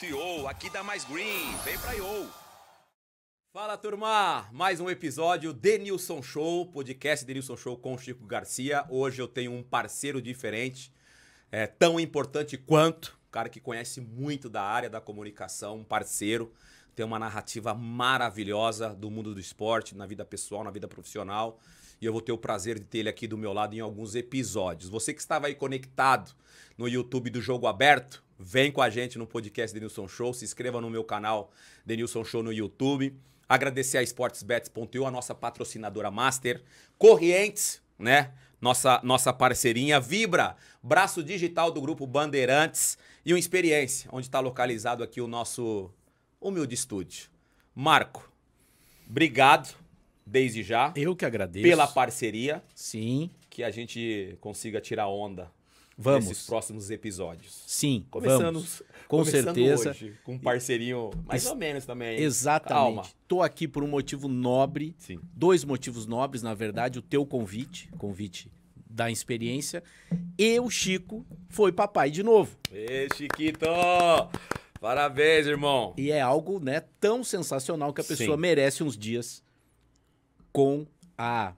IO. Aqui dá mais green. Vem pra IO. Fala turma, mais um episódio Denilson Show, podcast Denilson Show com Chico Garcia. Hoje eu tenho um parceiro diferente, é tão importante quanto, um cara que conhece muito da área da comunicação, um parceiro, tem uma narrativa maravilhosa do mundo do esporte, na vida pessoal, na vida profissional e eu vou ter o prazer de ter ele aqui do meu lado em alguns episódios. Você que estava aí conectado no YouTube do Jogo Aberto, vem com a gente no podcast Denilson Show, se inscreva no meu canal Denilson Show no YouTube. Agradecer a sportsbets.eu, a nossa patrocinadora master, Corrientes, né? Nossa nossa parceirinha Vibra, braço digital do grupo Bandeirantes e o Experiência, onde está localizado aqui o nosso humilde estúdio. Marco, obrigado desde já. Eu que agradeço. Pela parceria. Sim. Que a gente consiga tirar onda. Vamos. Nesses próximos episódios. Sim, começando, vamos. Com começando certeza. Hoje, com um parceirinho mais ou menos também. Exatamente. Calma. Tô aqui por um motivo nobre. Sim. Dois motivos nobres, na verdade. O teu convite, convite da experiência. E o Chico foi papai de novo. Ê, Chiquito! Parabéns, irmão. E é algo, né, tão sensacional que a pessoa Sim. merece uns dias com a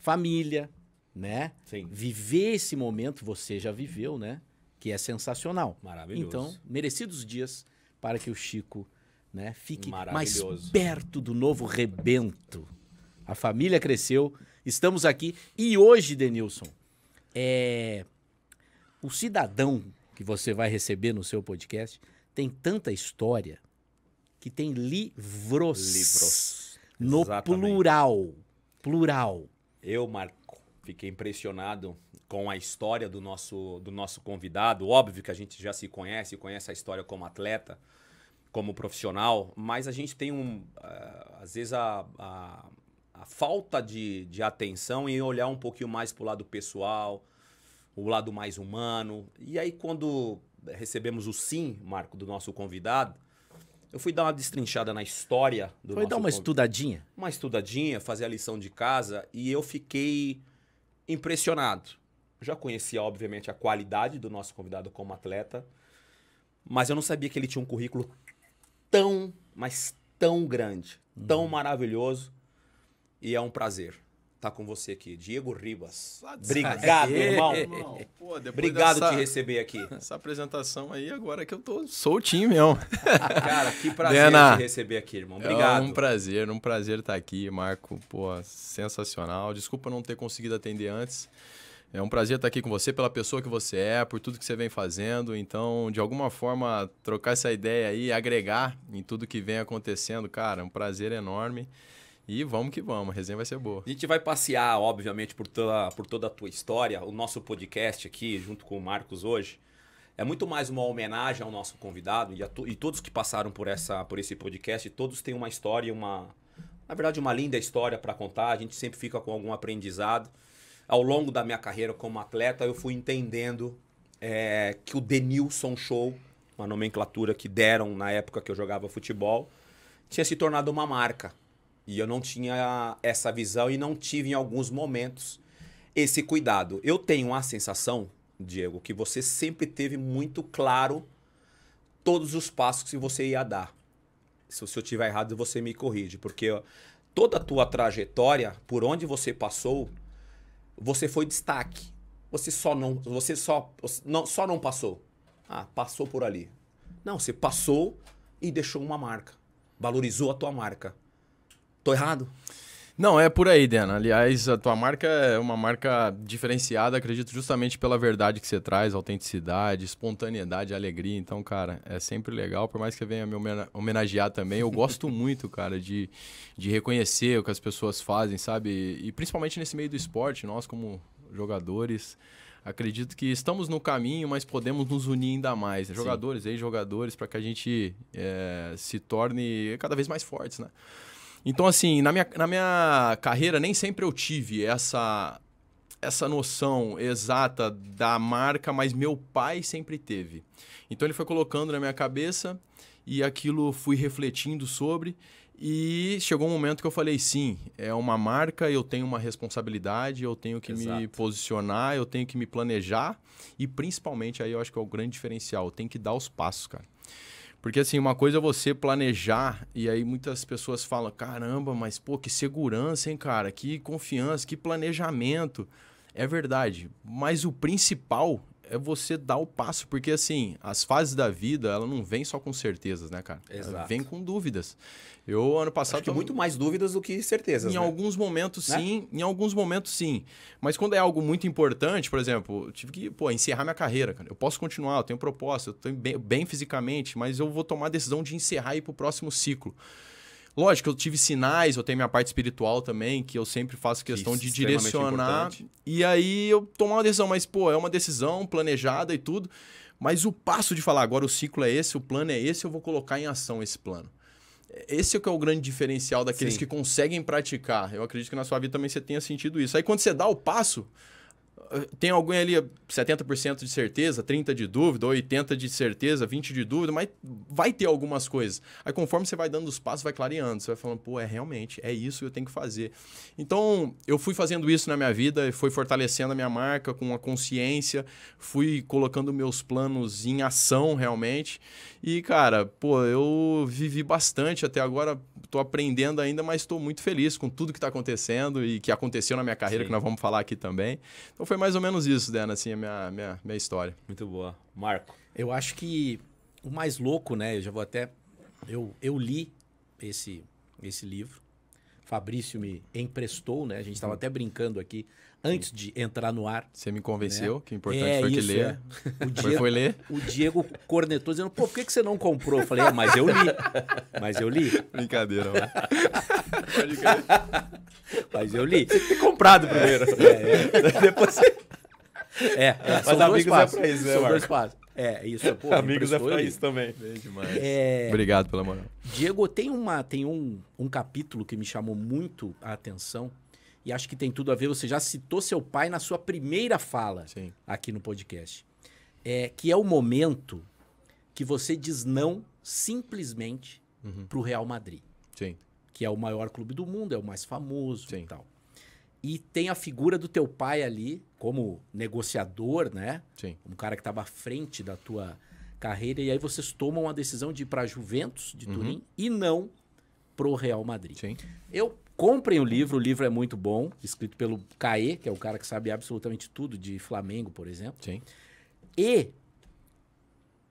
família, né? Sim. Viver esse momento, você já viveu, né? Que é sensacional. Maravilhoso. Então, merecidos dias para que o Chico né, fique mais perto do novo rebento. A família cresceu, estamos aqui. E hoje, Denilson, é... o cidadão que você vai receber no seu podcast tem tanta história que tem livros. Livros no Exatamente. plural. Plural. Eu, Marco, fiquei impressionado com a história do nosso, do nosso convidado. Óbvio que a gente já se conhece, conhece a história como atleta, como profissional, mas a gente tem um. Uh, às vezes a, a, a falta de, de atenção em olhar um pouquinho mais para o lado pessoal, o lado mais humano. E aí, quando recebemos o sim, Marco, do nosso convidado, eu fui dar uma destrinchada na história do Foi dar uma estudadinha? Uma estudadinha, fazer a lição de casa e eu fiquei impressionado. já conhecia, obviamente, a qualidade do nosso convidado como atleta, mas eu não sabia que ele tinha um currículo tão, mas tão grande, uhum. tão maravilhoso. E é um prazer tá com você aqui. Diego Ribas. Obrigado, é, irmão. irmão pô, Obrigado dessa, te receber aqui. Essa apresentação aí, agora que eu tô soltinho mesmo. Cara, que prazer Dena, te receber aqui, irmão. Obrigado. É um prazer, um prazer estar aqui, Marco. Pô, sensacional. Desculpa não ter conseguido atender antes. É um prazer estar aqui com você, pela pessoa que você é, por tudo que você vem fazendo. Então, de alguma forma, trocar essa ideia aí, agregar em tudo que vem acontecendo, cara, é um prazer enorme. E vamos que vamos, a resenha vai ser boa. A gente vai passear, obviamente, por toda, por toda a tua história. O nosso podcast aqui, junto com o Marcos hoje, é muito mais uma homenagem ao nosso convidado e, to, e todos que passaram por, essa, por esse podcast. Todos têm uma história, uma, na verdade, uma linda história para contar. A gente sempre fica com algum aprendizado. Ao longo da minha carreira como atleta, eu fui entendendo é, que o Denilson Show, uma nomenclatura que deram na época que eu jogava futebol, tinha se tornado uma marca e eu não tinha essa visão e não tive em alguns momentos esse cuidado. Eu tenho a sensação, Diego, que você sempre teve muito claro todos os passos que você ia dar. Se, se eu estiver errado, você me corrige, porque toda a tua trajetória, por onde você passou, você foi destaque. Você só não, você só, não, só não passou. Ah, passou por ali. Não, você passou e deixou uma marca. Valorizou a tua marca. Tô errado? Não, é por aí, Dena. Aliás, a tua marca é uma marca diferenciada, acredito, justamente pela verdade que você traz, autenticidade, espontaneidade, alegria. Então, cara, é sempre legal, por mais que venha me homenagear também. Eu gosto muito, cara, de, de reconhecer o que as pessoas fazem, sabe? E principalmente nesse meio do esporte, nós como jogadores. Acredito que estamos no caminho, mas podemos nos unir ainda mais. Né? Jogadores, ex-jogadores, para que a gente é, se torne cada vez mais fortes, né? Então, assim, na minha, na minha carreira nem sempre eu tive essa, essa noção exata da marca, mas meu pai sempre teve. Então, ele foi colocando na minha cabeça e aquilo fui refletindo sobre. E chegou um momento que eu falei: sim, é uma marca, eu tenho uma responsabilidade, eu tenho que Exato. me posicionar, eu tenho que me planejar. E principalmente, aí eu acho que é o grande diferencial: tem que dar os passos, cara. Porque, assim, uma coisa é você planejar, e aí muitas pessoas falam: caramba, mas pô, que segurança, hein, cara? Que confiança, que planejamento. É verdade. Mas o principal é você dar o passo, porque assim, as fases da vida, ela não vem só com certezas, né, cara? Exato. Ela vem com dúvidas. Eu, ano passado. Acho que tô... muito mais dúvidas do que certezas. Em né? alguns momentos, né? sim. Né? Em alguns momentos, sim. Mas quando é algo muito importante, por exemplo, tive que pô, encerrar minha carreira, cara. Eu posso continuar, eu tenho proposta, eu estou bem, bem, fisicamente, mas eu vou tomar a decisão de encerrar e ir para o próximo ciclo. Lógico, eu tive sinais, eu tenho minha parte espiritual também, que eu sempre faço questão Isso, de é direcionar. Importante. E aí eu tomar uma decisão, mas, pô, é uma decisão planejada e tudo. Mas o passo de falar agora o ciclo é esse, o plano é esse, eu vou colocar em ação esse plano. Esse é que é o grande diferencial daqueles Sim. que conseguem praticar. Eu acredito que na sua vida também você tenha sentido isso. Aí quando você dá o passo, tem algum ali 70% de certeza, 30% de dúvida, 80% de certeza, 20% de dúvida, mas vai ter algumas coisas. Aí conforme você vai dando os passos, vai clareando, você vai falando, pô, é realmente, é isso que eu tenho que fazer. Então, eu fui fazendo isso na minha vida, fui fortalecendo a minha marca com a consciência, fui colocando meus planos em ação realmente. E, cara, pô, eu vivi bastante até agora, tô aprendendo ainda, mas estou muito feliz com tudo que está acontecendo e que aconteceu na minha carreira, Sim. que nós vamos falar aqui também. Então foi mais ou menos isso, Dena, assim, a minha, minha, minha história. Muito boa. Marco. Eu acho que o mais louco, né? Eu já vou até. Eu, eu li esse, esse livro. Fabrício me emprestou, né? A gente estava uhum. até brincando aqui antes de entrar no ar. Você me convenceu né? que o importante é, foi isso, que lê. É. O Diego, foi ler. O Diego cornetou dizendo, pô, por que, que você não comprou? Eu falei, ah, mas eu li. Mas eu li. Brincadeira, mano. mas eu li. Você tem que ter comprado primeiro. É, é. Depois você... É, é, são dois é passos. É isso, né, são Marco? dois passos. É, isso. Pô, amigos é pra isso também. É demais. É... Obrigado pela moral. Diego, tem, uma, tem um, um capítulo que me chamou muito a atenção, e acho que tem tudo a ver, você já citou seu pai na sua primeira fala Sim. aqui no podcast. É, que é o momento que você diz não simplesmente uhum. para o Real Madrid. Sim. Que é o maior clube do mundo, é o mais famoso Sim. e tal. E tem a figura do teu pai ali, como negociador, né? Sim. Um cara que estava à frente da tua carreira. E aí vocês tomam a decisão de ir para Juventus de uhum. Turim uhum. e não para o Real Madrid. Sim. Eu Comprem o livro, o livro é muito bom, escrito pelo Caê, que é o cara que sabe absolutamente tudo de Flamengo, por exemplo. Sim. E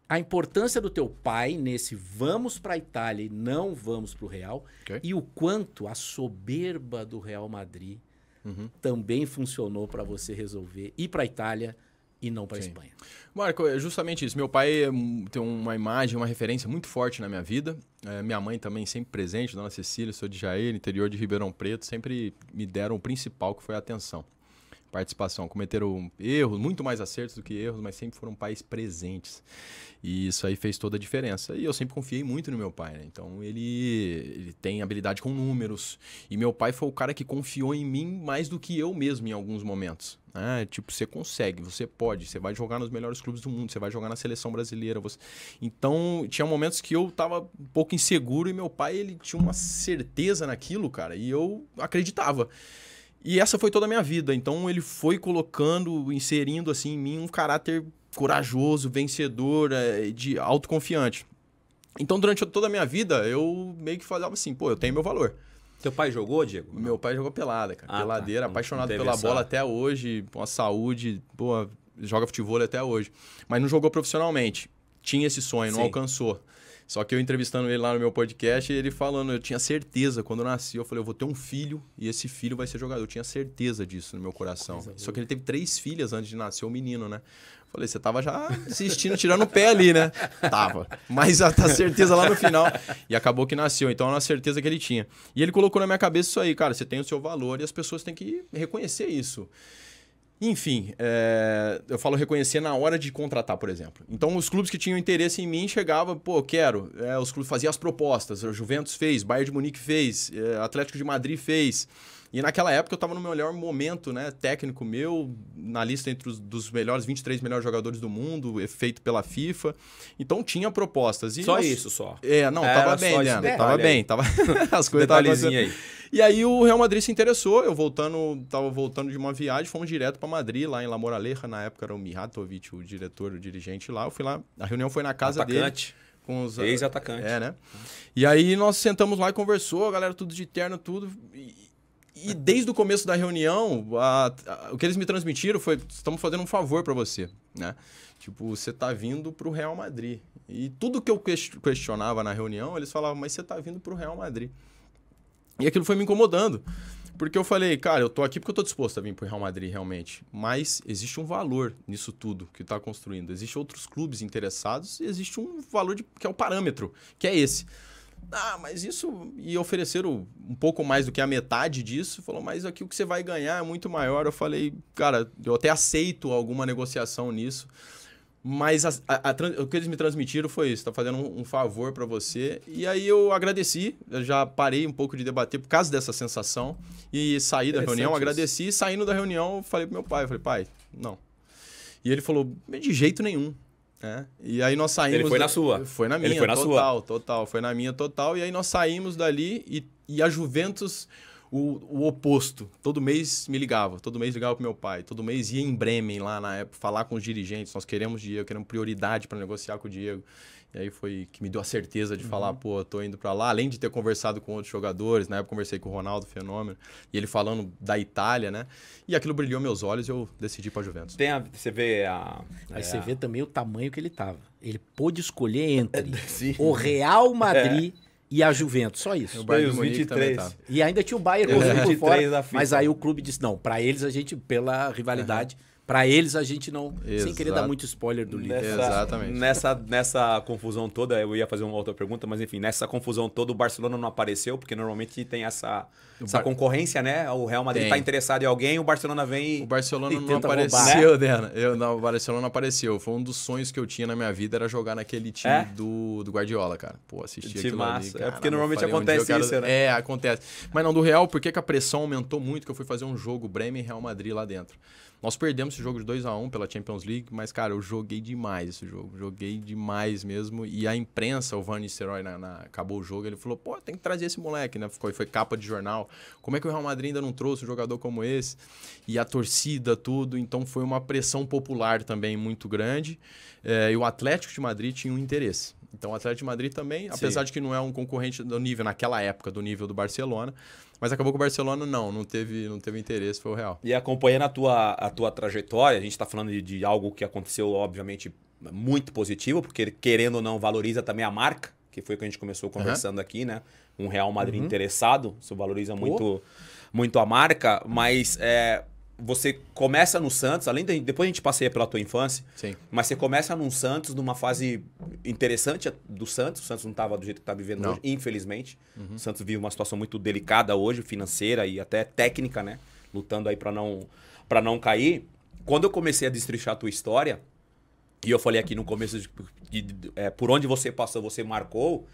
a importância do teu pai nesse vamos para a Itália e não vamos para o Real okay. e o quanto a soberba do Real Madrid uhum. também funcionou para você resolver ir para a Itália e não para a Espanha. Marco, é justamente isso. Meu pai hum, tem uma imagem, uma referência muito forte na minha vida. É, minha mãe também sempre presente, Dona Cecília, sou de Jair, interior de Ribeirão Preto, sempre me deram o principal, que foi a atenção participação. Cometeram erros, muito mais acertos do que erros, mas sempre foram pais presentes. E isso aí fez toda a diferença. E eu sempre confiei muito no meu pai, né? Então ele, ele tem habilidade com números. E meu pai foi o cara que confiou em mim mais do que eu mesmo em alguns momentos. Né? Tipo, você consegue, você pode, você vai jogar nos melhores clubes do mundo, você vai jogar na seleção brasileira. Você... Então, tinha momentos que eu tava um pouco inseguro e meu pai ele tinha uma certeza naquilo, cara, e eu acreditava. E essa foi toda a minha vida. Então ele foi colocando, inserindo assim em mim um caráter corajoso, vencedor, é, de autoconfiante. Então durante toda a minha vida eu meio que falava assim, pô, eu tenho meu valor. Teu pai jogou, Diego? Meu pai jogou pelada, cara. Ah, tá. Peladeira, tá. apaixonado pela essa... bola até hoje, com a saúde, boa, joga futebol até hoje. Mas não jogou profissionalmente. Tinha esse sonho, Sim. não alcançou. Só que eu entrevistando ele lá no meu podcast, ele falando, eu tinha certeza, quando eu nasci, eu falei, eu vou ter um filho e esse filho vai ser jogador. Eu tinha certeza disso no meu coração. Coisa Só que ele teve três filhas antes de nascer o menino, né? Eu falei, você tava já insistindo tirando o pé ali, né? Tava. Mas a, tá a certeza lá no final. E acabou que nasceu. Então era é a certeza que ele tinha. E ele colocou na minha cabeça isso aí, cara, você tem o seu valor e as pessoas têm que reconhecer isso. Enfim, é, eu falo reconhecer na hora de contratar, por exemplo. Então, os clubes que tinham interesse em mim chegavam, pô, quero. É, os clubes faziam as propostas. O Juventus fez, Bayern de Munique fez, é, Atlético de Madrid fez. E naquela época eu estava no melhor momento, né? Técnico meu, na lista entre os dos melhores, 23 melhores jogadores do mundo, feito pela FIFA. Então tinha propostas. E só nós... isso, só. É, não, Era tava bem, Leandro. Tava aí. bem, tava. As coisas estavam acontecendo. Aí. E aí o Real Madrid se interessou, eu voltando, tava voltando de uma viagem, fomos direto para Madrid, lá em La Moraleja, na época era o Mihatovic, o diretor, o dirigente lá. Eu fui lá, a reunião foi na casa Atacante. dele com os ex-atacantes. É, né? E aí nós sentamos lá e conversou, a galera tudo de terno, tudo. E, e desde o começo da reunião, a, a, o que eles me transmitiram foi: estamos fazendo um favor para você, né? Tipo, você tá vindo para o Real Madrid. E tudo que eu questionava na reunião, eles falavam: mas você tá vindo para o Real Madrid. E aquilo foi me incomodando. Porque eu falei, cara, eu tô aqui porque eu tô disposto a vir para o Real Madrid realmente. Mas existe um valor nisso tudo que está construindo. Existem outros clubes interessados e existe um valor de, que é o parâmetro, que é esse. Ah, mas isso. E ofereceram um pouco mais do que a metade disso. Falou, mas aqui o que você vai ganhar é muito maior. Eu falei, cara, eu até aceito alguma negociação nisso. Mas a, a, a, o que eles me transmitiram foi isso: tá fazendo um, um favor para você. E aí eu agradeci, eu já parei um pouco de debater por causa dessa sensação. E saí da reunião, isso. agradeci. E saindo da reunião, falei pro meu pai: falei, pai, não. E ele falou, de jeito nenhum. É. E aí nós saímos. Ele foi na sua. Foi na minha. Ele foi na total, sua. total. Foi na minha total. E aí nós saímos dali e, e a Juventus, o, o oposto. Todo mês me ligava. Todo mês ligava pro meu pai. Todo mês ia em Bremen lá na época, falar com os dirigentes. Nós queremos Diego, queremos prioridade para negociar com o Diego. E aí foi que me deu a certeza de uhum. falar, pô, tô indo para lá. Além de ter conversado com outros jogadores, na né? época conversei com o Ronaldo Fenômeno, e ele falando da Itália, né? E aquilo brilhou meus olhos e eu decidi para Juventus. Tem a, você vê a. Aí é, você vê também o tamanho que ele tava. Ele pôde escolher entre o Real Madrid. É e a Juventus, só isso. O Bayern os 23. E ainda tinha o Bayern é. fora, mas aí o clube disse, não, para eles a gente, pela rivalidade, uhum. Para eles, a gente não. Exato. Sem querer dar muito spoiler do livro. Nessa, Exatamente. Nessa, nessa confusão toda, eu ia fazer uma outra pergunta, mas enfim, nessa confusão toda, o Barcelona não apareceu, porque normalmente tem essa, essa Bar... concorrência, né? O Real Madrid está interessado em alguém, o Barcelona vem. O Barcelona e não apareceu, roubar. É? Dena. Eu, não, o Barcelona não apareceu. Foi um dos sonhos que eu tinha na minha vida, era jogar naquele time é? do, do Guardiola, cara. Pô, assistir aquilo massa. ali. Cara, é porque normalmente falei, acontece um quero... isso, né? É, acontece. Mas não, do Real, porque a pressão aumentou muito, que eu fui fazer um jogo Bremen e Real Madrid lá dentro. Nós perdemos esse jogo de 2 a 1 um pela Champions League, mas, cara, eu joguei demais esse jogo. Joguei demais mesmo. E a imprensa, o Van Nistelrooy, na, na, acabou o jogo, ele falou, pô, tem que trazer esse moleque, né? Ficou, foi capa de jornal. Como é que o Real Madrid ainda não trouxe um jogador como esse? E a torcida, tudo. Então, foi uma pressão popular também muito grande. É, e o Atlético de Madrid tinha um interesse. Então, o Atlético de Madrid também, Sim. apesar de que não é um concorrente do nível, naquela época, do nível do Barcelona, mas acabou que o Barcelona não, não teve, não teve interesse, foi o Real. E acompanhando a tua, a tua trajetória, a gente está falando de, de, algo que aconteceu, obviamente, muito positivo, porque querendo ou não, valoriza também a marca, que foi o que a gente começou conversando uhum. aqui, né? Um Real Madrid uhum. interessado, isso valoriza muito, muito a marca, mas é, você começa no Santos, além de, depois a gente passeia pela tua infância, Sim. mas você começa no Santos numa fase interessante do Santos. O Santos não estava do jeito que está vivendo não. hoje, infelizmente. Uhum. O Santos vive uma situação muito delicada hoje, financeira e até técnica, né? Lutando aí para não para não cair. Quando eu comecei a destrinchar a tua história, e eu falei aqui no começo de, de, de é, por onde você passou, você marcou,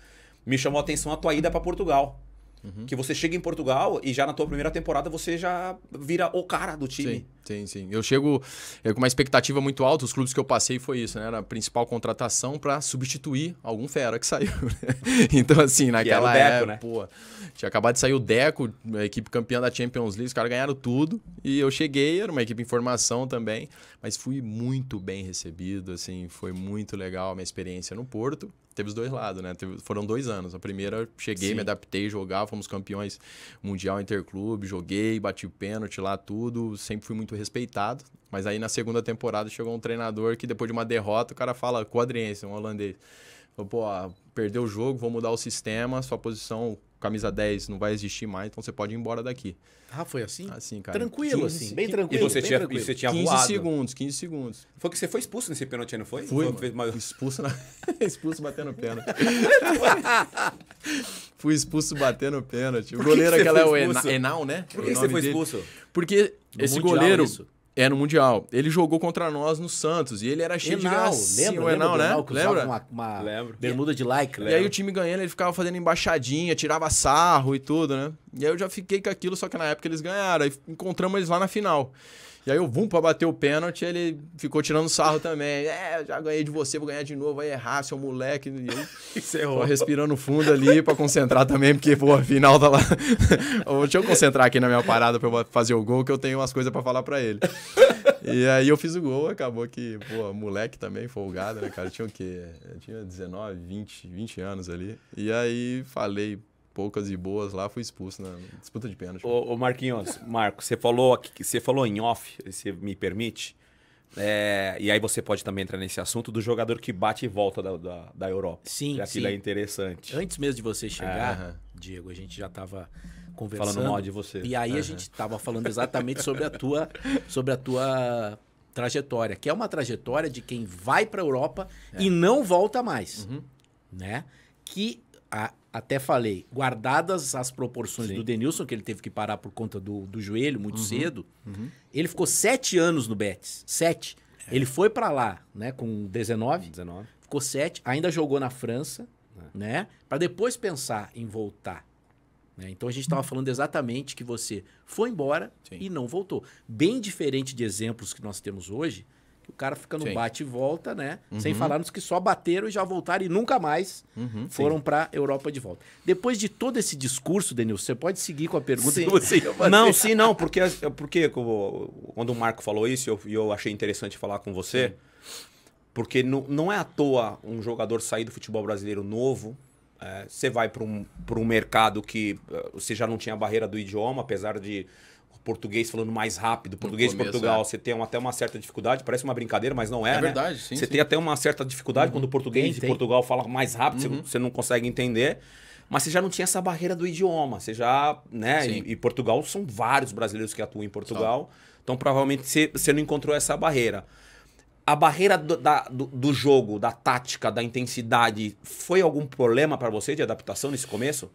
me chamou a atenção a tua ida para Portugal. Uhum. Que você chega em Portugal e já na tua primeira temporada você já vira o cara do time. Sim, sim. sim. Eu chego é, com uma expectativa muito alta. Os clubes que eu passei foi isso, né? Era a principal contratação para substituir algum fera que saiu. Né? então, assim, naquela Deco, época, né? pô, tinha acabado de sair o Deco, a equipe campeã da Champions League, os caras ganharam tudo. E eu cheguei, era uma equipe em formação também, mas fui muito bem recebido, assim, foi muito legal a minha experiência no Porto teve os dois lados, né? Teve, foram dois anos. A primeira, cheguei, Sim. me adaptei, jogava, fomos campeões mundial interclube, joguei, bati o pênalti lá, tudo. Sempre fui muito respeitado. Mas aí na segunda temporada chegou um treinador que depois de uma derrota, o cara fala quadriense, um holandês pô, ah, perdeu o jogo, vou mudar o sistema, sua posição, camisa 10, não vai existir mais, então você pode ir embora daqui. Ah, foi assim? Assim, cara. Tranquilo, 15, assim, bem tranquilo. E você, tinha, tranquilo. E você tinha 15 voado. segundos, 15 segundos. Foi que você foi expulso nesse pênalti, não foi? Fui, foi, expulso, na... expulso batendo pênalti. Fui expulso batendo pênalti. O goleiro, aquela é o Enal, né? Por que, que você foi expulso? Dele. Porque no esse goleiro, isso. É no Mundial. Ele jogou contra nós no Santos e ele era cheio Enal, de gracinha. Lembra, o Enal, lembra né? lembra? Uma, uma lembra. bermuda de like? E lembra. aí o time ganhando, ele ficava fazendo embaixadinha, tirava sarro e tudo, né? E aí eu já fiquei com aquilo, só que na época eles ganharam. Aí encontramos eles lá na final. E aí o Vum pra bater o pênalti, ele ficou tirando sarro também. É, já ganhei de você, vou ganhar de novo, vai errar, seu moleque. E aí, é Tô respirando fundo ali pra concentrar também, porque, pô, a final tá lá. Deixa eu concentrar aqui na minha parada pra eu fazer o gol, que eu tenho umas coisas pra falar pra ele. E aí eu fiz o gol, acabou que, pô, moleque também, folgado, né, cara? Eu tinha o quê? Eu tinha 19, 20, 20 anos ali. E aí falei, poucas e boas lá, fui expulso na disputa de pênalti. Ô, ô Marquinhos, Marco, você falou aqui, você falou em off, se me permite. É, e aí você pode também entrar nesse assunto do jogador que bate e volta da, da, da Europa. Sim, que sim. é interessante. Antes mesmo de você chegar, é. Diego, a gente já estava conversando. Falando mal de você. E aí uhum. a gente estava falando exatamente sobre a tua, sobre a tua trajetória, que é uma trajetória de quem vai para a Europa é. e não volta mais, uhum. né? Que a, até falei, guardadas as proporções Sim. do Denilson, que ele teve que parar por conta do, do joelho muito uhum. cedo, uhum. ele ficou sete anos no Betis. Sete. É. Ele foi para lá, né, com 19. 19. Ficou sete, ainda jogou na França, é. né, para depois pensar em voltar. Né? Então a gente estava falando exatamente que você foi embora Sim. e não voltou. Bem diferente de exemplos que nós temos hoje, o cara fica no Sim. bate e volta, né? Uhum. Sem falar nos que só bateram e já voltaram e nunca mais uhum. foram para Europa de volta. Depois de todo esse discurso, Denil, você pode seguir com a pergunta sim. que você ia fazer. Não, sim, não, porque, porque quando o Marco falou isso, eu, eu achei interessante falar com você, porque não, não é à toa um jogador sair do futebol brasileiro novo. É, você vai para um, um mercado que eh, você já não tinha barreira do idioma, apesar de português falando mais rápido, português começo, de Portugal, é. você tem uma, até uma certa dificuldade, parece uma brincadeira, mas não é, é né? verdade, sim. Você sim. tem até uma certa dificuldade uhum. quando o português tem, de tem. Portugal fala mais rápido, uhum. você não consegue entender. Mas você já não tinha essa barreira do idioma, você já, né? E, e, Portugal são vários brasileiros que atuam em Portugal, Só. então provavelmente você, você não encontrou essa barreira. A barreira do, da, do, do jogo, da tática, da intensidade, foi algum problema para você de adaptação nesse começo?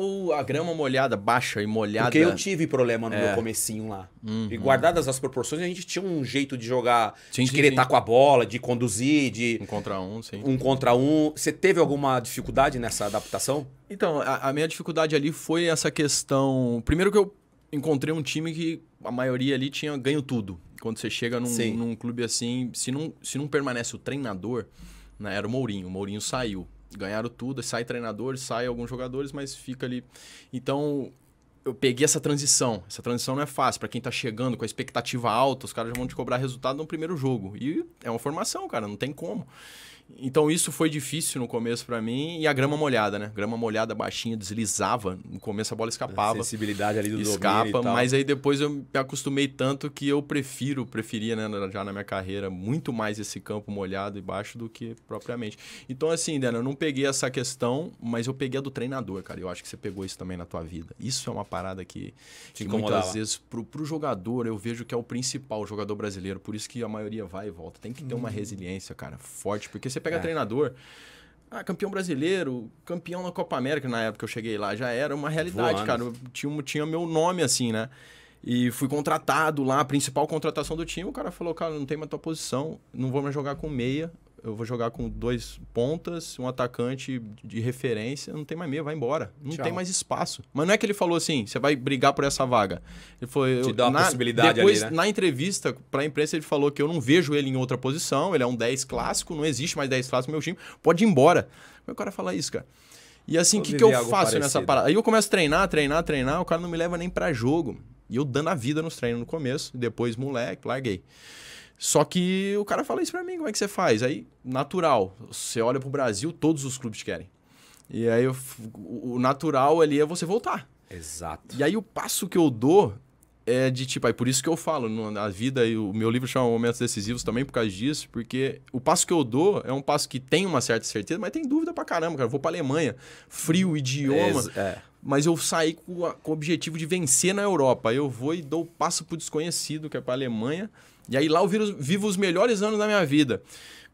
ou a grama molhada, baixa e molhada. Porque eu tive problema no é. meu comecinho lá. Uhum. E guardadas as proporções, a gente tinha um jeito de jogar, sim, de querer estar tá com a bola, de conduzir, de. Um contra um, sim. Um contra um. Você teve alguma dificuldade nessa adaptação? Então, a, a minha dificuldade ali foi essa questão. Primeiro que eu encontrei um time que a maioria ali tinha ganho tudo. Quando você chega num, num clube assim, se não, se não permanece o treinador, né, era o Mourinho. O Mourinho saiu ganharam tudo, sai treinadores, sai alguns jogadores, mas fica ali. Então, eu peguei essa transição. Essa transição não é fácil. para quem tá chegando com a expectativa alta, os caras já vão te cobrar resultado no primeiro jogo. E é uma formação, cara, não tem como. Então isso foi difícil no começo para mim e a grama molhada, né? Grama molhada baixinha deslizava, no começo a bola escapava. A sensibilidade ali do escapa, mas aí depois eu me acostumei tanto que eu prefiro, preferia, né, já na minha carreira, muito mais esse campo molhado e baixo do que propriamente. Então assim, Dana, eu não peguei essa questão, mas eu peguei a do treinador, cara. Eu acho que você pegou isso também na tua vida. Isso é uma parada que, que muitas vezes pro, pro jogador eu vejo que é o principal o jogador brasileiro, por isso que a maioria vai e volta. Tem que ter hum. uma resiliência, cara, forte, porque você você pega é. treinador. Ah, campeão brasileiro, campeão na Copa América na época que eu cheguei lá, já era uma realidade, Voando. cara. tinha, tinha meu nome assim, né? E fui contratado lá, a principal contratação do time. O cara falou, cara, não tem mais tua posição, não vou mais jogar com meia, eu vou jogar com dois pontas, um atacante de referência, não tem mais meia, vai embora. Não Tchau. tem mais espaço. Mas não é que ele falou assim, você vai brigar por essa vaga. Ele foi Te dá uma na, possibilidade depois, ali, né? na entrevista para a imprensa, ele falou que eu não vejo ele em outra posição, ele é um 10 clássico, não existe mais 10 clássico no meu time, pode ir embora. Como o cara fala isso, cara? E assim, o que, que eu faço parecido. nessa parada? Aí eu começo a treinar, treinar, treinar, o cara não me leva nem para jogo. E eu dando a vida nos treinos no começo, depois moleque, larguei. Só que o cara fala isso pra mim, como é que você faz? Aí, natural, você olha pro Brasil, todos os clubes te querem. E aí, eu, o natural ali é você voltar. Exato. E aí, o passo que eu dou é de tipo, aí por isso que eu falo, na vida, e o meu livro chama Momentos Decisivos também por causa disso, porque o passo que eu dou é um passo que tem uma certa certeza, mas tem dúvida pra caramba, cara. Eu vou pra Alemanha, frio, hum, idioma. é. Mas eu saí com, a, com o objetivo de vencer na Europa. Aí eu vou e dou o passo pro desconhecido, que é pra Alemanha. E aí lá eu vivo, vivo os melhores anos da minha vida.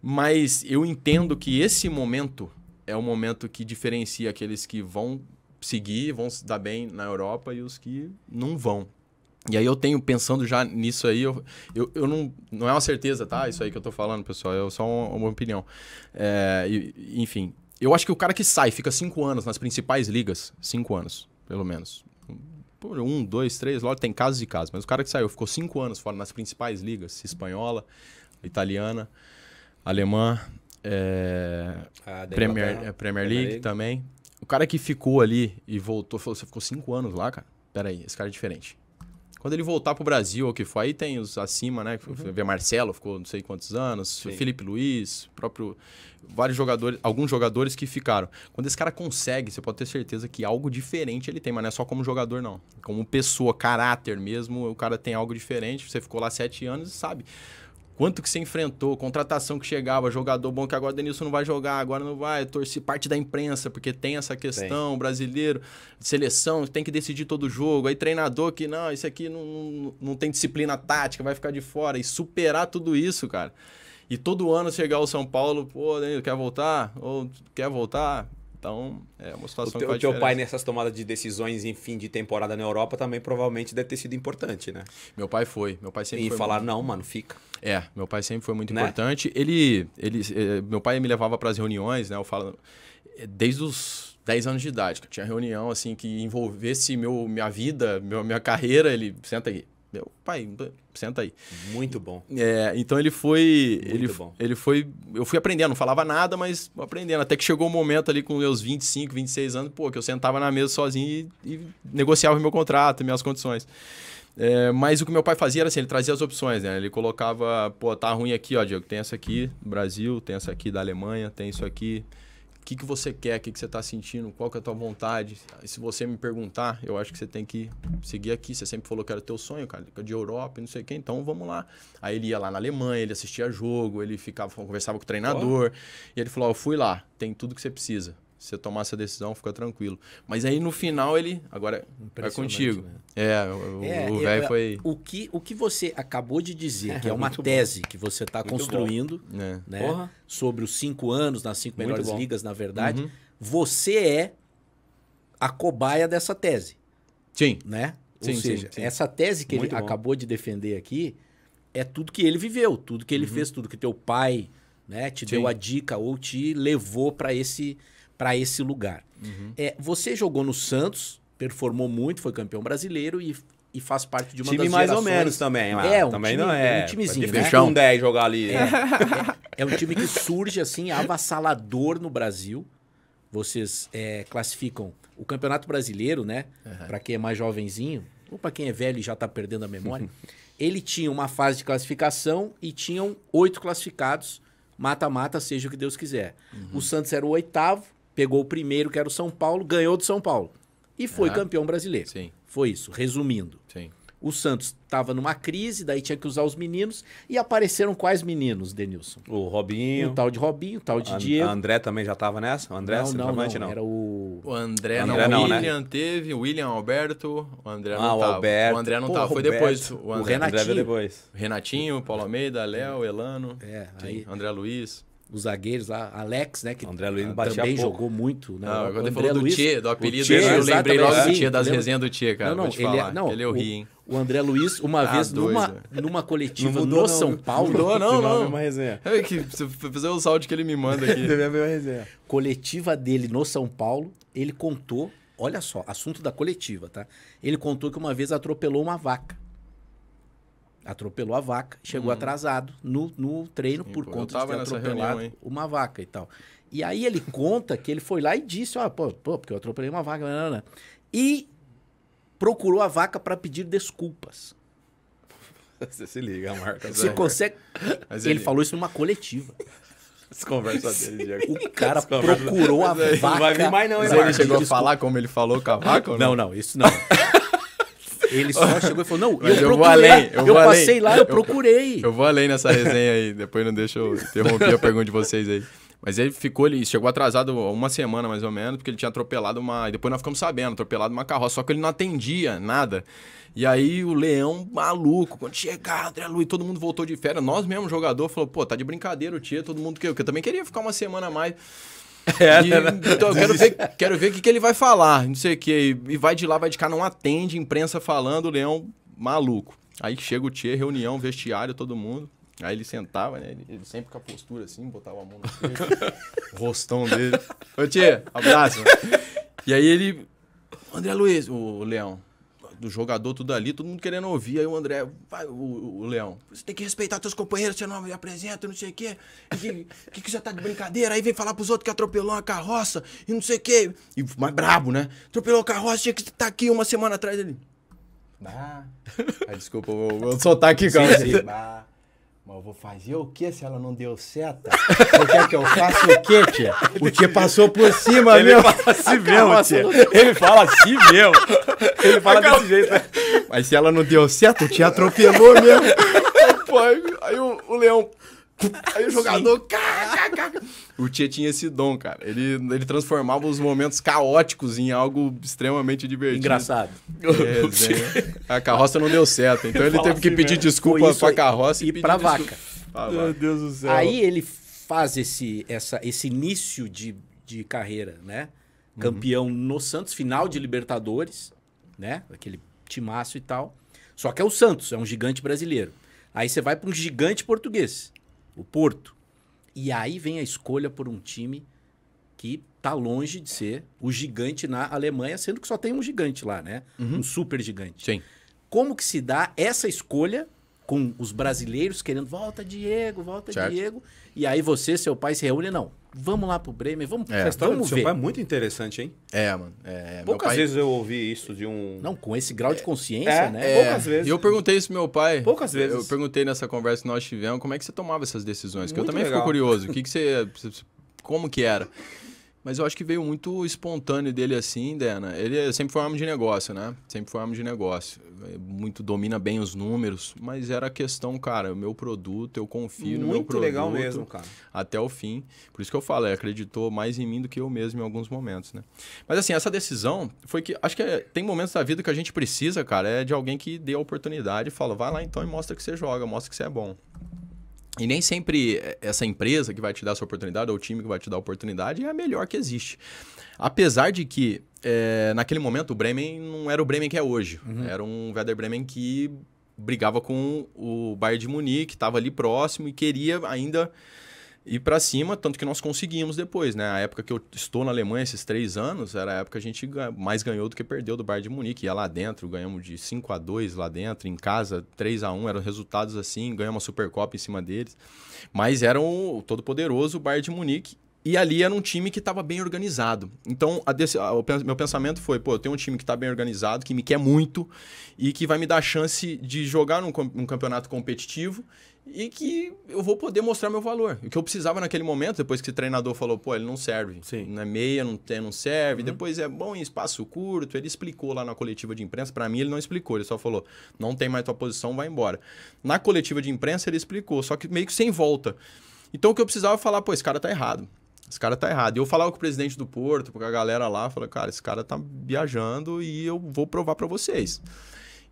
Mas eu entendo que esse momento é o momento que diferencia aqueles que vão seguir, vão se dar bem na Europa e os que não vão. E aí eu tenho, pensando já nisso aí, eu, eu, eu, não, não é uma certeza, tá? Isso aí que eu tô falando, pessoal, é só uma, uma opinião. É, enfim, eu acho que o cara que sai, fica cinco anos nas principais ligas, cinco anos, pelo menos por um, dois, três, logo tem casos e casos. Mas o cara que saiu ficou cinco anos fora nas principais ligas, espanhola, italiana, alemã, é, Premier, é, Premier League, League também. O cara que ficou ali e voltou, falou, você ficou cinco anos lá, cara? Peraí, esse cara é diferente. Quando ele voltar pro Brasil, o que foi, aí tem os acima, né? Uhum. Vê Marcelo, ficou não sei quantos anos, Sim. Felipe Luiz, próprio. Vários jogadores, alguns jogadores que ficaram. Quando esse cara consegue, você pode ter certeza que algo diferente ele tem, mas não é só como jogador, não. Como pessoa, caráter mesmo, o cara tem algo diferente. Você ficou lá sete anos e sabe. Quanto que você enfrentou, contratação que chegava, jogador bom que agora o Denilson não vai jogar, agora não vai, torcer parte da imprensa, porque tem essa questão, tem. brasileiro, seleção, tem que decidir todo jogo, aí treinador que, não, isso aqui não, não, não tem disciplina tática, vai ficar de fora, e superar tudo isso, cara. E todo ano chegar o São Paulo, pô, Danilo, quer voltar? Ou quer voltar? Então, é uma situação o teu, que O teu pai nessas tomadas de decisões em fim de temporada na Europa também provavelmente deve ter sido importante, né? Meu pai foi. Meu pai sempre e foi falar, muito... não, mano, fica. É, meu pai sempre foi muito né? importante. Ele, ele, é, meu pai me levava para as reuniões, né? Eu falo, é, desde os 10 anos de idade, que eu tinha reunião assim que envolvesse meu, minha vida, meu, minha carreira, ele senta aí. Meu pai, senta aí. Muito bom. É, então ele foi. Muito ele, bom. ele foi. Eu fui aprendendo, não falava nada, mas aprendendo. Até que chegou o um momento ali com meus 25, 26 anos, pô, que eu sentava na mesa sozinho e, e negociava meu contrato, minhas condições. É, mas o que meu pai fazia era assim, ele trazia as opções, né? Ele colocava, pô, tá ruim aqui, ó, Diego, tem essa aqui do Brasil, tem essa aqui da Alemanha, tem isso aqui que, que você quer, o que, que você está sentindo, qual que é a tua vontade. Se você me perguntar, eu acho que você tem que seguir aqui. Você sempre falou que era teu sonho, cara, de Europa, não sei o quê, então vamos lá. Aí ele ia lá na Alemanha, ele assistia jogo, ele ficava, conversava com o treinador. Oh. E ele falou: oh, eu fui lá, tem tudo que você precisa você tomar essa decisão, fica tranquilo. Mas aí no final ele. Agora é contigo. Né? É, o, é, é velho é, foi. O que, o que você acabou de dizer, é, que é uma tese bom. que você está construindo né? sobre os cinco anos nas cinco melhores ligas, na verdade, uhum. você é a cobaia dessa tese. Sim. Né? Sim, Ou seja, sim, sim. essa tese que muito ele bom. acabou de defender aqui é tudo que ele viveu, tudo que ele uhum. fez, tudo que teu pai né, te deu a dica ou te levou para esse para esse lugar. Uhum. É, você jogou no Santos, performou muito, foi campeão brasileiro e, e faz parte de uma time das mais gerações... ou menos também. Ah, é, um também time, não é. é. um timezinho, né? Fechar um 10 jogar ali. É, é, é, um time que surge assim avassalador no Brasil. Vocês é, classificam o Campeonato Brasileiro, né? Uhum. Para quem é mais jovenzinho, ou para quem é velho e já tá perdendo a memória, ele tinha uma fase de classificação e tinham oito classificados, mata-mata, seja o que Deus quiser. Uhum. O Santos era o oitavo, Pegou o primeiro, que era o São Paulo, ganhou do São Paulo. E foi ah, campeão brasileiro. Sim. Foi isso, resumindo. Sim. O Santos estava numa crise, daí tinha que usar os meninos. E apareceram quais meninos, Denilson? O Robinho. O tal de Robinho, o tal de And, Diego. André também já estava nessa? O André, não, não, não, não. Era o... O André, André não. O né? William né? teve, o William Alberto. O André não ah, O, Alberto. o André não estava, Foi depois. O, André. o Renatinho. André depois. Renatinho, Paulo Almeida, Léo, Elano. É, aí... André Luiz os zagueiros lá, Alex, né? Que André Luiz também jogou muito. Né? Não, quando ele falou Luiz, do Tia, do apelido Tia, eu lembrei logo do Tia, das resenhas do Tia, cara. Não, não, ele, é, não ele é eu ri, hein? O André Luiz, uma tá vez, numa, numa coletiva mudou, no não, São Paulo. Mudou, não, não. não. É uma resenha. É que você fazer o salto que ele me manda aqui. Teve a mesma resenha. Coletiva dele no São Paulo, ele contou, olha só, assunto da coletiva, tá? Ele contou que uma vez atropelou uma vaca atropelou a vaca, chegou hum. atrasado no, no treino Sim, por pô, conta de ter atropelado reunião, uma vaca e tal. E aí ele conta que ele foi lá e disse, ó, pô, pô, porque eu atropelei uma vaca, não, né, não, né, não. Né. e procurou a vaca para pedir desculpas. Você se liga, Marcos. Você consegue. Mas ele, ele falou isso numa coletiva. Essa conversa dele, Diego. O cara procurou a vaca. Não vai vir mais, não, hein, Mas ele chegou a falar como ele falou com a vaca? Não, não, não isso não. Ele só chegou e falou: não, eu, eu Vou além, eu, eu vou passei além. lá, eu procurei. Eu, eu vou além nessa resenha aí, depois não deixa eu interromper a pergunta de vocês aí. Mas ele ficou, ele chegou atrasado uma semana mais ou menos, porque ele tinha atropelado uma. Depois nós ficamos sabendo, atropelado uma carroça, só que ele não atendia nada. E aí o Leão, maluco, quando chegar, André Luiz, todo mundo voltou de férias. Nós mesmo, jogador, falou, pô, tá de brincadeira o tio todo mundo que eu, também queria ficar uma semana mais. É, e, né? Então eu quero ver, quero ver o que, que ele vai falar, não sei o que. E vai de lá, vai de cá, não atende, imprensa falando, o Leão maluco. Aí chega o Tchê, reunião, vestiário, todo mundo. Aí ele sentava, né? Ele, ele sempre com a postura assim, botava a mão no peito, o rostão dele. Ô, Tchê, abraço. e aí ele... André Luiz, o Leão do jogador, tudo ali, todo mundo querendo ouvir. Aí o André, vai, o, o Leão, você tem que respeitar teus companheiros, você não me apresenta, não sei o quê. Que, que, que, você tá de brincadeira? Aí vem falar pros outros que atropelou uma carroça e não sei o quê. E mais brabo, né? Atropelou a carroça, tinha que estar tá aqui uma semana atrás ali. Bah. Ah, desculpa, vou soltar aqui, cara. Sim, sim. Bah. Mas eu vou fazer o que se ela não deu seta? Você quer que eu faça o quê, tia? O tia passou por cima, Ele meu. Fala assim mesmo, tia. Ele fala assim mesmo. Ele fala Acabou. desse jeito, né? Mas se ela não deu seta, o tia atropelou mesmo. Aí, aí o, o leão, Aí o jogador. Cá, cá, cá. O Tia tinha esse dom, cara. Ele, ele transformava os momentos caóticos em algo extremamente divertido. Engraçado. É, é. A carroça não deu certo, então ele teve assim, que pedir mesmo. Né? desculpa pra carroça e, e pra vaca. Ah, Meu Deus do céu. Aí ele faz esse, essa, esse início de, de carreira, né? Uhum. Campeão uhum. no Santos, final de Libertadores, né? Aquele timaço e tal. Só que é o Santos, é um gigante brasileiro. Aí você vai para um gigante português o Porto. E aí vem a escolha por um time que tá longe de ser o gigante na Alemanha, sendo que só tem um gigante lá, né? Uhum. Um super gigante. Sim. Como que se dá essa escolha com os brasileiros querendo volta Diego, volta certo. Diego, e aí você, seu pai se reúne não. Vamos lá pro Bremer, vamos é, A história vamos do seu ver. pai é muito interessante, hein? É, mano. É, é Poucas pai... vezes eu ouvi isso de um. Não, com esse grau de é, consciência, é, né? É. Poucas é. vezes. E eu perguntei isso pro meu pai. Poucas vezes. Eu perguntei nessa conversa que nós tivemos como é que você tomava essas decisões. Muito que eu também legal. fico curioso. O que, que você. Como que era? Mas eu acho que veio muito espontâneo dele assim, Dena. Ele é, sempre foi um homem de negócio, né? Sempre foi um homem de negócio. É, muito domina bem os números, mas era a questão, cara, o meu produto, eu confio muito no meu produto. Muito legal mesmo, cara. Até o fim. Por isso que eu falo, ele acreditou mais em mim do que eu mesmo em alguns momentos, né? Mas assim, essa decisão foi que acho que é, tem momentos da vida que a gente precisa, cara, é de alguém que dê a oportunidade e fala, vai lá então e mostra que você joga, mostra que você é bom. E nem sempre eh, essa empresa que vai te dar essa oportunidade, ou o time que vai te dar a oportunidade, é a melhor que existe. Apesar de que, é, naquele momento, o Bremen não era o Bremen que é hoje. Uhum. Era um Werder Bremen que brigava com o Bayern de Munique, estava ali próximo e queria ainda e para cima, tanto que nós conseguimos depois, né? A época que eu estou na Alemanha, esses três anos, era a época que a gente mais ganhou do que perdeu do Bayern de Munique. Ia lá dentro, ganhamos de 5 a 2 lá dentro, em casa, 3 a 1 eram resultados assim, ganhamos a Supercopa em cima deles. Mas era o todo poderoso Bayern de Munique e ali era um time que estava bem organizado. Então, desse, a, o meu pensamento foi: pô, eu tenho um time que está bem organizado, que me quer muito e que vai me dar a chance de jogar num, num campeonato competitivo e que eu vou poder mostrar meu valor. O que eu precisava naquele momento, depois que o treinador falou, pô, ele não serve. Sim. Na é meia não, tem, não serve. Uhum. Depois é bom em espaço curto. Ele explicou lá na coletiva de imprensa. Para mim, ele não explicou. Ele só falou, não tem mais tua posição, vai embora. Na coletiva de imprensa, ele explicou, só que meio que sem volta. Então, o que eu precisava falar, pô, esse cara tá errado. Esse cara tá errado. E eu falava com o presidente do Porto, com a galera lá, falava, cara, esse cara tá viajando e eu vou provar para vocês.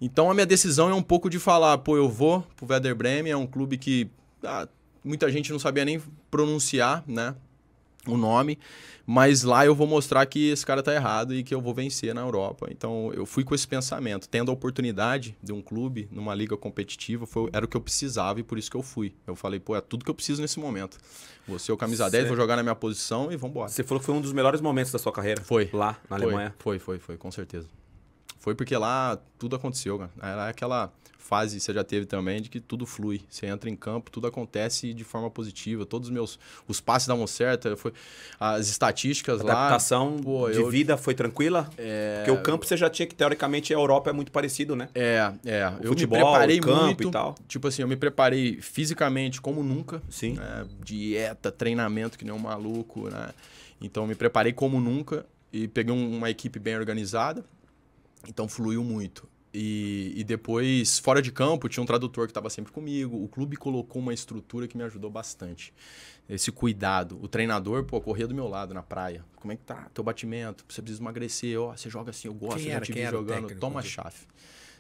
Então a minha decisão é um pouco de falar, pô, eu vou pro Werder Bremen, é um clube que ah, muita gente não sabia nem pronunciar, né? o nome, mas lá eu vou mostrar que esse cara tá errado e que eu vou vencer na Europa. Então eu fui com esse pensamento, tendo a oportunidade de um clube numa liga competitiva, foi, era o que eu precisava e por isso que eu fui. Eu falei, pô, é tudo que eu preciso nesse momento. Vou ser o camisa 10, Cê... vou jogar na minha posição e vambora. Você falou que foi um dos melhores momentos da sua carreira? Foi. Lá na foi, Alemanha? Foi, foi, foi, com certeza. Foi porque lá tudo aconteceu, cara. Era aquela fase você já teve também de que tudo flui. Você entra em campo, tudo acontece de forma positiva. Todos os meus os passes davam certo, foi as estatísticas a adaptação Pô, de eu, vida foi tranquila? É, Porque o campo você já tinha que teoricamente a Europa é muito parecido, né? É, é. O eu futebol, me preparei campo muito, e tal. Tipo assim, eu me preparei fisicamente como nunca. Sim. Né? Dieta, treinamento que nem um maluco, né? Então me preparei como nunca e peguei uma equipe bem organizada. Então fluiu muito. E, e, depois, fora de campo, tinha um tradutor que estava sempre comigo. O clube colocou uma estrutura que me ajudou bastante. Esse cuidado. O treinador, pô, corria do meu lado na praia. Como é que tá? Teu batimento, você precisa emagrecer, ó, oh, você joga assim, eu gosto, quem eu era, te vi jogando. Técnico, Toma chave.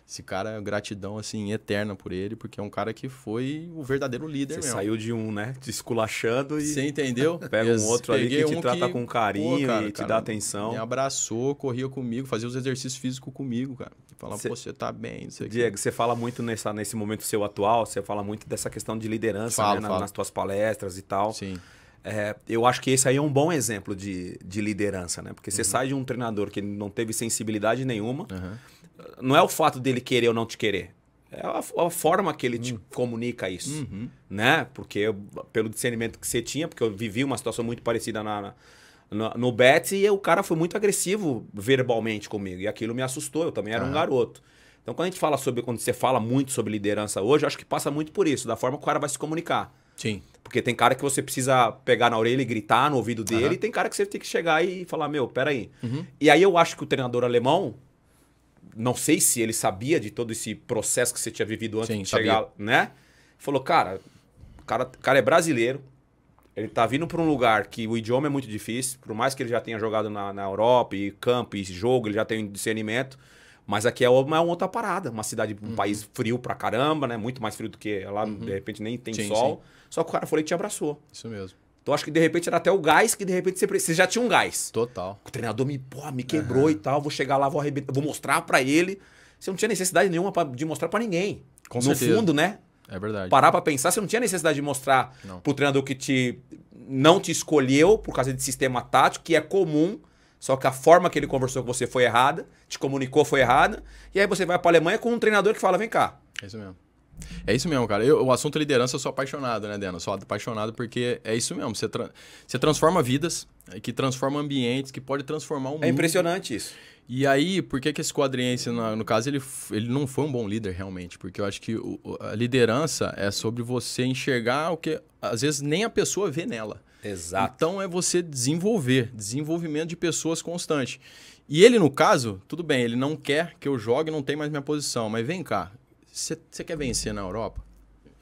Esse cara, gratidão, assim, eterna por ele, porque é um cara que foi o verdadeiro líder você mesmo. saiu de um, né? Te esculachando e... Você entendeu? Pega um outro ali que te trata que... com carinho pô, cara, e te cara, dá atenção. Me abraçou, corria comigo, fazia os exercícios físicos comigo, cara cê, você tá bem, Diego, você fala muito nessa, nesse momento seu atual, você fala muito dessa questão de liderança falo, né, falo. nas tuas palestras e tal. Sim. É, eu acho que esse aí é um bom exemplo de, de liderança, né? Porque você uhum. sai de um treinador que não teve sensibilidade nenhuma. Uhum. Não é o fato dele querer ou não te querer. É a, a forma que ele uhum. te hum. comunica isso, uhum. né? Porque eu, pelo discernimento que você tinha, porque eu vivi uma situação muito parecida na, na no, no bet e o cara foi muito agressivo verbalmente comigo. E aquilo me assustou, eu também era uhum. um ah. garoto. Então, quando a gente fala sobre, quando você fala muito sobre liderança hoje, acho que passa muito por isso, da forma que o cara vai se comunicar. Sim. Porque tem cara que você precisa pegar na orelha e gritar no ouvido dele, uhum. e tem cara que você tem que chegar e falar: Meu, peraí. Uhum. E aí eu acho que o treinador alemão, não sei se ele sabia de todo esse processo que você tinha vivido antes Sim, de chegar, sabia. né? Falou: Cara, o cara, cara é brasileiro, ele tá vindo para um lugar que o idioma é muito difícil, por mais que ele já tenha jogado na, na Europa, e campo, e jogo, ele já tem discernimento. Mas aqui é uma, é uma outra parada. Uma cidade, um uhum. país frio pra caramba, né? Muito mais frio do que lá, uhum. de repente nem tem sim, sol. Sim. Só que o cara foi e te abraçou. Isso mesmo. Então acho que de repente era até o gás que de repente você, você já tinha um gás. Total. O treinador me, pô, me quebrou uhum. e tal. Vou chegar lá, vou arrebentar, vou mostrar para ele. Você não tinha necessidade nenhuma pra, de mostrar para ninguém. Com no certeza. fundo, né? É verdade. Parar para pensar, você não tinha necessidade de mostrar não. pro treinador que te não te escolheu por causa de sistema tático, que é comum, só que a forma que ele conversou com você foi errada, te comunicou foi errada, e aí você vai para Alemanha com um treinador que fala: "Vem cá". É isso mesmo. É isso mesmo, cara. Eu, o assunto liderança eu sou apaixonado, né, Dena? Eu sou apaixonado porque é isso mesmo. Você, tra você transforma vidas, é, que transforma ambientes, que pode transformar o é mundo. É impressionante isso. E aí, por que, que esse quadriense, no caso, ele, ele não foi um bom líder realmente? Porque eu acho que o, a liderança é sobre você enxergar o que às vezes nem a pessoa vê nela. Exato. Então é você desenvolver, desenvolvimento de pessoas constante. E ele, no caso, tudo bem, ele não quer que eu jogue, não tem mais minha posição. Mas vem cá, você quer vencer na Europa?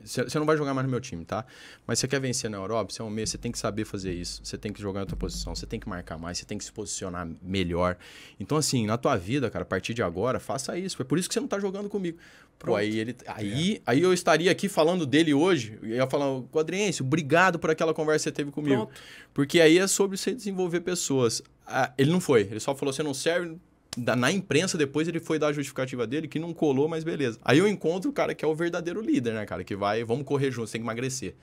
Você não vai jogar mais no meu time, tá? Mas você quer vencer na Europa, você é um mês, você tem que saber fazer isso. Você tem que jogar na tua posição, você tem que marcar mais, você tem que se posicionar melhor. Então, assim, na tua vida, cara, a partir de agora, faça isso. Foi por isso que você não tá jogando comigo. Pronto. Pô, aí ele. Aí, é. aí eu estaria aqui falando dele hoje. E ia falar, Quadriêncio, obrigado por aquela conversa que você teve comigo. Pronto. Porque aí é sobre você desenvolver pessoas. Ah, ele não foi, ele só falou: você não serve, da, na imprensa depois ele foi dar a justificativa dele que não colou, mas beleza. Aí eu encontro o cara que é o verdadeiro líder, né, cara? Que vai, vamos correr juntos, tem que emagrecer.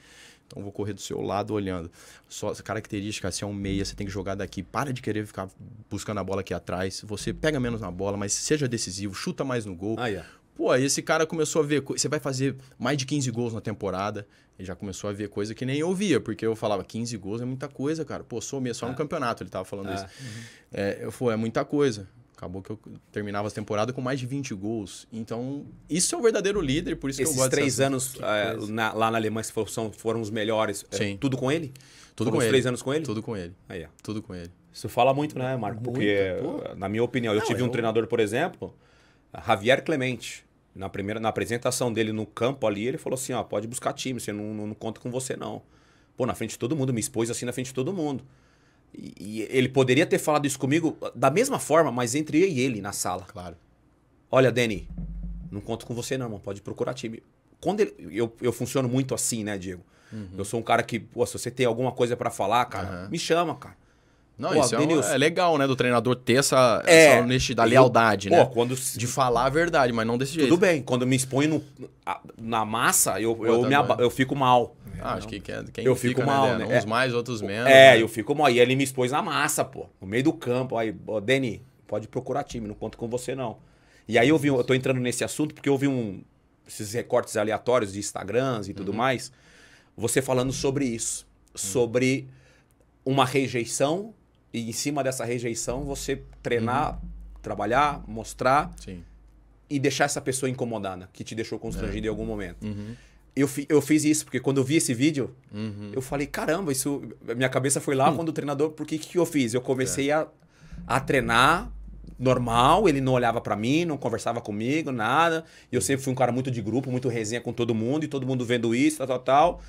Então vou correr do seu lado olhando. Só característica, se é um meia, você tem que jogar daqui. Para de querer ficar buscando a bola aqui atrás. Você pega menos na bola, mas seja decisivo, chuta mais no gol. Ah, yeah. Pô, esse cara começou a ver. Você vai fazer mais de 15 gols na temporada. Ele já começou a ver coisa que nem eu via, porque eu falava: 15 gols é muita coisa, cara. Pô, sou meia só no é. campeonato. Ele tava falando é. isso. Uhum. É, eu falei: é muita coisa. Acabou que eu terminava a temporada com mais de 20 gols. Então, isso é o um verdadeiro líder, por isso Esses que eu gosto três dessa... anos uh, na, lá na Alemanha foram, foram os melhores. É, Sim. É, tudo com ele? Tudo foram com os ele. três anos com ele? Tudo com ele. Aí, ah, é. Tudo com ele. Isso fala muito, né, Marco? Muito, Porque, pô. na minha opinião, eu tive eu... um treinador, por exemplo, Javier Clemente na primeira na apresentação dele no campo ali, ele falou assim: ó, pode buscar time, você não, não, não, conta com você, não. Pô, na frente de todo mundo, me expôs assim na frente de todo mundo. E, ele poderia ter falado isso comigo ah, da mesma forma, mas entre eu e ele na sala. Claro. Olha, Danny, não conto com você não, irmão. Pode procurar time. Quando ele, eu, eu funciono muito assim, né, Diego? Uhum. Eu sou um cara que, pô, se você tem alguma coisa para falar, cara, uhum. me chama, cara. Não, pô, isso é, um, é, legal, né, do treinador ter essa, é, essa honestidade, eu, lealdade, pô, né? Quando, de falar a verdade, mas não desse jeito. Tudo bem, quando me expõe no, na massa, eu, pô, eu, tá me, eu fico mal. É, ah, acho que quem, quem eu fico né, mal, né? né? Uns é, mais, outros é, menos. É, né? eu fico mal. E ele me expôs na massa, pô. No meio do campo. Aí, ó, Deni, pode procurar time, não conto com você, não. E aí eu vi, eu tô entrando nesse assunto porque eu vi um, esses recortes aleatórios de Instagrams e tudo uhum. mais. Você falando sobre isso. Uhum. Sobre uma rejeição e em cima dessa rejeição você treinar, uhum. trabalhar, mostrar Sim. e deixar essa pessoa incomodada, que te deixou constrangido é. em algum momento. Uhum eu, fi, eu fiz isso, porque quando eu vi esse vídeo, uhum. eu falei, caramba, isso. Minha cabeça foi lá hum. quando o treinador. Por que, que eu fiz? Eu comecei é. a, a treinar normal, ele não olhava para mim, não conversava comigo, nada. Eu sempre fui um cara muito de grupo, muito resenha com todo mundo, e todo mundo vendo isso, tal, tal, tal.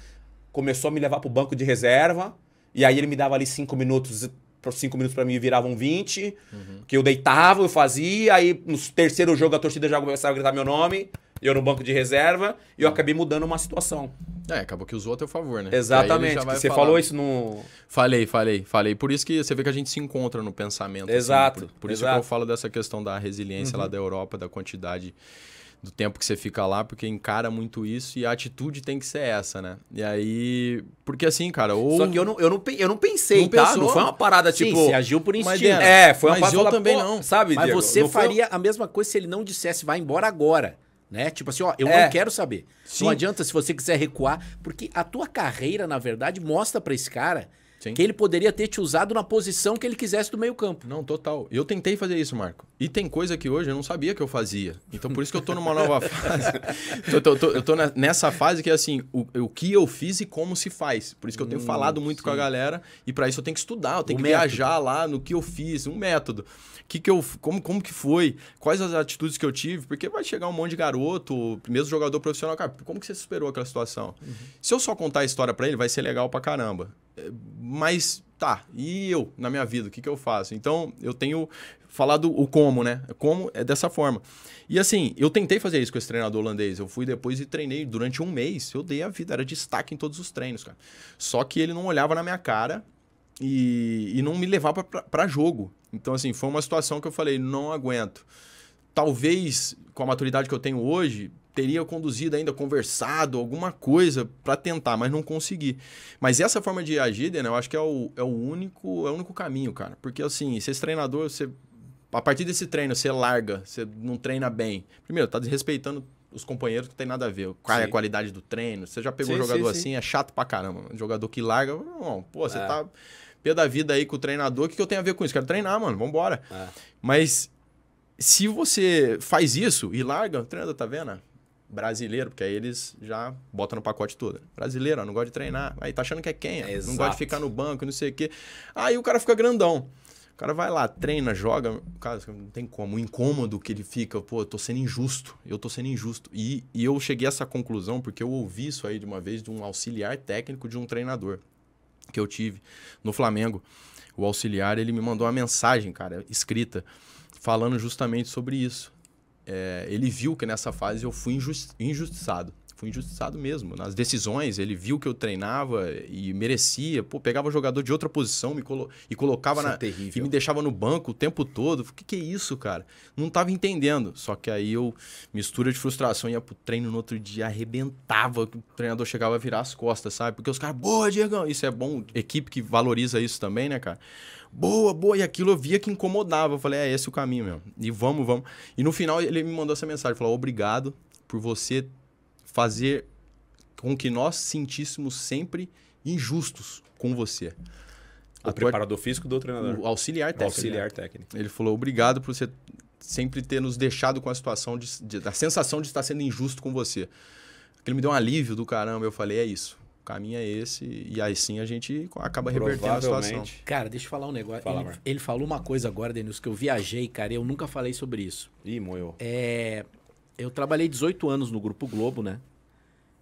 Começou a me levar pro banco de reserva, e aí ele me dava ali cinco minutos, cinco minutos para mim viravam 20, uhum. que eu deitava, eu fazia, aí no terceiro jogo a torcida já começava a gritar meu nome eu no banco de reserva, e eu tá. acabei mudando uma situação. É, acabou que usou é a teu favor, né? Exatamente. Você falar... falou isso no. Falei, falei, falei. Por isso que você vê que a gente se encontra no pensamento. Assim, né? Exato. Assim, por, por exato. isso que eu falo dessa questão da resiliência uhum. lá da Europa, da quantidade do tempo que você fica lá, porque encara muito isso e a atitude tem que ser essa, né? E aí. Porque assim, cara. Ou... Só que eu não, eu não, eu não pensei, não tá? Pensou. Não foi uma parada tipo. Sim, você agiu por instinto. Mas, é, foi uma mas parada. Mas eu também não. Sabe, Mas Diego, você faria foi... a mesma coisa se ele não dissesse, vai embora agora. Né? Tipo assim, ó, eu é. não quero saber. Sim. Não adianta se você quiser recuar, porque a tua carreira, na verdade, mostra para esse cara Sim. que ele poderia ter te usado na posição que ele quisesse do meio campo. Não, total. Eu tentei fazer isso, Marco. E tem coisa que hoje eu não sabia que eu fazia. Então por isso que eu tô numa nova fase. tô, tô, tô, eu tô nessa fase que é assim, o, o, que eu fiz e como se faz. Por isso que eu tenho hum, falado muito sim. com a galera e para isso eu tenho que estudar, eu tenho o que método. viajar lá no que eu fiz, um método que que eu, como, como que foi, quais as atitudes que eu tive, porque vai chegar um monte de garoto, mesmo jogador profissional, cara, como que você superou aquela situação? Uhum. Se eu só contar a história para ele, vai ser legal pra caramba. É, mas tá, e eu na minha vida, o que que eu faço? Então, eu tenho falado o como, né? Como é dessa forma. E assim, eu tentei fazer isso com esse treinador holandês. Eu fui depois e treinei durante um mês. Eu dei a vida, era destaque em todos os treinos, cara. Só que ele não olhava na minha cara e, e não me levar para jogo. Então, assim, foi uma situação que eu falei, não aguento. Talvez, com a maturidade que eu tenho hoje, teria conduzido ainda, conversado, alguma coisa para tentar, mas não consegui. Mas essa forma de agir, né, eu acho que é o, é o único é o único caminho, cara. Porque, assim, se esse treinador, você, a partir desse treino, você larga, você não treina bem. Primeiro, tá desrespeitando os companheiros que não tem nada a ver. Qual é a qualidade do treino? Você já pegou sim, um jogador sim, assim, é chato pra caramba. Um jogador que larga, não, pô, você é. tá pé da vida aí com o treinador, o que, que eu tenho a ver com isso? Quero treinar, mano, vambora. É. Mas se você faz isso e larga, o treinador, tá vendo? Brasileiro, porque aí eles já botam no pacote todo. Brasileiro, não gosta de treinar. Aí tá achando que é quem? É não gosta de ficar no banco, não sei o quê. Aí o cara fica grandão. O cara vai lá, treina, joga. Cara, não tem como. O incômodo que ele fica, pô, eu tô sendo injusto. Eu tô sendo injusto. E, e eu cheguei a essa conclusão porque eu ouvi isso aí de uma vez de um auxiliar técnico de um treinador que eu tive no Flamengo, o auxiliar, ele me mandou uma mensagem, cara, escrita, falando justamente sobre isso. É, ele viu que nessa fase eu fui injusti injustiçado fui injustiçado mesmo. Nas decisões, ele viu que eu treinava e merecia. Pô, pegava jogador de outra posição me colo e colocava isso na. É terrível. E me deixava no banco o tempo todo. O que, que é isso, cara? Não tava entendendo. Só que aí eu, mistura de frustração, ia pro treino no outro dia, arrebentava. O treinador chegava a virar as costas, sabe? Porque os caras, boa, Diego Isso é bom. Equipe que valoriza isso também, né, cara? boa, boa. E aquilo eu via que incomodava. Eu falei, é esse o caminho, meu. E vamos, vamos. E no final ele me mandou essa mensagem: falou, obrigado por você fazer com que nós sentíssemos sempre injustos com você. O preparador físico do treinador. O auxiliar técnico. O auxiliar técnico. Ele falou: obrigado por você sempre ter nos deixado com a situação de, de, da sensação de estar sendo injusto com você. Aquilo me deu um alívio do caramba. Eu falei: é isso. O caminho é esse. E aí sim a gente acaba revertendo a situação. Cara, deixa eu falar um negócio. Fala, ele, ele, falou uma coisa agora, Denilson, que eu viajei, cara. eu nunca falei sobre isso. Ih, moeu. É. Eu trabalhei 18 anos no Grupo Globo, né?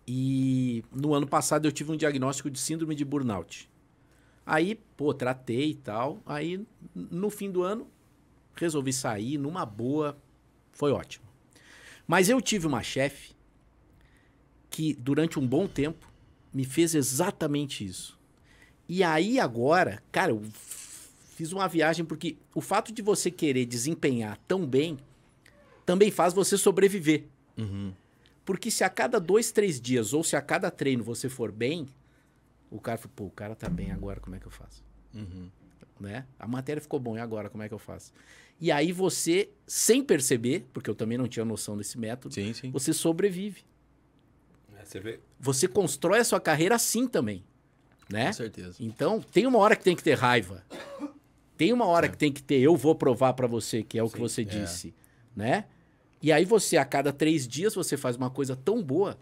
E no ano passado eu tive um diagnóstico de síndrome de burnout. Aí, pô, tratei e tal. Aí, no fim do ano, resolvi sair numa boa. Foi ótimo. Mas eu tive uma chefe que, durante um bom tempo, me fez exatamente isso. E aí, agora, cara, eu fiz uma viagem porque o fato de você querer desempenhar tão bem também faz você sobreviver. Uhum. Porque se a cada dois, três dias ou se a cada treino você for bem, o cara fala, pô, o cara tá bem agora, como é que eu faço? Uhum. Né? A matéria ficou bom, e agora, como é que eu faço? E aí você, sem perceber, porque eu também não tinha noção desse método, sim, sim. você sobrevive. É, você, você, constrói a sua carreira assim também. Né? Com certeza. Então, tem uma hora que tem que ter raiva. Tem uma hora é. que tem que ter, eu vou provar para você, que é o sim, que você é. disse. Né? E aí você, a cada três dias, você faz uma coisa tão boa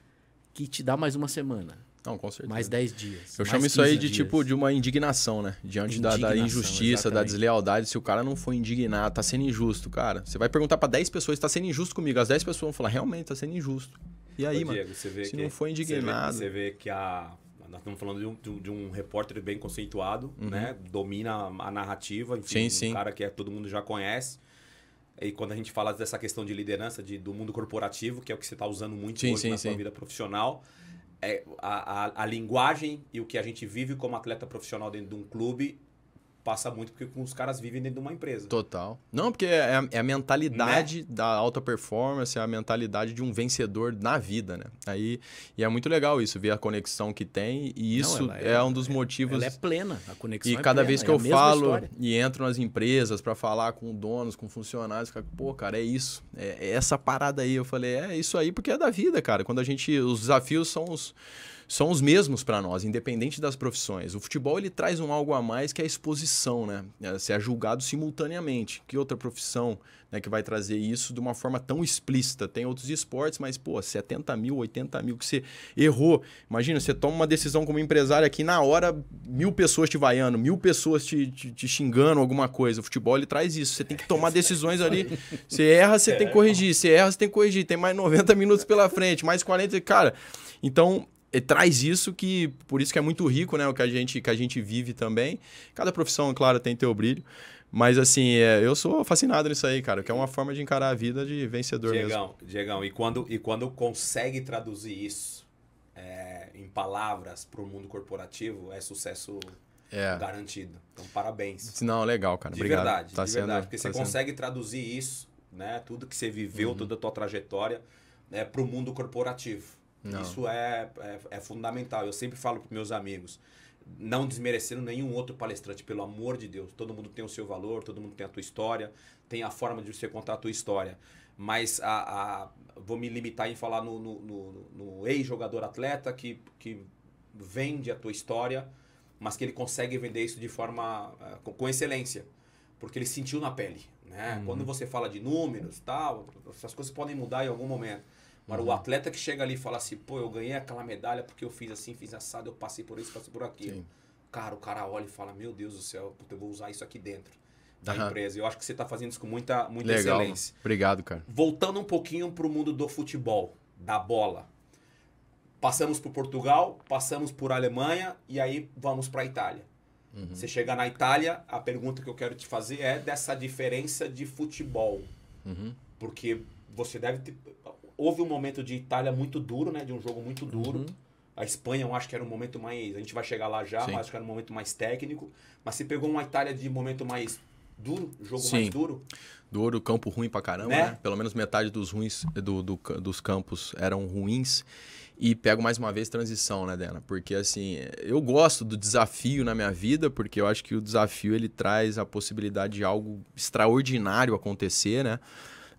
que te dá mais uma semana. Não, com certeza. Mais 10 dias. Eu chamo isso aí de dias. tipo de uma indignação, né? Diante indignação, da, da, injustiça, exatamente. da deslealdade. Se o cara não for indignado tá sendo injusto, cara. Você vai perguntar para 10 pessoas, tá sendo injusto comigo. As 10 pessoas vão falar, realmente, tá sendo injusto. E aí, Ô, Diego, mano? se que, não for indignado. Você vê, você vê que a. Nós estamos falando de um, de um repórter bem conceituado, né? uhum. né? Domina a narrativa, enfim, sim, sim. um cara que é, todo mundo já conhece. E quando a gente fala dessa questão de liderança de, do mundo corporativo, que é o que você está usando muito sim, hoje sim, na sim. sua vida profissional, é, a, a, a linguagem e o que a gente vive como atleta profissional dentro de um clube passa muito porque os caras vivem dentro de uma empresa. Total. Não, porque é, é, a, é a mentalidade né? da alta performance, é a mentalidade de um vencedor na vida, né? Aí, e é muito legal isso, ver a conexão que tem. E isso Não, é, é, um dos motivos. Ela é plena, a conexão. E é cada plena, vez que é eu falo história. e entro nas empresas para falar com donos, com funcionários, cara, pô, cara, é isso. É, é essa parada aí. Eu falei, é isso aí porque é da vida, cara. Quando a gente. Os desafios são os são os mesmos para nós, independente das profissões. O futebol ele traz um algo a mais que é a exposição, né? Você é julgado simultaneamente. Que outra profissão né, que vai trazer isso de uma forma tão explícita? Tem outros esportes, mas, pô, 70 mil, 80 mil que você errou. Imagina, você toma uma decisão como empresário aqui, na hora, mil pessoas te vaiando, mil pessoas te, te, te xingando alguma coisa. O futebol ele traz isso. Você tem que tomar decisões ali. Você erra, você tem que corrigir. Você erra, você tem que corrigir. Tem mais 90 minutos pela frente, mais 40. Cara, então e traz isso que por isso que é muito rico, né, o que a gente que a gente vive também. Cada profissão, claro, tem teu brilho, mas assim, é, eu sou fascinado nisso aí, cara, que é uma forma de encarar a vida de vencedor Diegão, mesmo. Diegão, e quando e quando consegue traduzir isso é, em palavras para o mundo corporativo, é sucesso é. garantido. Então, parabéns. Não, legal, cara. De Obrigado. verdade, tá de sendo, verdade. Porque tá você sendo. consegue traduzir isso, né? Tudo que você viveu, uhum. toda a tua trajetória, né, para o mundo corporativo. Não. Isso é, é, é, fundamental. Eu sempre falo para meus amigos, não desmerecendo nenhum outro palestrante, pelo amor de Deus. Todo mundo tem o seu valor, todo mundo tem a tua história, tem a forma de você contar a tua história. Mas a, a vou me limitar em falar no, no, no, no ex-jogador atleta que, que vende a tua história, mas que ele consegue vender isso de forma eh, com, com excelência, porque ele sentiu na pele. Né? Uhum. Quando você fala de números, tal, essas coisas podem mudar em algum momento mas uhum. o atleta que chega ali e fala assim, pô, eu ganhei aquela medalha porque eu fiz assim, fiz assado, eu passei por isso, passei por aquilo. Sim. Cara, o cara olha e fala, meu Deus do céu, puta, eu vou usar isso aqui dentro da uhum. empresa. Eu acho que você está fazendo isso com muita, muita Legal. excelência. Obrigado, cara. Voltando um pouquinho para o mundo do futebol, da bola. Passamos por Portugal, passamos por Alemanha e aí vamos para a Itália. Uhum. Você chega na Itália, a pergunta que eu quero te fazer é dessa diferença de futebol. Uhum. Porque você deve ter houve um momento de Itália muito duro, né? De um jogo muito duro. Uhum. A Espanha, eu acho que era um momento mais. A gente vai chegar lá já, Sim. mas acho que era um momento mais técnico. Mas se pegou uma Itália de momento mais duro, jogo Sim. mais duro. Duro, campo ruim pra caramba, né? né? Pelo menos metade dos ruins do, do, dos campos eram ruins. E pego mais uma vez transição, né, Dena? Porque assim, eu gosto do desafio na minha vida, porque eu acho que o desafio ele traz a possibilidade de algo extraordinário acontecer, né?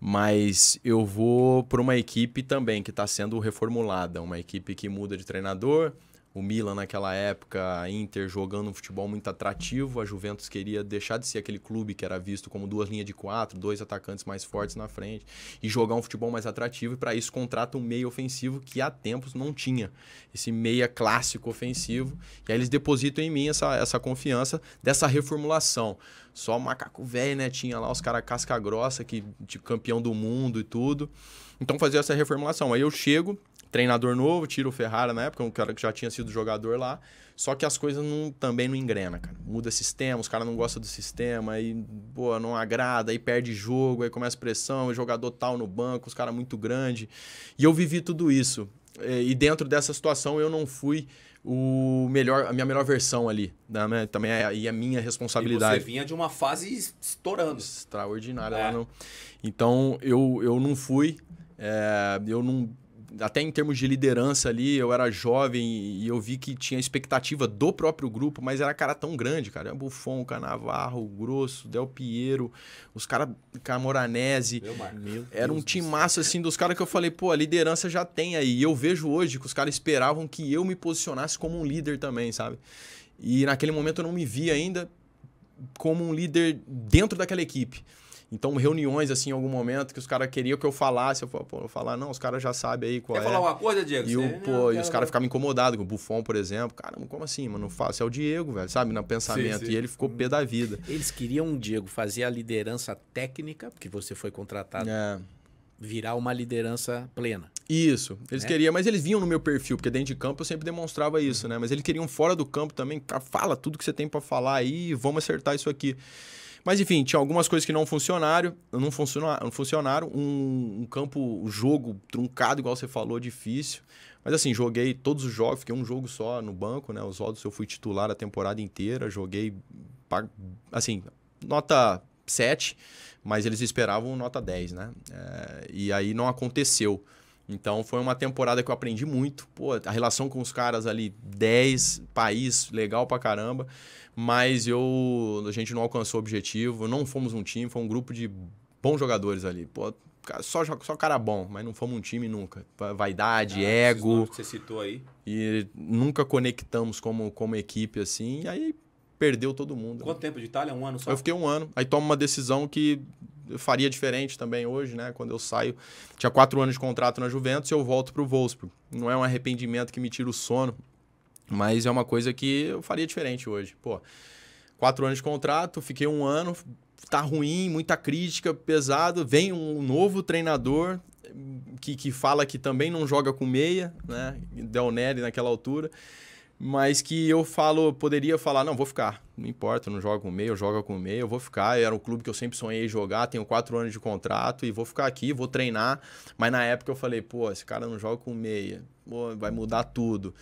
mas eu vou para uma equipe também que está sendo reformulada, uma equipe que muda de treinador, o Milan naquela época, a Inter jogando um futebol muito atrativo, a Juventus queria deixar de ser aquele clube que era visto como duas linhas de quatro, dois atacantes mais fortes na frente e jogar um futebol mais atrativo e para isso contrata um meio ofensivo que há tempos não tinha, esse meia clássico ofensivo. E aí eles depositam em mim essa, essa confiança dessa reformulação. Só macaco velho, né? Tinha lá os caras casca grossa que de campeão do mundo e tudo. Então fazia essa reformulação. Aí eu chego treinador novo, tira o Ferrara na época, um cara que já tinha sido jogador lá. Só que as coisas não, também não engrenam, cara. Muda sistema, os caras não gostam do sistema, aí, boa, não agrada, aí perde jogo, aí começa pressão, jogador tal no banco, os caras muito grande. E eu vivi tudo isso. É, e dentro dessa situação eu não fui o melhor, a minha melhor versão ali. Né? Também é, a minha responsabilidade. E você vinha de uma fase estourando. Extraordinária é. lá Então eu, eu não fui. É, eu não até em termos de liderança ali, eu era jovem e eu vi que tinha expectativa do próprio grupo, mas era cara tão grande, cara. É Buffon, Canavarro, Grosso, Del Piero, os caras Camoranese. Meu era um time massa assim dos caras que eu falei, pô, a liderança já tem aí. E eu vejo hoje que os caras esperavam que eu me posicionasse como um líder também, sabe? E naquele momento eu não me vi ainda como um líder dentro daquela equipe. Então, reuniões, assim, em algum momento que os caras queriam que eu falasse, eu falava, pô, eu falar, não, os caras já sabem aí qual Quer é. Quer falar uma coisa, Diego? E, o, pô, e os caras ficavam incomodados, com o Buffon, por exemplo. cara como assim, mano? Não faço. É o Diego, velho, sabe? No pensamento. Sim, sim. E ele ficou pé da vida. Eles queriam o Diego fazer a liderança técnica, porque você foi contratado. É virar uma liderança plena. Isso. Eles né? queriam, mas eles vinham no meu perfil, porque dentro de campo eu sempre demonstrava isso, uhum. né? Mas eles queriam fora do campo também, fala tudo que você tem para falar aí, vamos acertar isso aqui. Mas enfim, tinha algumas coisas que não funcionaram, não funcionaram, não funcionaram um, um, campo, um jogo truncado, igual você falou, difícil. Mas assim, joguei todos os jogos, fiquei um jogo só no banco, né? Os odds eu fui titular a temporada inteira, joguei, assim, nota 7, mas eles esperavam nota 10, né? É, e aí não aconteceu. Então foi uma temporada que eu aprendi muito. Pô, a relação com os caras ali, 10 país, legal pra caramba. Mas eu, a gente não alcançou o objetivo, não fomos um time, foi um grupo de bons jogadores ali. Pô, só, só cara bom, mas não fomos um time nunca. Vaidade, ah, ego. Que você citou aí. E nunca conectamos como, como equipe assim. E aí perdeu todo mundo. Quanto tempo de Itália? Um ano só? Eu fiquei um ano. Aí toma uma decisão que eu faria diferente também hoje, né? Quando eu saio, tinha quatro anos de contrato na Juventus e eu volto para o Wolfsburg. Não é um arrependimento que me tira o sono, mas é uma coisa que eu faria diferente hoje. Pô, quatro anos de contrato, fiquei um ano, tá ruim, muita crítica, pesado. Vem um novo treinador que, que fala que também não joga com meia, né? Del Neri naquela altura mas que eu falo, poderia falar, não, vou ficar. Não importa, não jogo com o meio, joga com o meio, eu vou ficar. Era um clube que eu sempre sonhei jogar, tenho quatro anos de contrato e vou ficar aqui, vou treinar. Mas na época eu falei, pô, esse cara não joga com meia, pô, vai mudar tudo.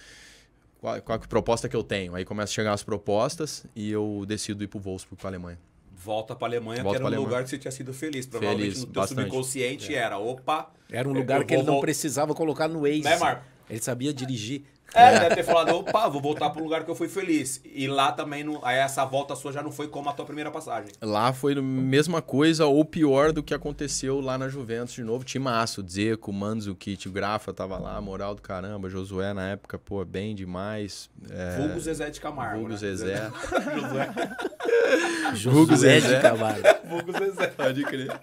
Qual, qual a proposta que eu tenho? Aí começa a chegar as propostas e eu decido ir pro Wolfsburg, pra Alemanha. Volta para Alemanha, Volta que era um Alemanha. lugar que você tinha sido feliz. Provavelmente feliz, no teu bastante. subconsciente é. era, opa... Era um é, lugar que ele não precisava colocar no Waze. Né, Marco? Ele sabia dirigir. É, é, deve ter falado, opa, vou voltar pro lugar que eu fui feliz. E lá também, não, aí essa volta sua já não foi como a tua primeira passagem. Lá foi a mesma coisa ou pior do que aconteceu lá na Juventus de novo. Aço, Zeco, Mandzukic, Grafa tava lá, moral do caramba. Josué na época, pô, bem demais. É... Vulgo Zezé de Camargo, Vulgo né? Zezé. Josué. Josué de Camargo. Vulgo Zezé. Pode crer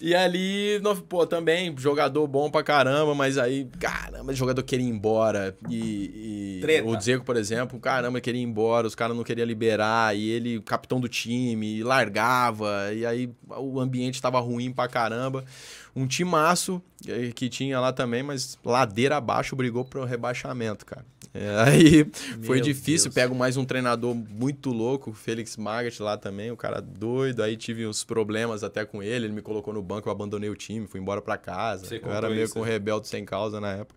e ali, pô, também, jogador bom pra caramba, mas aí, caramba, jogador queria ir embora. E, e o Diego por exemplo, caramba, queria ir embora, os caras não queriam liberar, e ele, capitão do time, largava, e aí o ambiente tava ruim pra caramba. Um timaço eh, que tinha lá também, mas ladeira abaixo brigou pro rebaixamento, cara. É, aí Meu foi difícil. Deus. Pego mais um treinador muito louco, felix magath lá também, o cara doido. Aí tive uns problemas até com ele, ele me colocou no banco, eu abandonei o time, fui embora para casa. Você eu era meio com um né? rebelde sem causa na época.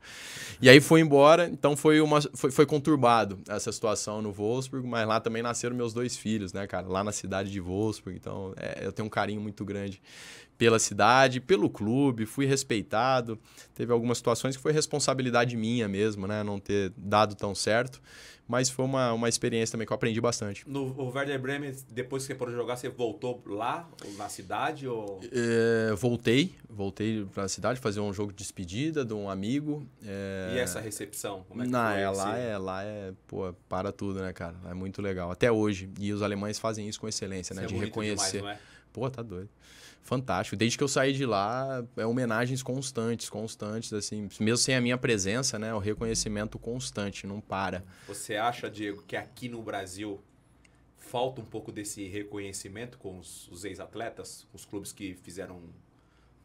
E aí fui embora, então foi uma foi, foi conturbado essa situação no Wolfsburg, mas lá também nasceram meus dois filhos, né, cara? Lá na cidade de Wolfsburg, então é, eu tenho um carinho muito grande pela cidade, pelo clube clube, fui respeitado. Teve algumas situações que foi responsabilidade minha mesmo, né? Não ter dado tão certo. Mas foi uma, uma experiência também que eu aprendi bastante. No o Werder Bremen, depois que você parou de jogar, você voltou lá, na cidade? Ou... É, voltei, voltei para a cidade fazer um jogo de despedida de um amigo. É... E essa recepção? Como é que Não, foi é, lá é, lá é, pô, para tudo, né, cara? É muito legal. Até hoje. E os alemães fazem isso com excelência, né? É de reconhecer. Demais, não é? Pô, tá doido fantástico. Desde que eu saí de lá, é homenagens constantes, constantes, assim, mesmo sem a minha presença, né? O reconhecimento constante, não para. Você acha, Diego, que aqui no Brasil falta um pouco desse reconhecimento com os, os ex-atletas, os clubes que fizeram.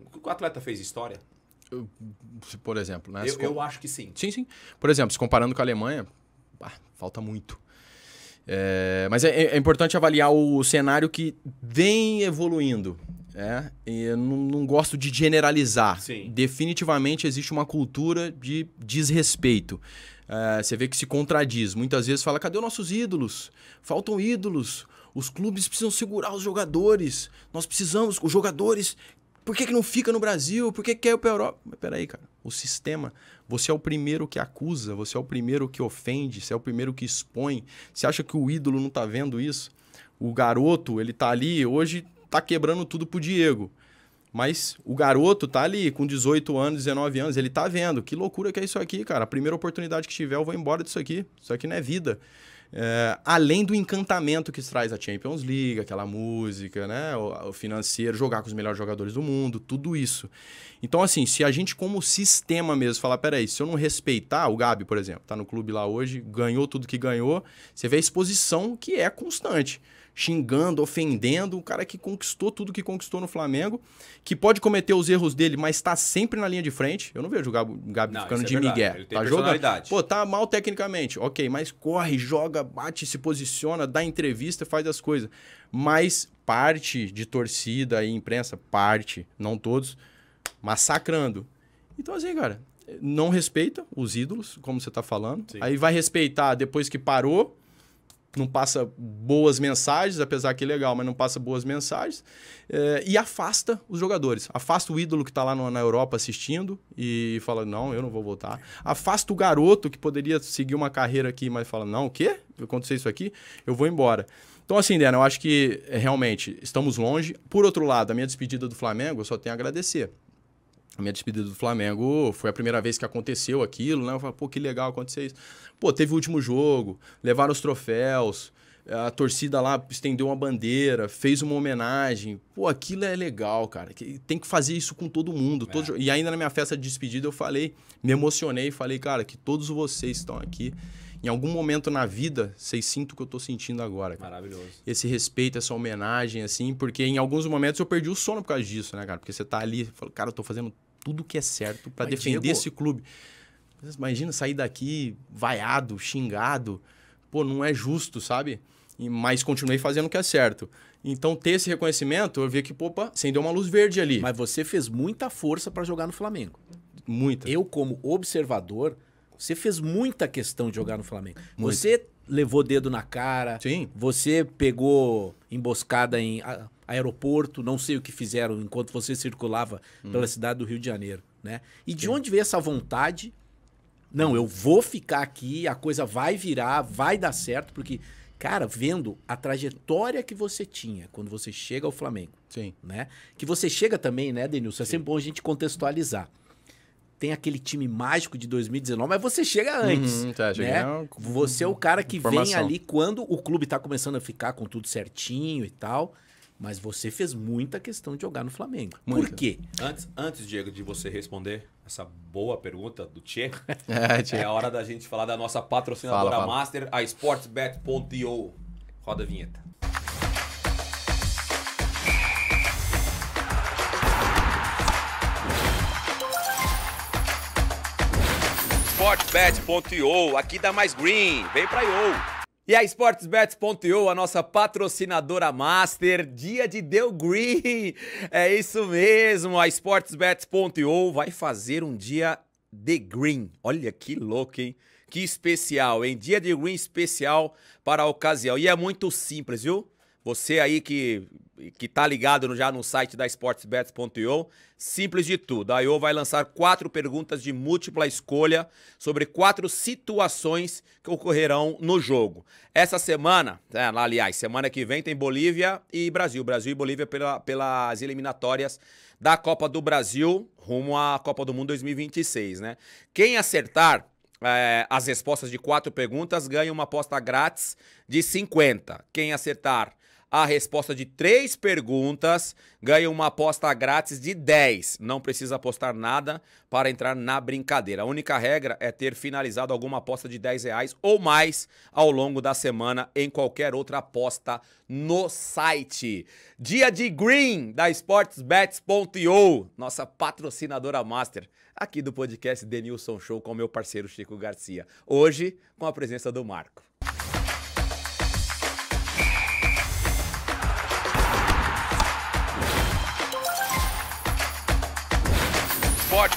O atleta fez história? Eu, por exemplo, né? Eu, eu, acho que sim. Sim, sim. Por exemplo, se comparando com a Alemanha, falta muito. É, mas é, é, é, importante avaliar o cenário que vem evoluindo. É, eu não, não gosto de generalizar. Sim. Definitivamente existe uma cultura de desrespeito. É, você vê que se contradiz. Muitas vezes fala: cadê os nossos ídolos? Faltam ídolos. Os clubes precisam segurar os jogadores. Nós precisamos, os jogadores. Por que, que não fica no Brasil? Por que, quer ir para a Europa? Mas peraí, cara. O sistema. Você é o primeiro que acusa, você é o primeiro que ofende, você é o primeiro que expõe. Você acha que o ídolo não está vendo isso? O garoto, ele está ali hoje tá quebrando tudo pro Diego. Mas o garoto tá ali com 18 anos, 19 anos, ele tá vendo. Que loucura que é isso aqui, cara. A primeira oportunidade que tiver, eu vou embora disso aqui. Isso aqui não é vida. É, além do encantamento que traz a Champions League, aquela música, né? O, o, financeiro, jogar com os melhores jogadores do mundo, tudo isso. Então, assim, se a gente, como sistema mesmo, falar: peraí, se eu não respeitar, o Gabi, por exemplo, tá no clube lá hoje, ganhou tudo que ganhou, você vê a exposição que é constante xingando, ofendendo, um cara que conquistou tudo que conquistou no Flamengo, que pode cometer os erros dele, mas tá sempre na linha de frente. Eu não vejo o Gabi, Gabi não, ficando é de é migué. Tá jogando. Pô, tá mal tecnicamente. OK, mas corre, joga, bate, se posiciona, dá entrevista, faz as coisas. Mas parte de torcida e imprensa, parte, não todos, massacrando. Então assim, cara, não respeita os ídolos, como você tá falando. Sim. Aí vai respeitar depois que parou não passa boas mensagens, apesar que é legal, mas não passa boas mensagens, é, e afasta os jogadores. Afasta o ídolo que está lá no, na Europa assistindo e fala: não, eu não vou voltar. Afasta o garoto que poderia seguir uma carreira aqui, mas fala: não, o quê? Aconteceu isso aqui? Eu vou embora. Então, assim, Dena, eu acho que eh, realmente estamos longe. Por outro lado, a minha despedida do Flamengo, eu só tenho a agradecer a minha despedida do Flamengo foi a primeira vez que aconteceu aquilo, né? Eu falei, pô, que legal acontecer isso. Pô, teve o último jogo, levaram os troféus, a torcida lá estendeu uma bandeira, fez uma homenagem. Pô, aquilo é legal, cara. Tem que fazer isso com todo mundo. É. Todo... E ainda na minha festa de despedida eu falei, me emocionei e falei, cara, que todos vocês estão aqui em algum momento na vida, vocês sintam o que eu estou sentindo agora. Cara. Maravilhoso. Esse respeito, essa homenagem, assim, porque em alguns momentos eu perdi o sono por causa disso, né, cara? Porque você está ali, falou, cara, eu estou fazendo tudo que é certo para defender Diego... esse clube. Imagina sair daqui vaiado, xingado. Pô, não é justo, sabe? mas continuei fazendo o que é certo. Então, ter esse reconhecimento, eu vi que, opa, acendeu uma luz verde ali. Mas você fez muita força para jogar no Flamengo. Muita. Eu, como observador, você fez muita questão de jogar no Flamengo. Muito. Você levou dedo na cara. Sim. Você pegou emboscada em aeroporto, não sei o que fizeram enquanto você circulava hum. pela cidade do Rio de Janeiro, né? E de Sim. onde veio essa vontade? Não, eu vou ficar aqui, a coisa vai virar, vai dar certo, porque cara, vendo a trajetória que você tinha quando você chega ao Flamengo, Sim. né? Que você chega também, né, Denilson? É Sim. sempre bom a gente contextualizar tem aquele time mágico de 2019, mas você chega uhum, antes. Uhum, tá, né? É você é o cara que informação. vem ali quando o clube está começando a ficar com tudo certinho e tal. Mas você fez muita questão de jogar no Flamengo. Muita. Por quê? Antes, antes, Diego, de você responder essa boa pergunta do Tchê, é, é, a hora da gente falar da nossa patrocinadora fala, fala. master, a sportsbet.io. Roda a vinheta. Sportsbet.io, aqui dá mais green, vem pra IO. E a Sportsbet.io, a nossa patrocinadora master, dia de Deu Green. É isso mesmo, a Sportsbet.io vai fazer um dia de Green. Olha que louco, hein? Que especial, hein? Dia de Green especial para a ocasião. E é muito simples, viu? Você aí que que tá ligado no, já no site da sportsbets.io, simples de tudo. A IO vai lançar quatro perguntas de múltipla escolha sobre quatro situações que ocorrerão no jogo. Essa semana, é, aliás, semana que vem tem Bolívia e Brasil. Brasil e Bolívia pela, pelas eliminatórias da Copa do Brasil rumo à Copa do Mundo 2026, né? Quem acertar é, as respostas de quatro perguntas ganha uma aposta grátis de 50. Quem acertar a resposta de três perguntas ganha uma aposta grátis de 10. Não precisa apostar nada para entrar na brincadeira. A única regra é ter finalizado alguma aposta de 10 reais ou mais ao longo da semana em qualquer outra aposta no site. Dia de Green da Sportsbets.io, nossa patrocinadora master aqui do podcast Denilson Show com meu parceiro Chico Garcia. Hoje, com a presença do Marco.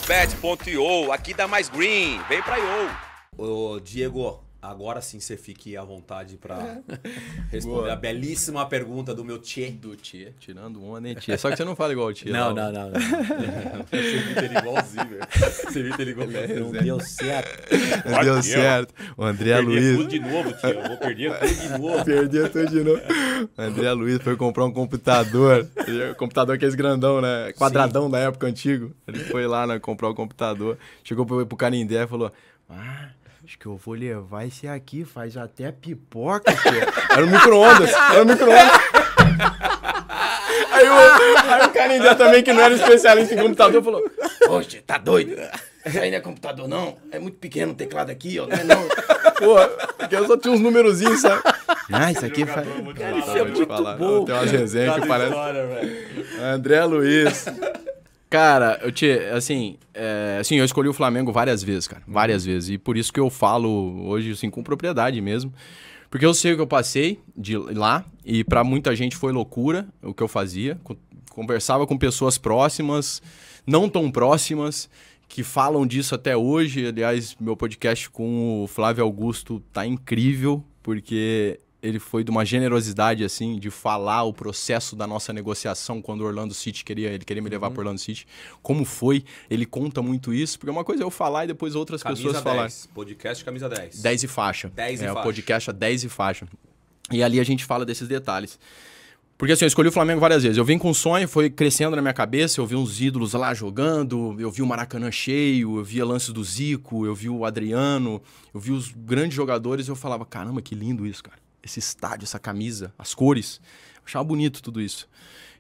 Bet.io, aqui dá mais green, vem pra IO. Ô Diego, Agora sim você fique à vontade para é. responder Boa. a belíssima pergunta do meu tio Do tio tirando uma, né, tchê. Só que você não fala igual o tio Não, não, não, Você imita ele igualzinho, velho. Você imita ele igualzinho. Não deu certo. Não deu certo. O André Luiz... tudo de novo, tio. Eu vou perder tudo de novo. Perdi tudo de novo. O André Luiz foi comprar um computador. É computador que é grandão, né? Quadradão Sim. da época antigo. Ele foi lá né, comprar o computador. Chegou pro, pro Canindé e falou... Ah... Acho que eu vou levar esse aqui, faz até pipoca, Era micro-ondas, era micro-ondas. Aí o, aí o cara ainda também, que não era especialista em computador, falou: poxa, tá doido? Isso aí não é computador, não? É muito pequeno o teclado aqui, ó. Não é não. Pô, porque eu só tinha uns númerozinhos, sabe? Ah, isso aqui faz. Cara, isso é muito falar. bom. Tem umas resenhas que parece. História, André Luiz. Cara, eu te, assim, é, assim, eu escolhi o Flamengo várias vezes, cara, várias uhum. vezes, e por isso que eu falo hoje, assim, com propriedade mesmo, porque eu sei o que eu passei de lá, e para muita gente foi loucura o que eu fazia, conversava com pessoas próximas, não tão próximas, que falam disso até hoje, aliás, meu podcast com o Flávio Augusto tá incrível, porque ele foi de uma generosidade assim de falar o processo da nossa negociação quando o Orlando City queria ele queria me levar uhum. para Orlando City como foi ele conta muito isso porque é uma coisa é eu falar e depois outras camisa pessoas 10. falar podcast camisa 10 10 e faixa 10 e é, faixa. podcast 10 é e faixa e ali a gente fala desses detalhes porque assim, eu escolhi o Flamengo várias vezes. Eu vim com um sonho, foi crescendo na minha cabeça. Eu vi uns ídolos lá jogando, eu vi o Maracanã cheio, eu via lances do Zico, eu vi o Adriano, eu vi os grandes jogadores. E eu falava, caramba, que lindo isso, cara esse estádio, essa camisa, as cores. Eu achava bonito tudo isso.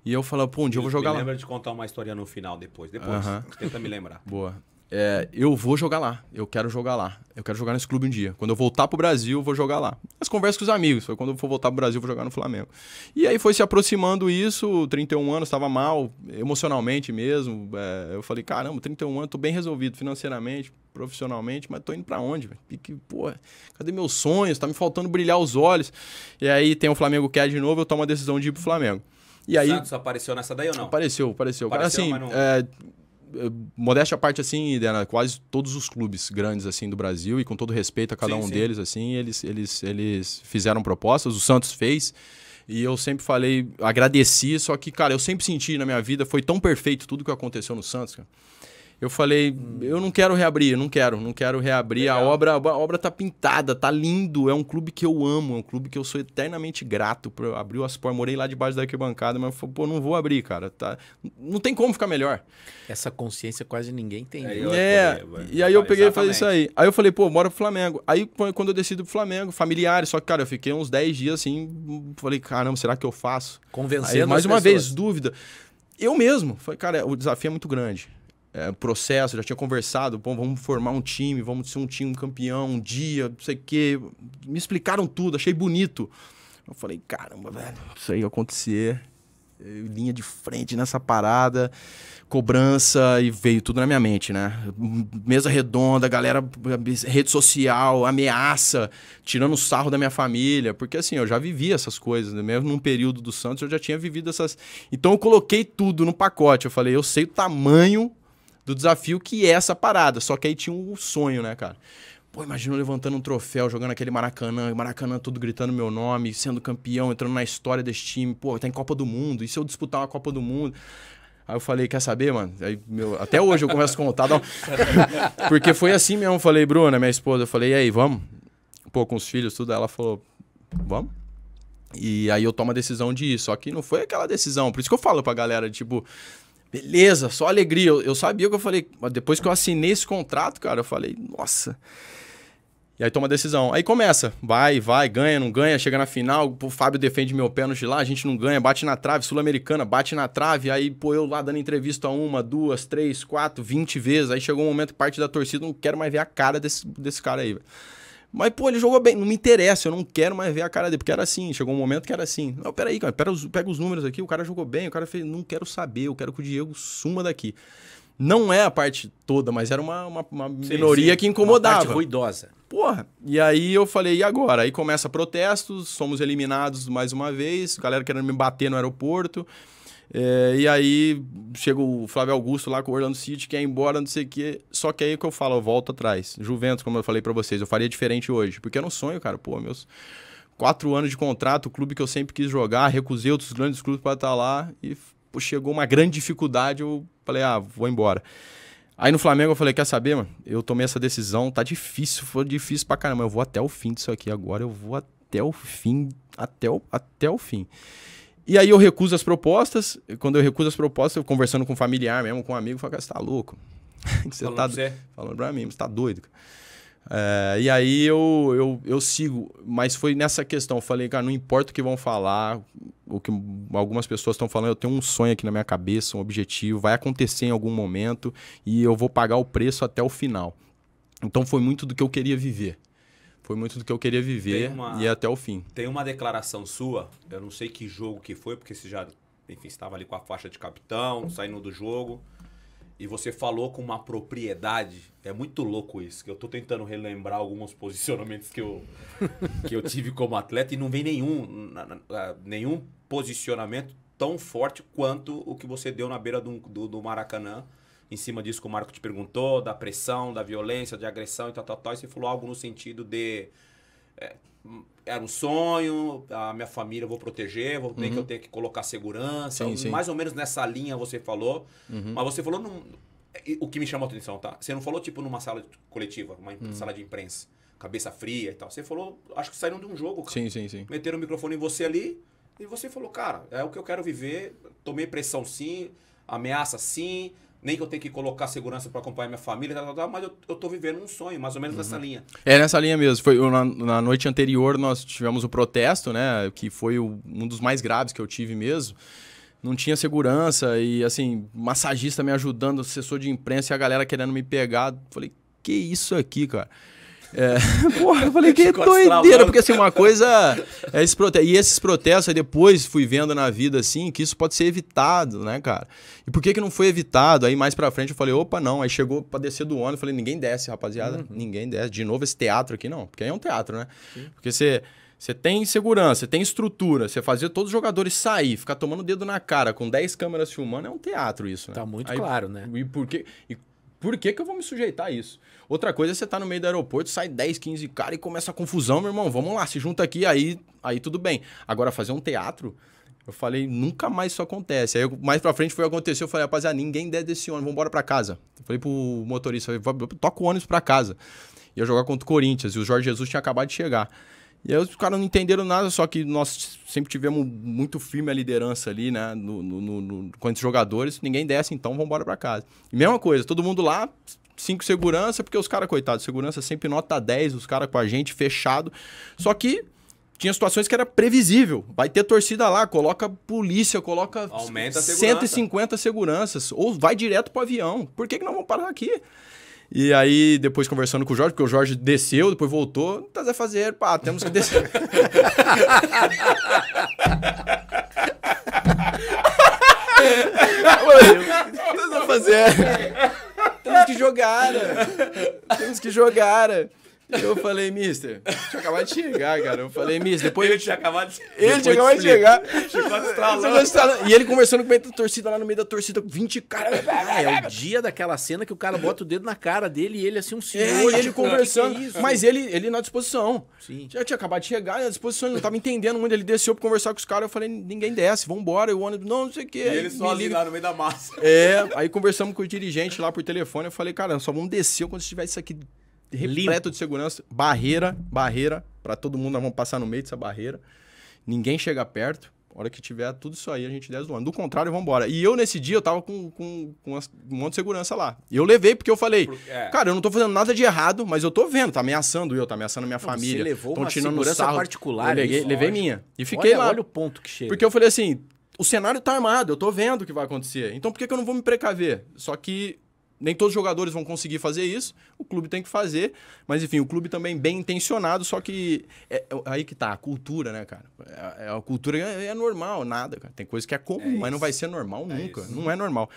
E eu falava, pô, um dia eu vou jogar me lá. Lembra de contar uma história no final depois. Depois, uh -huh. tenta me lembrar. Boa é, eu vou jogar lá, eu quero jogar lá, eu quero jogar nesse clube um dia. Quando eu voltar pro Brasil, eu vou jogar lá. As conversas com os amigos, foi quando eu for voltar pro Brasil, eu vou jogar no Flamengo. E aí foi se aproximando isso, 31 anos, estava mal, emocionalmente mesmo. É, eu falei, caramba, 31 anos, tô bem resolvido financeiramente, profissionalmente, mas tô indo para onde? Véio? Pô, cadê meus sonhos? Tá me faltando brilhar os olhos. E aí tem o Flamengo que é de novo, eu tomo a decisão de ir pro Flamengo. E aí, Santos apareceu nessa daí ou não? Apareceu, apareceu. apareceu assim, mas não... é, eh, modéstia à parte, assim, quase todos os clubes grandes, assim, do Brasil, e com todo respeito a cada sim, um sim. deles, assim, eles, eles, eles fizeram propostas, o Santos fez. E eu sempre falei, agradeci, só que, cara, eu sempre senti na minha vida, foi tão perfeito tudo que aconteceu no Santos, cara eu falei, hum. eu não quero reabrir, não quero, não quero reabrir. A obra, a obra tá pintada, tá lindo. É um clube que eu amo, é um clube que eu sou eternamente grato. Por, abriu as portas, morei lá debaixo da arquibancada, mas pô, não vou abrir, cara. Tá, não tem como ficar melhor. Essa consciência quase ninguém tem. É, né? é e aí eu peguei Exatamente. e falei isso aí. Aí eu falei, pô, mora pro Flamengo. Aí quando eu decido pro Flamengo, familiares, só que, cara, eu fiquei uns 10 dias assim, falei, caramba, será que eu faço? Convencendo aí, Mais uma pessoas. vez, dúvida. Eu mesmo, falei, cara, o desafio é muito grande é, processo, já tinha conversado, Pô, vamos formar um time, vamos ser um time campeão um dia, não sei o quê. Me explicaram tudo, achei bonito. Eu falei, caramba, velho, isso aí acontecer, é, linha de frente nessa parada, cobrança, e veio tudo na minha mente, né? Mesa redonda, galera, rede social, ameaça, tirando sarro da minha família, porque assim, eu já vivi essas coisas, né? mesmo num período do Santos eu já tinha vivido essas. Então eu coloquei tudo no pacote, eu falei, eu sei o tamanho do desafio que é essa parada. Só que aí tinha um sonho, né, cara? Pô, imagina levantando um troféu, jogando aquele Maracanã, Maracanã todo gritando meu nome, sendo campeão, entrando na história desse time. Pô, tá em Copa do Mundo. E se eu disputar uma Copa do Mundo? Aí eu falei, quer saber, mano? Aí, meu, até hoje eu começo a contar. Não. Porque foi assim mesmo. Eu falei, Bruna, minha esposa, eu falei, e aí, vamos? Pô, com os filhos, tudo. Ela falou, vamos? E aí eu tomo a decisão de ir. Só que não foi aquela decisão. Por isso que eu falo pra galera, tipo, Beleza, só alegria. Eu, eu sabia que eu falei, mas depois que eu assinei esse contrato, cara, eu falei, nossa. E aí toma a decisão. Aí começa, vai, vai, ganha, não ganha, chega na final, o Fábio defende meu pênalti lá, a gente não ganha, bate na trave, Sul-Americana, bate na trave, aí pô, eu lá dando entrevista uma, duas, três, quatro, vinte vezes, aí chegou um momento que parte da torcida não quero mais ver a cara desse, desse cara aí, velho. Mas, pô, ele jogou bem. Não me interessa, eu não quero mais ver a cara dele. Porque era assim, chegou um momento que era assim. Não, peraí, cara, pera os, pega os números aqui. O cara jogou bem, o cara fez. Não quero saber, eu quero que o Diego suma daqui. Não é a parte toda, mas era uma, uma, uma sim, minoria sim. que incomodava. Uma parte ruidosa. Porra. E aí eu falei, e agora? Aí começa protestos, somos eliminados mais uma vez, galera querendo me bater no aeroporto. É, e aí chega o Flávio Augusto lá com o Orlando City, quer ir embora, não sei o quê. Só que aí é que eu falo, eu volto atrás. Juventus, como eu falei para vocês, eu faria diferente hoje. Porque era um sonho, cara. Pô, meus quatro anos de contrato, o clube que eu sempre quis jogar, recusei outros grandes clubes para estar tá lá. E pô, chegou uma grande dificuldade, eu falei, ah, vou embora. Aí no Flamengo eu falei, quer saber, mano? Eu tomei essa decisão, tá difícil, foi difícil pra caramba. Eu vou até o fim disso aqui agora, eu vou até o fim, até o, até o fim. E aí eu recuso as propostas. Quando eu recuso as propostas, eu conversando com um familiar mesmo, com um amigo, eu falo, cara, você tá louco? você falando tá você. falando pra mim, você tá doido, é, e aí eu, eu, eu sigo, mas foi nessa questão. Eu falei, cara, não importa o que vão falar, o que algumas pessoas estão falando, eu tenho um sonho aqui na minha cabeça, um objetivo, vai acontecer em algum momento e eu vou pagar o preço até o final. Então foi muito do que eu queria viver foi muito do que eu queria viver uma, e até o fim. Tem uma declaração sua, eu não sei que jogo que foi, porque você já, enfim, estava ali com a faixa de capitão, saindo do jogo, e você falou com uma propriedade, é muito louco isso, que eu estou tentando relembrar alguns posicionamentos que eu, que eu tive como atleta e não vem nenhum, nenhum posicionamento tão forte quanto o que você deu na beira do, do, do Maracanã, em cima disso que o Marco te perguntou, da pressão, da violência, de agressão e tal, tal, tal. E você falou algo no sentido de. É, hum, era um sonho, a minha família eu vou proteger, vou ter uhum. que eu uhum. tenho que colocar segurança. Sim, sim. Mais ou menos nessa linha você falou. Uhum. Mas você falou num, o que me chamou a atenção, tá? Você não falou tipo numa sala coletiva, uma uhum. sala de imprensa, cabeça fria e tal. Você falou, acho que saíram de um jogo, cara. Sim, sim, sim. Meteram o microfone em você ali e você falou, cara, é o que eu quero viver, tomei pressão sim, ameaça sim, nem que eu tenha que colocar segurança para acompanhar minha família, tal, tal, tal, mas eu, eu tô vivendo um sonho, mais ou menos uhum. nessa linha. É nessa linha mesmo. Foi na, na noite anterior nós tivemos o protesto, né? Que foi o, um dos mais graves que eu tive mesmo não tinha segurança e assim, massagista me ajudando, assessor de imprensa e a galera querendo me pegar. Falei, que isso aqui, cara? É, porra, eu falei que doideira, porque assim, uma coisa é esse protesto. E esses protestos, aí depois fui vendo na vida, assim, que isso pode ser evitado, né, cara? E por que que não foi evitado? Aí mais pra frente eu falei, opa, não. Aí chegou pra descer do ônibus, eu falei, ninguém desce, rapaziada, uhum. ninguém desce. De novo esse teatro aqui, não, porque aí é um teatro, né? Sim. Porque você... Você tem segurança, você tem estrutura, você fazer todos os jogadores sair, ficar tomando o dedo na cara com 10 câmeras filmando, é um teatro isso, né? Tá muito aí, claro, né? E, porque, e por que, que eu vou me sujeitar a isso? Outra coisa é você tá no meio do aeroporto, sai 10, 15 caras e começa a confusão, meu irmão. Vamos lá, se junta aqui, aí, aí tudo bem. Agora, fazer um teatro, eu falei, nunca mais isso acontece. Aí eu, mais pra frente foi acontecer, eu falei, rapaziada, ninguém der desse ônibus, vamos embora pra casa. Eu falei pro motorista, toca o ônibus pra casa. Ia jogar contra o Corinthians e o Jorge Jesus tinha acabado de chegar. E aí os caras não entenderam nada, só que nós sempre tivemos muito firme a liderança ali, né? No, no, no, com os jogadores, ninguém desce, então vamos embora pra casa. E mesma coisa, todo mundo lá, cinco segurança, porque os caras, coitados, segurança sempre nota 10, os caras com a gente, fechado. Só que tinha situações que era previsível. Vai ter torcida lá, coloca polícia, coloca Aumenta a segurança. 150 seguranças, ou vai direto pro avião. Por que, que não vamos parar aqui? E aí, depois conversando com o Jorge, porque o Jorge desceu, depois voltou. Não tá Zé fazer, pá, temos que descer. Oi, que fazer. Temos que jogar. Né? Temos que jogar. Né? Eu falei, mister, tinha acabado de chegar, cara. Eu falei, mister, depois. Ele tinha acabado de chegar. Ele tinha acabado de chegar. Chegou E ele conversando com a torcida, lá no meio da torcida, 20 caras. é o dia daquela cena que o cara bota o dedo na cara dele e ele, assim, um é, senhor. Tipo, é, ele conversando. É mas ele, ele na disposição. Sim. Já tinha acabado de chegar, na disposição, ele não tava entendendo muito. Ele desceu pra conversar com os caras. Eu falei, ninguém desce, vambora. E o ônibus, não, não sei o quê. E ele só lá no meio da massa. É, aí conversamos com o dirigente lá por telefone. Eu falei, cara, só vamos descer quando estiver isso aqui repleto de segurança, barreira, barreira, para todo mundo, nós vamos passar no meio dessa barreira. Ninguém chega perto. A hora que tiver tudo isso aí, a gente desce do ano. Do contrário, vamos embora. E eu, nesse dia, eu tava com, com, com um monte de segurança lá. Eu levei, porque eu falei, é. cara, eu não tô fazendo nada de errado, mas eu tô vendo, tá ameaçando eu, tá ameaçando minha não, família. Você levou uma segurança sarro. particular. Eu levei minha. E fiquei olha, lá. Olha o ponto que chega. Porque eu falei assim, o cenário tá armado, eu tô vendo o que vai acontecer. Então, por que, que eu não vou me precaver? Só que nem todos os jogadores vão conseguir fazer isso, o clube tem que fazer, mas enfim, o clube também bem intencionado, só que é, é aí que tá, a cultura, né, cara? É, é a, cultura é, é, normal, nada, cara. Tem coisa que é comum, é mas não vai ser normal nunca, não é normal.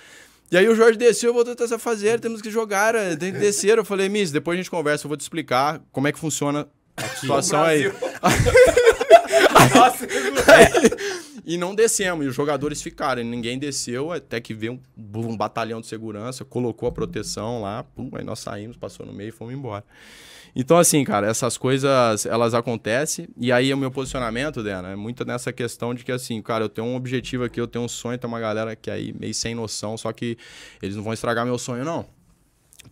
E aí o Jorge desceu, eu vou tentar fazer, temos que jogar, eh, tem que descer. Eu falei, Miss, depois a gente conversa, eu vou te explicar como é que funciona a situação aí. Nossa, aí, e não descemos, e os jogadores ficaram. ninguém desceu, até que veio um, um, batalhão de segurança, colocou a proteção lá, pum, aí nós saímos, passou no meio e fomos embora. Então, assim, cara, essas coisas, elas acontecem. E aí, é o meu posicionamento, Dena, é muito nessa questão de que, assim, cara, eu tenho um objetivo aqui, eu tenho um sonho, tem uma galera que é aí meio sem noção, só que eles não vão estragar meu sonho, não.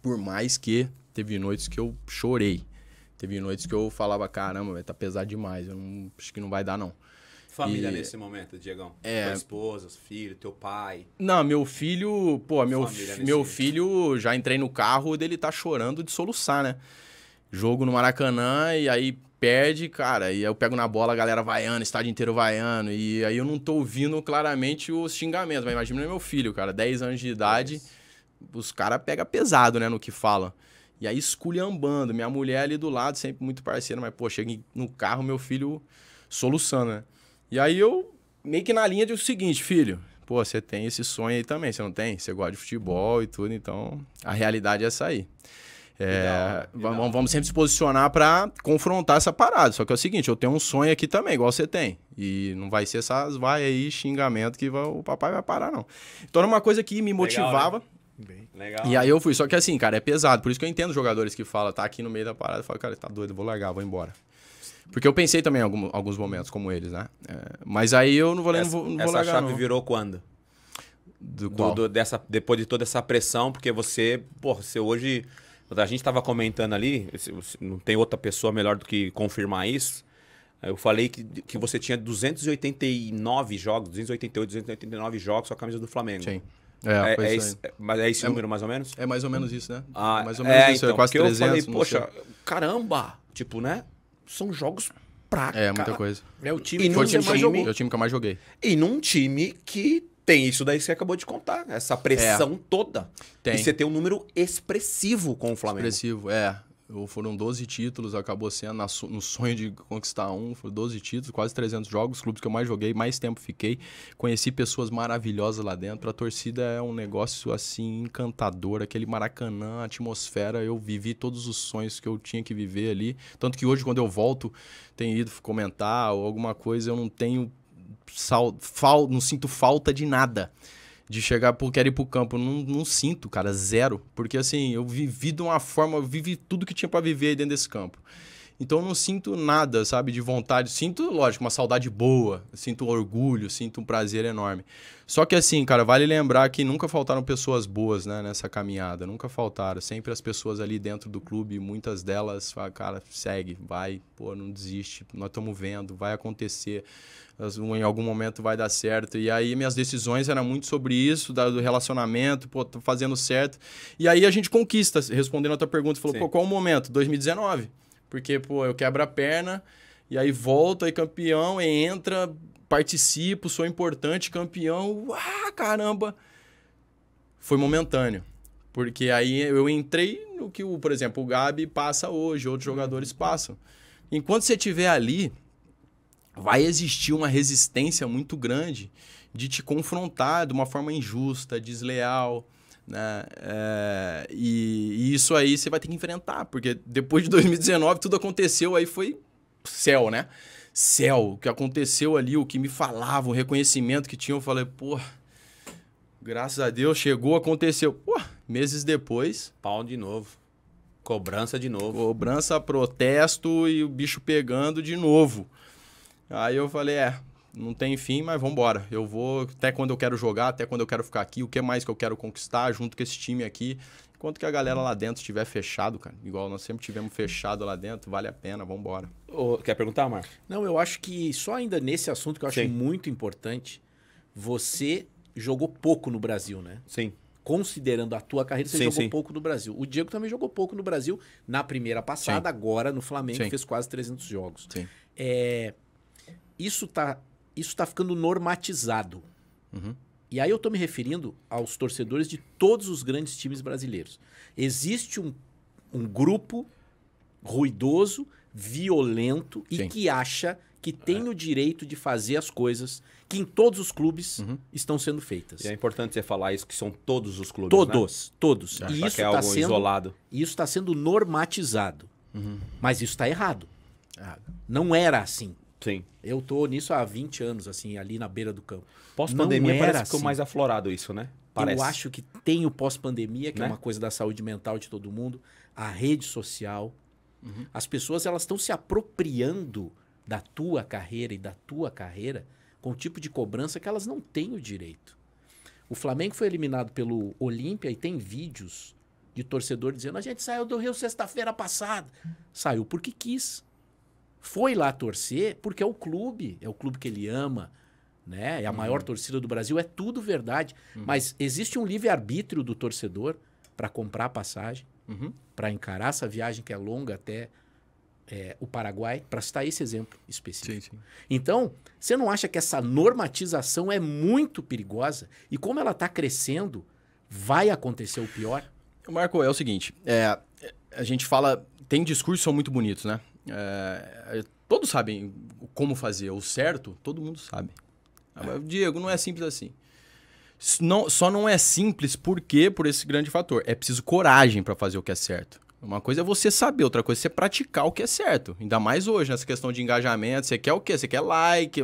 Por mais que teve noites que eu chorei. Teve noites que eu falava, caramba, vai tá pesado demais, eu não, acho que não vai dar, não. Família e... nesse momento, Diegão? É. Tua esposa, filho, teu pai? Não, meu filho, pô, meu, fi, meu filho, já entrei no carro dele tá chorando de soluçar, né? Jogo no Maracanã e aí perde, cara, e aí eu pego na bola, a galera vaiando, estádio inteiro vaiando, e aí eu não tô ouvindo claramente os xingamentos, mas imagina meu filho, cara, 10 anos de idade, é os caras pegam pesado, né, no que falam. E aí esculhambando, minha mulher ali do lado, sempre muito parceira, mas, pô, chega no carro, meu filho soluçando, né? E aí eu meio que na linha de o seguinte, filho, pô, você tem esse sonho aí também, você não tem? Você gosta de futebol e tudo, então a realidade é essa aí. É, legal, legal. Vamos sempre se posicionar para confrontar essa parada. Só que é o seguinte, eu tenho um sonho aqui também, igual você tem. E não vai ser essas vai aí, xingamento que vai, o papai vai parar, não. Então era uma coisa que me motivava. Legal, né? E aí eu fui. Só que assim, cara, é pesado. Por isso que eu entendo jogadores que falam, tá aqui no meio da parada, fala, cara, tá doido, vou largar, vou embora. Porque eu pensei também em algum, alguns momentos como eles, né? É, mas aí eu não vou lembrar. essa, não vou, Essa largar, chave não. virou quando? Do, do, do, dessa, depois de toda essa pressão, porque você, porra, você hoje. A gente estava comentando ali, não tem outra pessoa melhor do que confirmar isso. Eu falei que, que você tinha 289 jogos, 288, 289 jogos com a camisa do Flamengo. Sim. É, é, é, é, esse, é, mas é esse número mais ou menos? É mais ou menos isso, né? Ah, mais ou menos é, isso, é então, é quase 300. Eu falei, poxa, caramba! Tipo, né? são jogos pra É, muita coisa. É o time, e foi o time, mais jogou. É o time que eu mais joguei. E num time que tem isso daí que você acabou de contar, essa pressão é. toda. Tem. E você tem um número expressivo com o Flamengo. Expressivo, é foram 12 títulos, acabou sendo no sonho de conquistar um, foram 12 títulos, quase 300 jogos, clubes que eu mais joguei, mais tempo fiquei, conheci pessoas maravilhosas lá dentro, a torcida é um negócio assim encantador, aquele Maracanã, a atmosfera, eu vivi todos os sonhos que eu tinha que viver ali, tanto que hoje quando eu volto, tenho ido comentar ou alguma coisa, eu não tenho sal, fal, não sinto falta de nada de chegar por quero ir pro campo. Não, não sinto, cara, zero. Porque assim, eu vivi de uma forma, eu vivi tudo que tinha para viver aí dentro desse campo. Então eu não sinto nada, sabe, de vontade. Sinto, lógico, uma saudade boa, sinto orgulho, sinto um prazer enorme. Só que assim, cara, vale lembrar que nunca faltaram pessoas boas, né, nessa caminhada, nunca faltaram. Sempre as pessoas ali dentro do clube, muitas delas, falam, cara, segue, vai, pô, não desiste, nós estamos vendo, vai acontecer, em algum momento vai dar certo. E aí minhas decisões eram muito sobre isso, do relacionamento, pô, tô fazendo certo. E aí a gente conquista, respondendo a tua pergunta, falou, Sim. pô, qual o momento? 2019. Porque, pô, eu quebro a perna e aí volto aí campeão, e entra, participo, sou importante, campeão. ah caramba! Foi momentâneo. Porque aí eu entrei no que, o, por exemplo, o Gabi passa hoje, outros jogadores passam. Enquanto você estiver ali, vai existir uma resistência muito grande de te confrontar de uma forma injusta, desleal. Né? É, e, e, isso aí você vai ter que enfrentar, porque depois de 2019 tudo aconteceu, aí foi céu, né? Céu, o que aconteceu ali, o que me falavam, o reconhecimento que tinham, eu falei, pô, graças a Deus, chegou, aconteceu. Pô, meses depois... Pau de novo. Cobrança de novo. Cobrança, protesto e o bicho pegando de novo. Aí eu falei, é, não tem fim, mas vamos embora. Eu vou até quando eu quero jogar, até quando eu quero ficar aqui, o que mais que eu quero conquistar junto com esse time aqui. Enquanto que a galera lá dentro estiver fechado, cara, igual nós sempre tivemos fechado lá dentro, vale a pena, vamos embora. quer perguntar, Marco? Não, eu acho que só ainda nesse assunto que eu acho Sim. muito importante, você jogou pouco no Brasil, né? Sim considerando a tua carreira, você sim, jogou sim. pouco no Brasil. O Diego também jogou pouco no Brasil na primeira passada, sim. agora no Flamengo, fez quase 300 jogos. É, isso tá isso está ficando normatizado. Uhum. E aí eu estou me referindo aos torcedores de todos os grandes times brasileiros. Existe um, um grupo ruidoso, violento e que acha que tem é. o direito de fazer as coisas que em todos os clubes uhum. estão sendo feitas. E é importante você falar isso, que são todos os clubes. Todos, né? todos. É. Tá e isso está é sendo isolado. Isso está sendo normatizado. Uhum. Mas isso está errado. errado. Não era assim. Sim. Eu tô nisso há 20 anos, assim, ali na beira do campo. Pós-pandemia parece que assim. mais aflorado isso, né? Parece. Eu acho que tem o pós-pandemia, que é né? é uma coisa da saúde mental de todo mundo, a rede social. Uhum. As pessoas elas estão se apropriando da tua carreira e da tua carreira com o tipo de cobrança que elas não têm o direito. O Flamengo foi eliminado pelo Olímpia e tem vídeos de torcedor dizendo: a gente saiu do Rio sexta-feira passada. Saiu porque quis foi lá torcer porque é o clube, é o clube que ele ama, né? É a uhum. maior torcida do Brasil, é tudo verdade. Uhum. Mas existe um livre-arbítrio do torcedor para comprar a passagem, uhum. para encarar essa viagem que é longa até é, o Paraguai, para citar esse exemplo específico. Sim, sim. Então, você não acha que essa normatização é muito perigosa? E como ela está crescendo, vai acontecer o pior? Marco, é o seguinte, é, a gente fala, tem discursos que são muito bonitos, né? É, é, todos sabem como fazer. O certo, todo mundo sabe. Agora, Diego, não é simples assim. Não, só não é simples porque por esse grande fator. É preciso coragem para fazer o que é certo. Uma coisa é você saber, outra coisa é você praticar o que é certo. Ainda mais hoje, nessa questão de engajamento. Você quer o quê? Você quer like,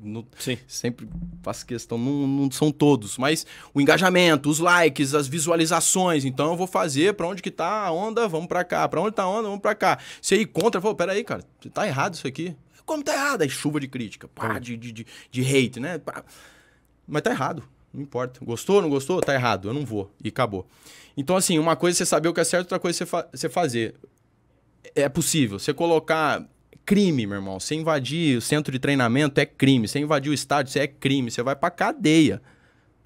no, sempre faço questão, não, não, são todos, mas o engajamento, os likes, as visualizações. Então eu vou fazer para onde que tá a onda, vamos para cá. Para onde tá a onda, vamos para cá. Se aí contra, pô, pera aí, cara, tá errado isso aqui. Como tá errado? Aí chuva de crítica, pá, de, de, de, de hate, né? Pá. Mas tá errado. Não importa. Gostou, não gostou? Tá errado. Eu não vou. E acabou. Então, assim, uma coisa é você saber o que é certo, outra coisa é você, fa você fazer. É possível. Você colocar crime, meu irmão. Você invadir o centro de treinamento é crime. Você invadir o estádio, você é crime. Você vai pra cadeia.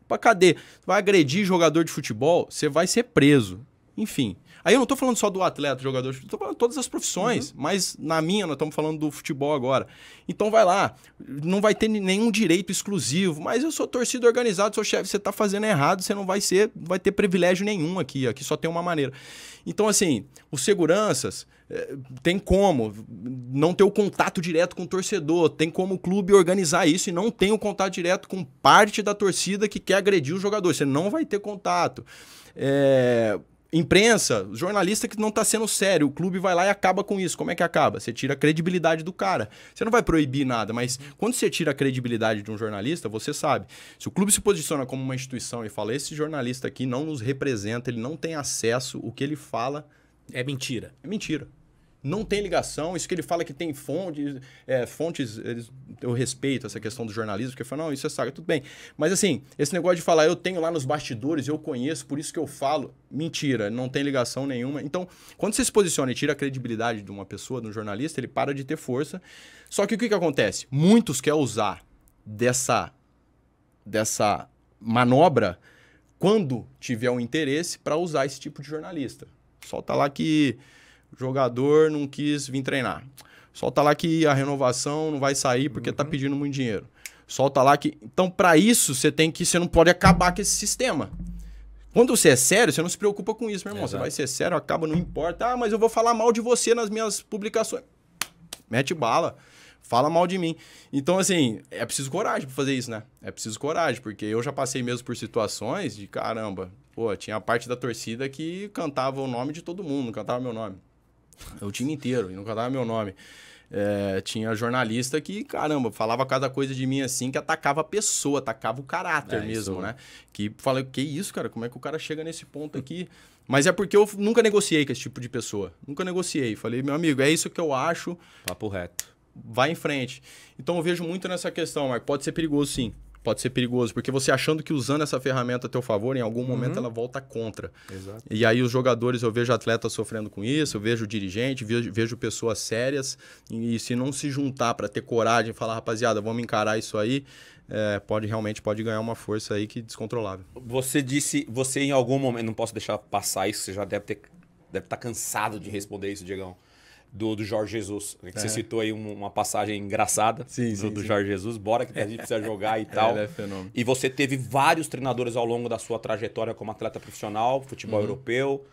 Pra cadeia. Vai agredir jogador de futebol, você vai ser preso. Enfim. Aí eu não estou falando só do atleta, jogador, estou falando de todas as profissões, uhum. mas na minha nós estamos falando do futebol agora. Então vai lá, não vai ter nenhum direito exclusivo, mas eu sou torcida organizada. sou chefe, você está fazendo errado, você não vai ser, vai ter privilégio nenhum aqui, aqui só tem uma maneira. Então assim, os seguranças eh, tem como não ter o contato direto com o torcedor, tem como o clube organizar isso e não tem o contato direto com parte da torcida que quer agredir o jogador. Você não vai ter contato. É, imprensa, jornalista que não está sendo sério, o clube vai lá e acaba com isso. Como é que acaba? Você tira a credibilidade do cara. Você não vai proibir nada, mas quando você tira a credibilidade de um jornalista, você sabe. Se o clube se posiciona como uma instituição e fala esse jornalista aqui não nos representa, ele não tem acesso, o que ele fala é mentira. É mentira não tem ligação. Isso que ele fala que tem fontes, é, fontes eles, eu respeito essa questão do jornalismo, porque eu falo, não, isso é saga, tudo bem. Mas assim, esse negócio de falar, eu tenho lá nos bastidores, eu conheço, por isso que eu falo, mentira, não tem ligação nenhuma. Então, quando você se posiciona e tira a credibilidade de uma pessoa, de um jornalista, ele para de ter força. Só que o que, que acontece? Muitos querem usar dessa, dessa manobra quando tiver um interesse para usar esse tipo de jornalista. Solta tá lá que jogador não quis vir treinar. Solta lá que a renovação não vai sair porque tá uhum. tá pedindo muito dinheiro. Solta lá que. Então, para isso, você tem que. Você não pode acabar com esse sistema. Quando você é sério, você não se preocupa com isso, meu irmão. Exato. Você vai ser sério, acaba, não importa. Ah, mas eu vou falar mal de você nas minhas publicações. Mete bala. Fala mal de mim. Então, assim, é preciso coragem para fazer isso, né? É preciso coragem, porque eu já passei mesmo por situações de caramba. Pô, tinha a parte da torcida que cantava o nome de todo mundo, cantava meu nome. O time inteiro, e nunca dava meu nome. É, tinha jornalista que, caramba, falava cada coisa de mim assim, que atacava a pessoa, atacava o caráter é, mesmo, isso. né? Que falei, que isso, cara? Como é que o cara chega nesse ponto aqui? Mas é porque eu nunca negociei com esse tipo de pessoa. Nunca negociei. Falei, meu amigo, é isso que eu acho. Papo reto. Vai em frente. Então eu vejo muito nessa questão, mas pode ser perigoso sim pode ser perigoso, porque você achando que usando essa ferramenta a teu favor, em algum momento uhum. ela volta contra. Exato. E aí os jogadores, eu vejo atletas sofrendo com isso, eu vejo dirigente, vejo, vejo pessoas sérias, e, e se não se juntar para ter coragem, e falar, rapaziada, vamos encarar isso aí, é, pode realmente pode ganhar uma força aí que é descontrolável. Você disse, você em algum momento, não posso deixar passar isso, você já deve ter deve estar tá cansado de responder isso, Diegão do, do Jorge Jesus. Que é. Você citou aí uma passagem engraçada sim, do, sim, do, Jorge Jesus, bora que a gente precisa jogar e é, tal. É, é fenômeno. E você teve vários treinadores ao longo da sua trajetória como atleta profissional, futebol uhum. europeu,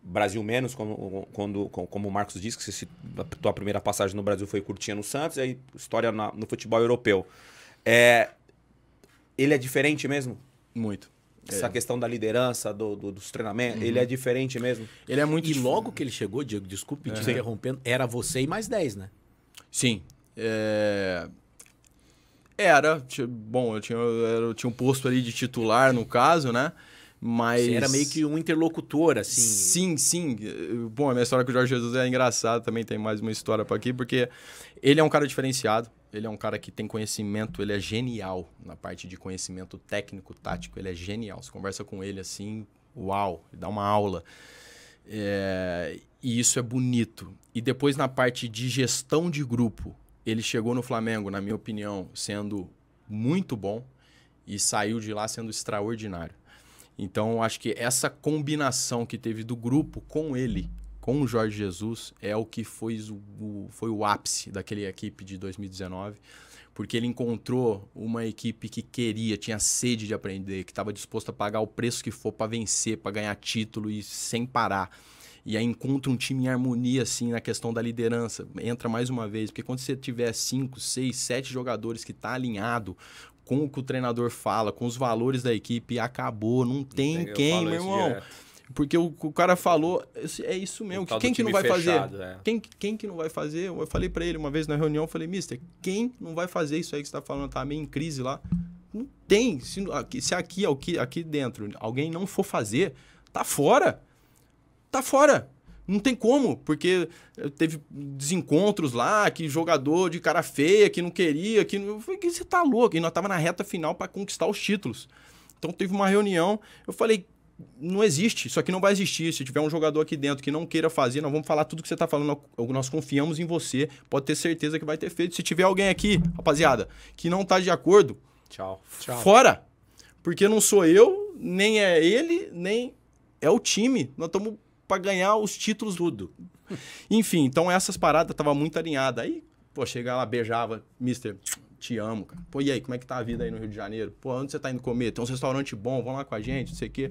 Brasil menos, como, quando, como o Marcos disse, que você, a primeira passagem no Brasil foi curtinha no Santos, e aí história na, no futebol europeu. É, ele é diferente mesmo? Muito. Essa é. questão da liderança, do, do dos treinamentos, uhum. ele é diferente mesmo. Ele é muito E diferente. logo que ele chegou, Diego, desculpe é. te interrompendo, era você e mais 10, né? Sim. É... Era. Bom, eu tinha, eu tinha um posto ali de titular, no caso, né? Mas. Você era meio que um interlocutor, assim. Sim, sim. Bom, a minha história com o Jorge Jesus é engraçada também, tem mais uma história para aqui, porque ele é um cara diferenciado ele é um cara que tem conhecimento, ele é genial na parte de conhecimento técnico, tático, ele é genial. Você conversa com ele assim, uau, ele dá uma aula. É, e isso é bonito. E depois na parte de gestão de grupo, ele chegou no Flamengo, na minha opinião, sendo muito bom e saiu de lá sendo extraordinário. Então, acho que essa combinação que teve do grupo com ele com o Jorge Jesus é o que foi o, foi o ápice daquele equipe de 2019, porque ele encontrou uma equipe que queria, tinha sede de aprender, que estava disposto a pagar o preço que for para vencer, para ganhar título e sem parar. E aí encontra um time em harmonia, assim, na questão da liderança. Entra mais uma vez, porque quando você tiver cinco, seis, sete jogadores que tá alinhado com o que o treinador fala, com os valores da equipe, acabou. Não tem, quem, meu irmão. Direto porque o, o cara falou, é isso mesmo. Quem que não vai fazer? É. Quem, quem que não vai fazer? Eu falei para ele uma vez na reunião, eu falei, mister, quem não vai fazer isso aí que você tá falando, tá meio em crise lá? Não tem. Se, se aqui, aqui, é aqui dentro alguém não for fazer, tá fora. Tá fora. Não tem como, porque teve desencontros lá, que jogador de cara feia, que não queria, que não... você tá louco. E nós tava na reta final para conquistar os títulos. Então teve uma reunião, eu falei, não existe, isso aqui não vai existir. Se tiver um jogador aqui dentro que não queira fazer, nós vamos falar tudo que você está falando, nós confiamos em você, pode ter certeza que vai ter feito. Se tiver alguém aqui, rapaziada, que não está de acordo, tchau. tchau. Fora! Porque não sou eu, nem é ele, nem é o time. Nós estamos para ganhar os títulos tudo. Enfim, então essas paradas tava muito alinhada. Aí, pô, chegar lá, beijava, mister, te amo, cara. Pô, e aí, como é que tá a vida aí no Rio de Janeiro? Pô, onde você tá indo comer? Tem uns restaurantes bom, vão lá com a gente, não sei o quê.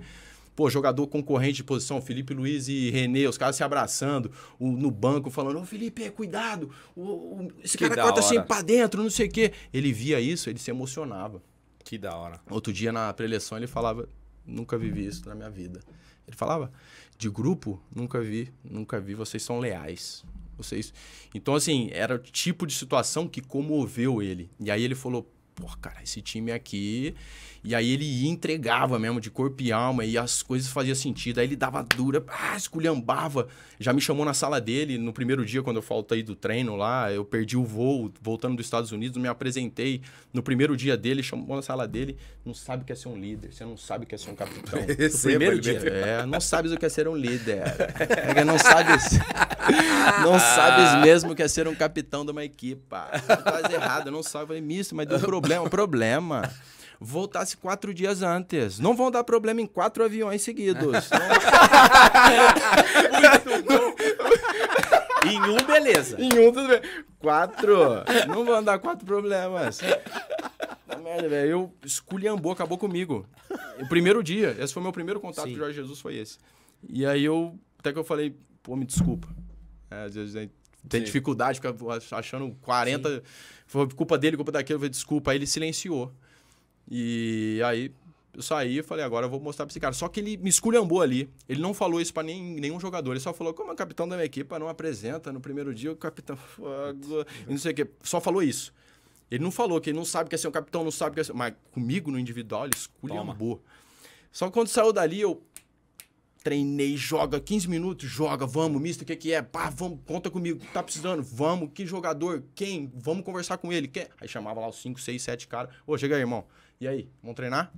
Pô, jogador concorrente de posição, Felipe Luiz e Renê os caras se abraçando o, no banco, falando: Ô Felipe, é, cuidado, o, o, esse que cara corta sempre pra dentro, não sei o quê. Ele via isso, ele se emocionava. Que da hora. Outro dia na preleção ele falava: Nunca vivi isso na minha vida. Ele falava: De grupo, nunca vi, nunca vi, vocês são leais. Vocês... Então, assim, era o tipo de situação que comoveu ele. E aí ele falou: Pô, cara, esse time aqui e aí ele entregava mesmo, de corpo e alma, e as coisas faziam sentido. Aí ele dava dura, ah, esculhambava. Já me chamou na sala dele, no primeiro dia, quando eu faltei do treino lá, eu perdi o voo, voltando dos Estados Unidos, me apresentei. No primeiro dia dele, chamou na sala dele, não sabe o que é ser um líder, você não sabe o que é ser um capitão. no primeiro dia, é, não sabes o que é ser um líder. É, não sabes... Não sabes ah. mesmo o que é ser um capitão de uma equipe Não faz errado, não sabe. Eu falei, misto, mas deu problema, problema voltasse quatro dias antes. Não vão dar problema em quatro aviões seguidos. em um, beleza. Em um, tudo bem. Quatro. Não vão dar quatro problemas. Na tá merda, velho. Eu esculhambou, acabou comigo. O primeiro dia, esse foi meu primeiro contato Sim. com o Jorge Jesus, foi esse. E aí eu, até que eu falei, pô, me desculpa. É, às vezes né, tem Sim. dificuldade, fica achando 40. Sim. Foi culpa dele, culpa daquilo, desculpa. Aí ele silenciou. E aí eu saí e falei, agora eu vou mostrar pra esse cara. Só que ele me esculhambou ali. Ele não falou isso pra nem, nenhum jogador. Ele só falou, como é o capitão da minha equipe não apresenta no primeiro dia, o capitão... E não sei o quê. Só falou isso. Ele não falou que ele não sabe que é ser um capitão, não sabe que é ser... Mas comigo, no individual, ele esculhambou. Toma. Só que quando saiu dali, eu treinei, joga 15 minutos, joga, vamos, misto, o que que é? Pá, vamos, conta comigo, tá precisando? Vamos, que jogador? Quem? Vamos conversar com ele. Quer? Aí chamava lá os 5, 6, 7 caras. Ô, chega aí, irmão. E aí, vamos treinar?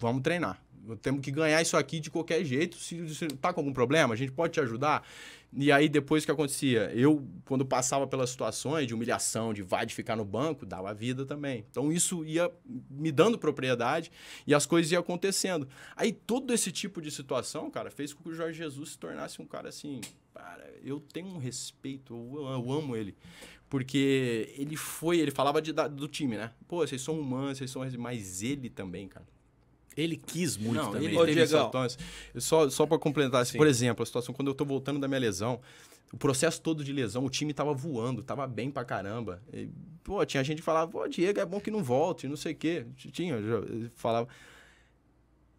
Vamos treinar temos que ganhar isso aqui de qualquer jeito. Se, você tá com algum problema, a gente pode te ajudar. E aí, depois que acontecia? Eu, quando passava pelas situações de humilhação, de vai, de ficar no banco, dava vida também. Então, isso ia me dando propriedade e as coisas iam acontecendo. Aí, todo esse tipo de situação, cara, fez com que o Jorge Jesus se tornasse um cara assim... Cara, eu tenho um respeito, eu, eu amo ele. Porque ele foi, ele falava de, da, do time, né? Pô, vocês são humanos, vocês são... Mas ele também, cara ele quis muito não, também. Ele, ele teve saltões. Só, só para complementar, assim, por exemplo, a situação quando eu tô voltando da minha lesão, o processo todo de lesão, o time tava voando, tava bem pra caramba. E, pô, tinha gente que falava, pô, Diego, é bom que não volte, não sei o quê. Tinha, falava.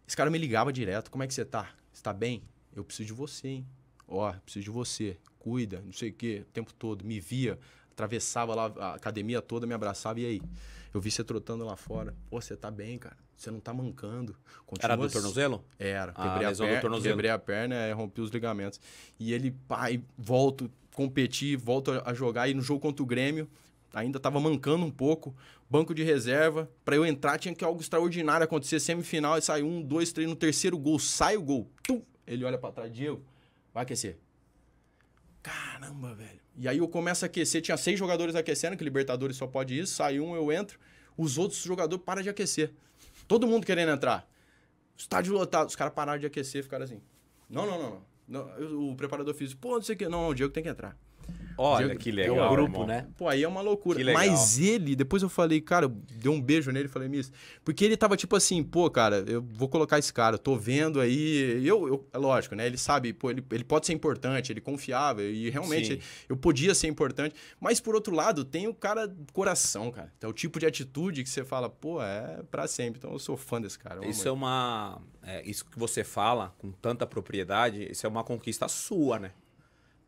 Esse cara me ligava direto, como é que você tá? Você tá bem? Eu preciso de você, hein? Ó, oh, preciso de você, cuida, não sei o quê, o tempo todo, me via, atravessava lá a academia toda, me abraçava, e aí? Eu vi você trotando lá fora. Pô, você tá bem, cara você não tá mancando. Continua... Era do tornozelo? Era. Ah, quebrei, ah, a, per... tornozelo. quebrei a perna, é, rompi os ligamentos. E ele, pai, volto, competi, volto a jogar. E no jogo contra o Grêmio, ainda tava mancando um pouco. Banco de reserva. para eu entrar, tinha que algo extraordinário acontecer. Semifinal, e sai um, dois, três, no terceiro gol, sai o gol. Tum! Ele olha para trás, Diego, vai aquecer. Caramba, velho. E aí eu começo a aquecer, tinha seis jogadores aquecendo, que Libertadores só pode isso, sai um, eu entro. Os outros jogadores param de aquecer. Todo mundo querendo entrar. Estádio lotado. Os caras pararam de aquecer, ficaram assim. Não, não, não. não. o preparador físico, pô, não sei o que. Não, não, o Diego tem que entrar. Olha, que legal. É um grupo, irmão. né? Pô, aí é uma loucura. Mas ele, depois eu falei, cara, deu um beijo nele, falei, Miss. Porque ele tava tipo assim, pô, cara, eu vou colocar esse cara, tô vendo aí. Eu, eu é lógico, né? Ele sabe, pô, ele, ele pode ser importante, ele confiava. E realmente Sim. eu podia ser importante. Mas por outro lado, tem o cara coração, cara. É o tipo de atitude que você fala, pô, é pra sempre. Então eu sou fã desse cara. Isso é uma. É, isso que você fala com tanta propriedade, isso é uma conquista sua, né?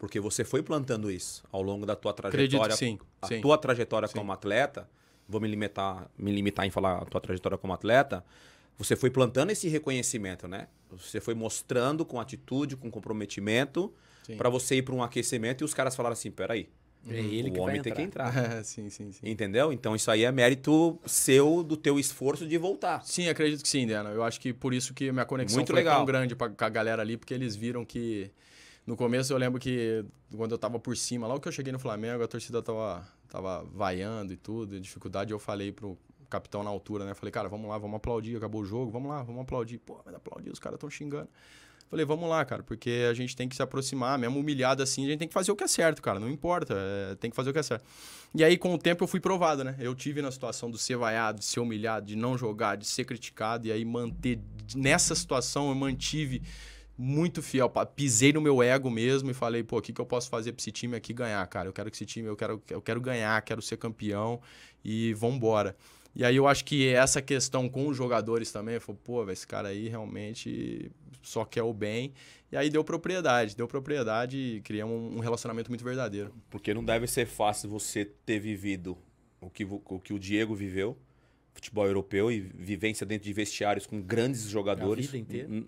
Porque você foi plantando isso ao longo da tua trajetória. sim, a sim. tua trajetória sim. como atleta, vou me limitar, me limitar em falar a tua trajetória como atleta, você foi plantando esse reconhecimento, né? Você foi mostrando com atitude, com comprometimento, para você ir para um aquecimento e os caras falaram assim: peraí, é ele o que homem tem que entrar. sim, sim, sim. Entendeu? Então isso aí é mérito seu, do teu esforço de voltar. Sim, acredito que sim, Dana. Eu acho que por isso que minha conexão Muito foi legal. tão grande pra, com a galera ali, porque eles viram que no começo eu lembro que quando eu tava por cima, logo que eu cheguei no Flamengo, a torcida tava, tava vaiando e tudo, e dificuldade. Eu falei pro capitão na altura, né? Falei, cara, vamos lá, vamos aplaudir, acabou o jogo, vamos lá, vamos aplaudir. Pô, mas aplaudir, os caras tão xingando. Falei, vamos lá, cara, porque a gente tem que se aproximar, mesmo humilhado assim, a gente tem que fazer o que é certo, cara, não importa, é, tem que fazer o que é certo. E aí, com o tempo, eu fui provado, né? Eu tive na situação do ser vaiado, de ser humilhado, de não jogar, de ser criticado, e aí manter, nessa situação, eu mantive muito fiel. Pisei no meu ego mesmo e falei, pô, o que, que eu posso fazer para esse time aqui ganhar, cara? Eu quero que esse time, eu quero, eu quero ganhar, quero ser campeão e vambora. E aí eu acho que essa questão com os jogadores também, foi pô, esse cara aí realmente só quer o bem. E aí deu propriedade, deu propriedade e criamos um relacionamento muito verdadeiro. Porque não deve ser fácil você ter vivido o que o, que o Diego viveu futebol europeu e vivência dentro de vestiários com grandes jogadores,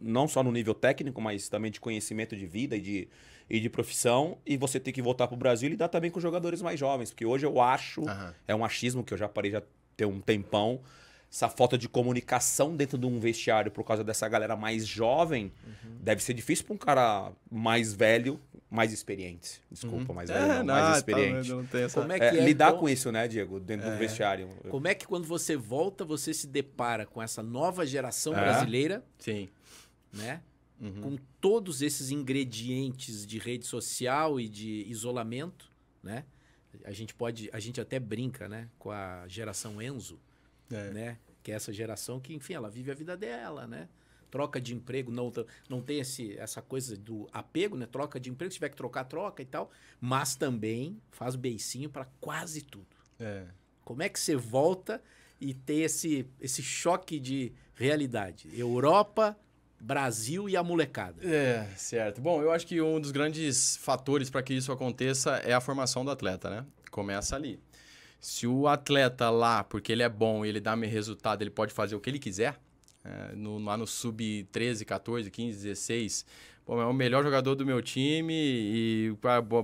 não só no nível técnico, mas também de conhecimento de vida e de, e de profissão, e você tem que voltar para o Brasil e lidar também com jogadores mais jovens, porque hoje eu acho, é um achismo que eu já parei já tem um tempão, essa falta de comunicação dentro de um vestiário por causa dessa galera mais jovem, uhum. deve ser difícil para um cara mais velho, mais experiente. Desculpa, uhum. mais velho, é, é, não, não, mais tá experiente. Tá, não essa... Como é, é que é, é, lidar então? com isso, né, Diego, dentro é. do vestiário. Como é que quando você volta, você se depara com essa nova geração é. brasileira? Sim. Né? Uhum. Com todos esses ingredientes de rede social e de isolamento, né? A gente pode, a gente até brinca, né, com a geração Enzo é. Né? Que é essa geração que, enfim, ela vive a vida dela, né? Troca de emprego, não, não tem esse, essa coisa do apego, né? Troca de emprego, se tiver que trocar, troca e tal. Mas também faz beicinho para quase tudo. É. Como é que você volta e tem esse, esse choque de realidade? Europa, Brasil e a molecada. É, certo. Bom, eu acho que um dos grandes fatores para que isso aconteça é a formação do atleta, né? Começa ali. Se o atleta lá, porque ele é bom e ele dá meu resultado, ele pode fazer o que ele quiser, é, no, lá no sub 13, 14, 15, 16, pô, é o melhor jogador do meu time e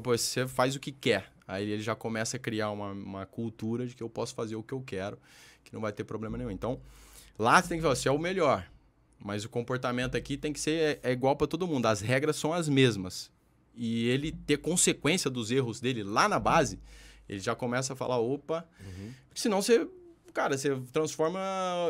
você faz o que quer. Aí ele já começa a criar uma, uma cultura de que eu posso fazer o que eu quero, que não vai ter problema nenhum. Então, lá você tem que falar, você é o melhor, mas o comportamento aqui tem que ser é, é igual para todo mundo. As regras são as mesmas. E ele ter consequência dos erros dele lá na base, ele já começa a falar, opa, uhum. porque senão você, cara, você transforma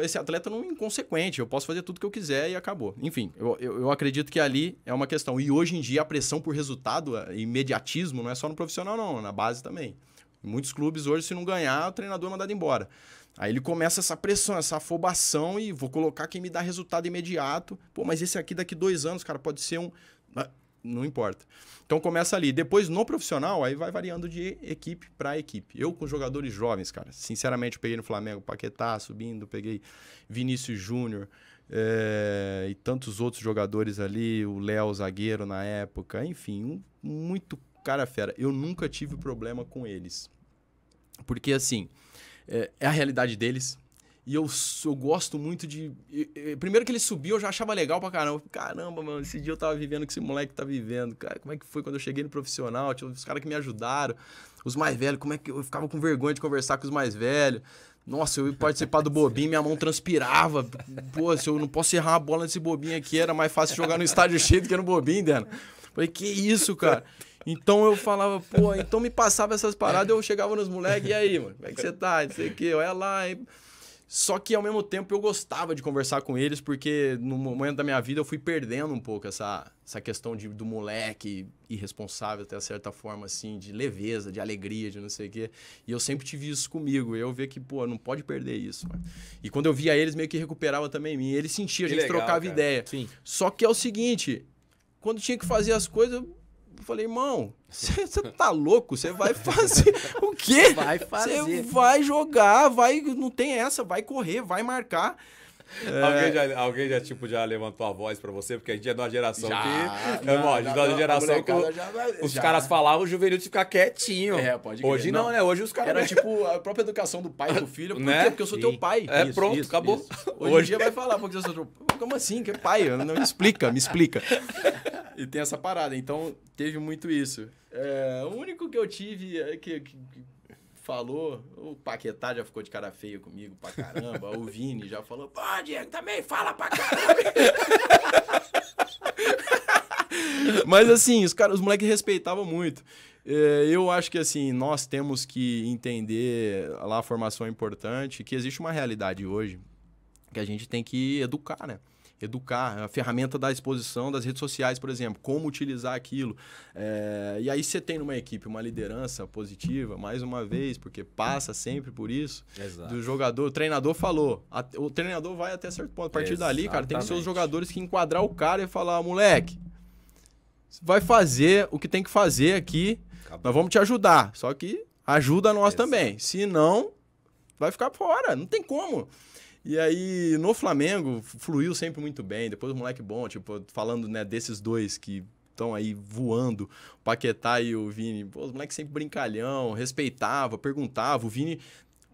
esse atleta num inconsequente. Eu posso fazer tudo que eu quiser e acabou. Enfim, eu, eu, eu acredito que ali é uma questão. E hoje em dia a pressão por resultado, imediatismo, não é só no profissional, não, na base também. muitos clubes hoje, se não ganhar, o treinador é mandado embora. Aí ele começa essa pressão, essa afobação e vou colocar quem me dá resultado imediato. Pô, mas esse aqui daqui dois anos, cara, pode ser um não importa. Então começa ali. Depois no profissional, aí vai variando de equipe para equipe. Eu com jogadores jovens, cara. Sinceramente, eu peguei no Flamengo Paquetá subindo, peguei Vinícius Júnior é, e tantos outros jogadores ali, o Léo zagueiro na época, enfim, um, muito cara fera. Eu nunca tive problema com eles. Porque assim, é, é a realidade deles, e eu, eu gosto muito de. Primeiro que ele subiu, eu já achava legal pra caramba. Caramba, mano, esse dia eu tava vivendo o que esse moleque tá vivendo. Cara, como é que foi quando eu cheguei no profissional? Tinha os caras que me ajudaram, os mais velhos, como é que eu ficava com vergonha de conversar com os mais velhos. Nossa, eu ia participar do bobinho, minha mão transpirava. Pô, se eu não posso errar a bola nesse bobinho aqui, era mais fácil jogar no estádio cheio do que no bobinho, Dana. Falei, que isso, cara? Então eu falava, pô, então me passava essas paradas, eu chegava nos moleques, e aí, mano, como é que você tá? Não sei o quê, olha lá. Hein? Só que ao mesmo tempo eu gostava de conversar com eles, porque no momento da minha vida eu fui perdendo um pouco essa, essa questão de, do moleque irresponsável, até certa forma, assim, de leveza, de alegria, de não sei o quê. E eu sempre tive isso comigo. eu ver que, pô, não pode perder isso. Mano. E quando eu via eles, meio que recuperava também em mim. Eles sentiam, a gente legal, trocava cara. ideia. Sim. Só que é o seguinte, quando tinha que fazer as coisas, eu falei, irmão, você tá louco? Você vai fazer o quê? Vai fazer. Você vai jogar, vai, não tem essa, vai correr, vai marcar. É... Alguém, já, alguém já, tipo, já levantou a voz pra você? Porque a gente é de uma geração já, que. Não, irmão, a gente é de uma geração que. os já. caras falavam, o juvenil de ficar quietinho. É, pode crer. Hoje não, não, né? Hoje os caras. Era tipo a própria educação do pai do filho. Por né? quê? Porque eu sou Sim. teu pai. É, isso, pronto, isso, acabou. Isso. Hoje, Hoje em dia vai falar, porque eu sou teu Como assim? Que é pai? Não me explica, me explica. E tem essa parada. Então, teve muito isso. É, o único que eu tive é que, que, falou, o Paquetá já ficou de cara feia comigo pra caramba, o Vini já falou, pô, Diego, também fala pra caramba. Mas assim, os, os moleques respeitavam muito. É, eu acho que assim, nós temos que entender lá a formação é importante, que existe uma realidade hoje que a gente tem que educar, né? educar, é a ferramenta da exposição das redes sociais, por exemplo, como utilizar aquilo. É, e aí você tem numa equipe uma liderança positiva, mais uma vez, porque passa sempre por isso. Exato. Do jogador, o treinador falou, a, o treinador vai até certo ponto. A partir Exatamente. dali, cara, tem que ser os jogadores que enquadrar o cara e falar, moleque, vai fazer o que tem que fazer aqui, Acabou. nós vamos te ajudar, só que ajuda nós Exato. também. Se não, vai ficar fora, não tem como. E aí, no Flamengo, fluiu sempre muito bem. Depois o moleque bom, tipo, falando né, desses dois que estão aí voando, o Paquetá e o Vini. Pô, moleque sempre brincalhão, respeitava, perguntava. O Vini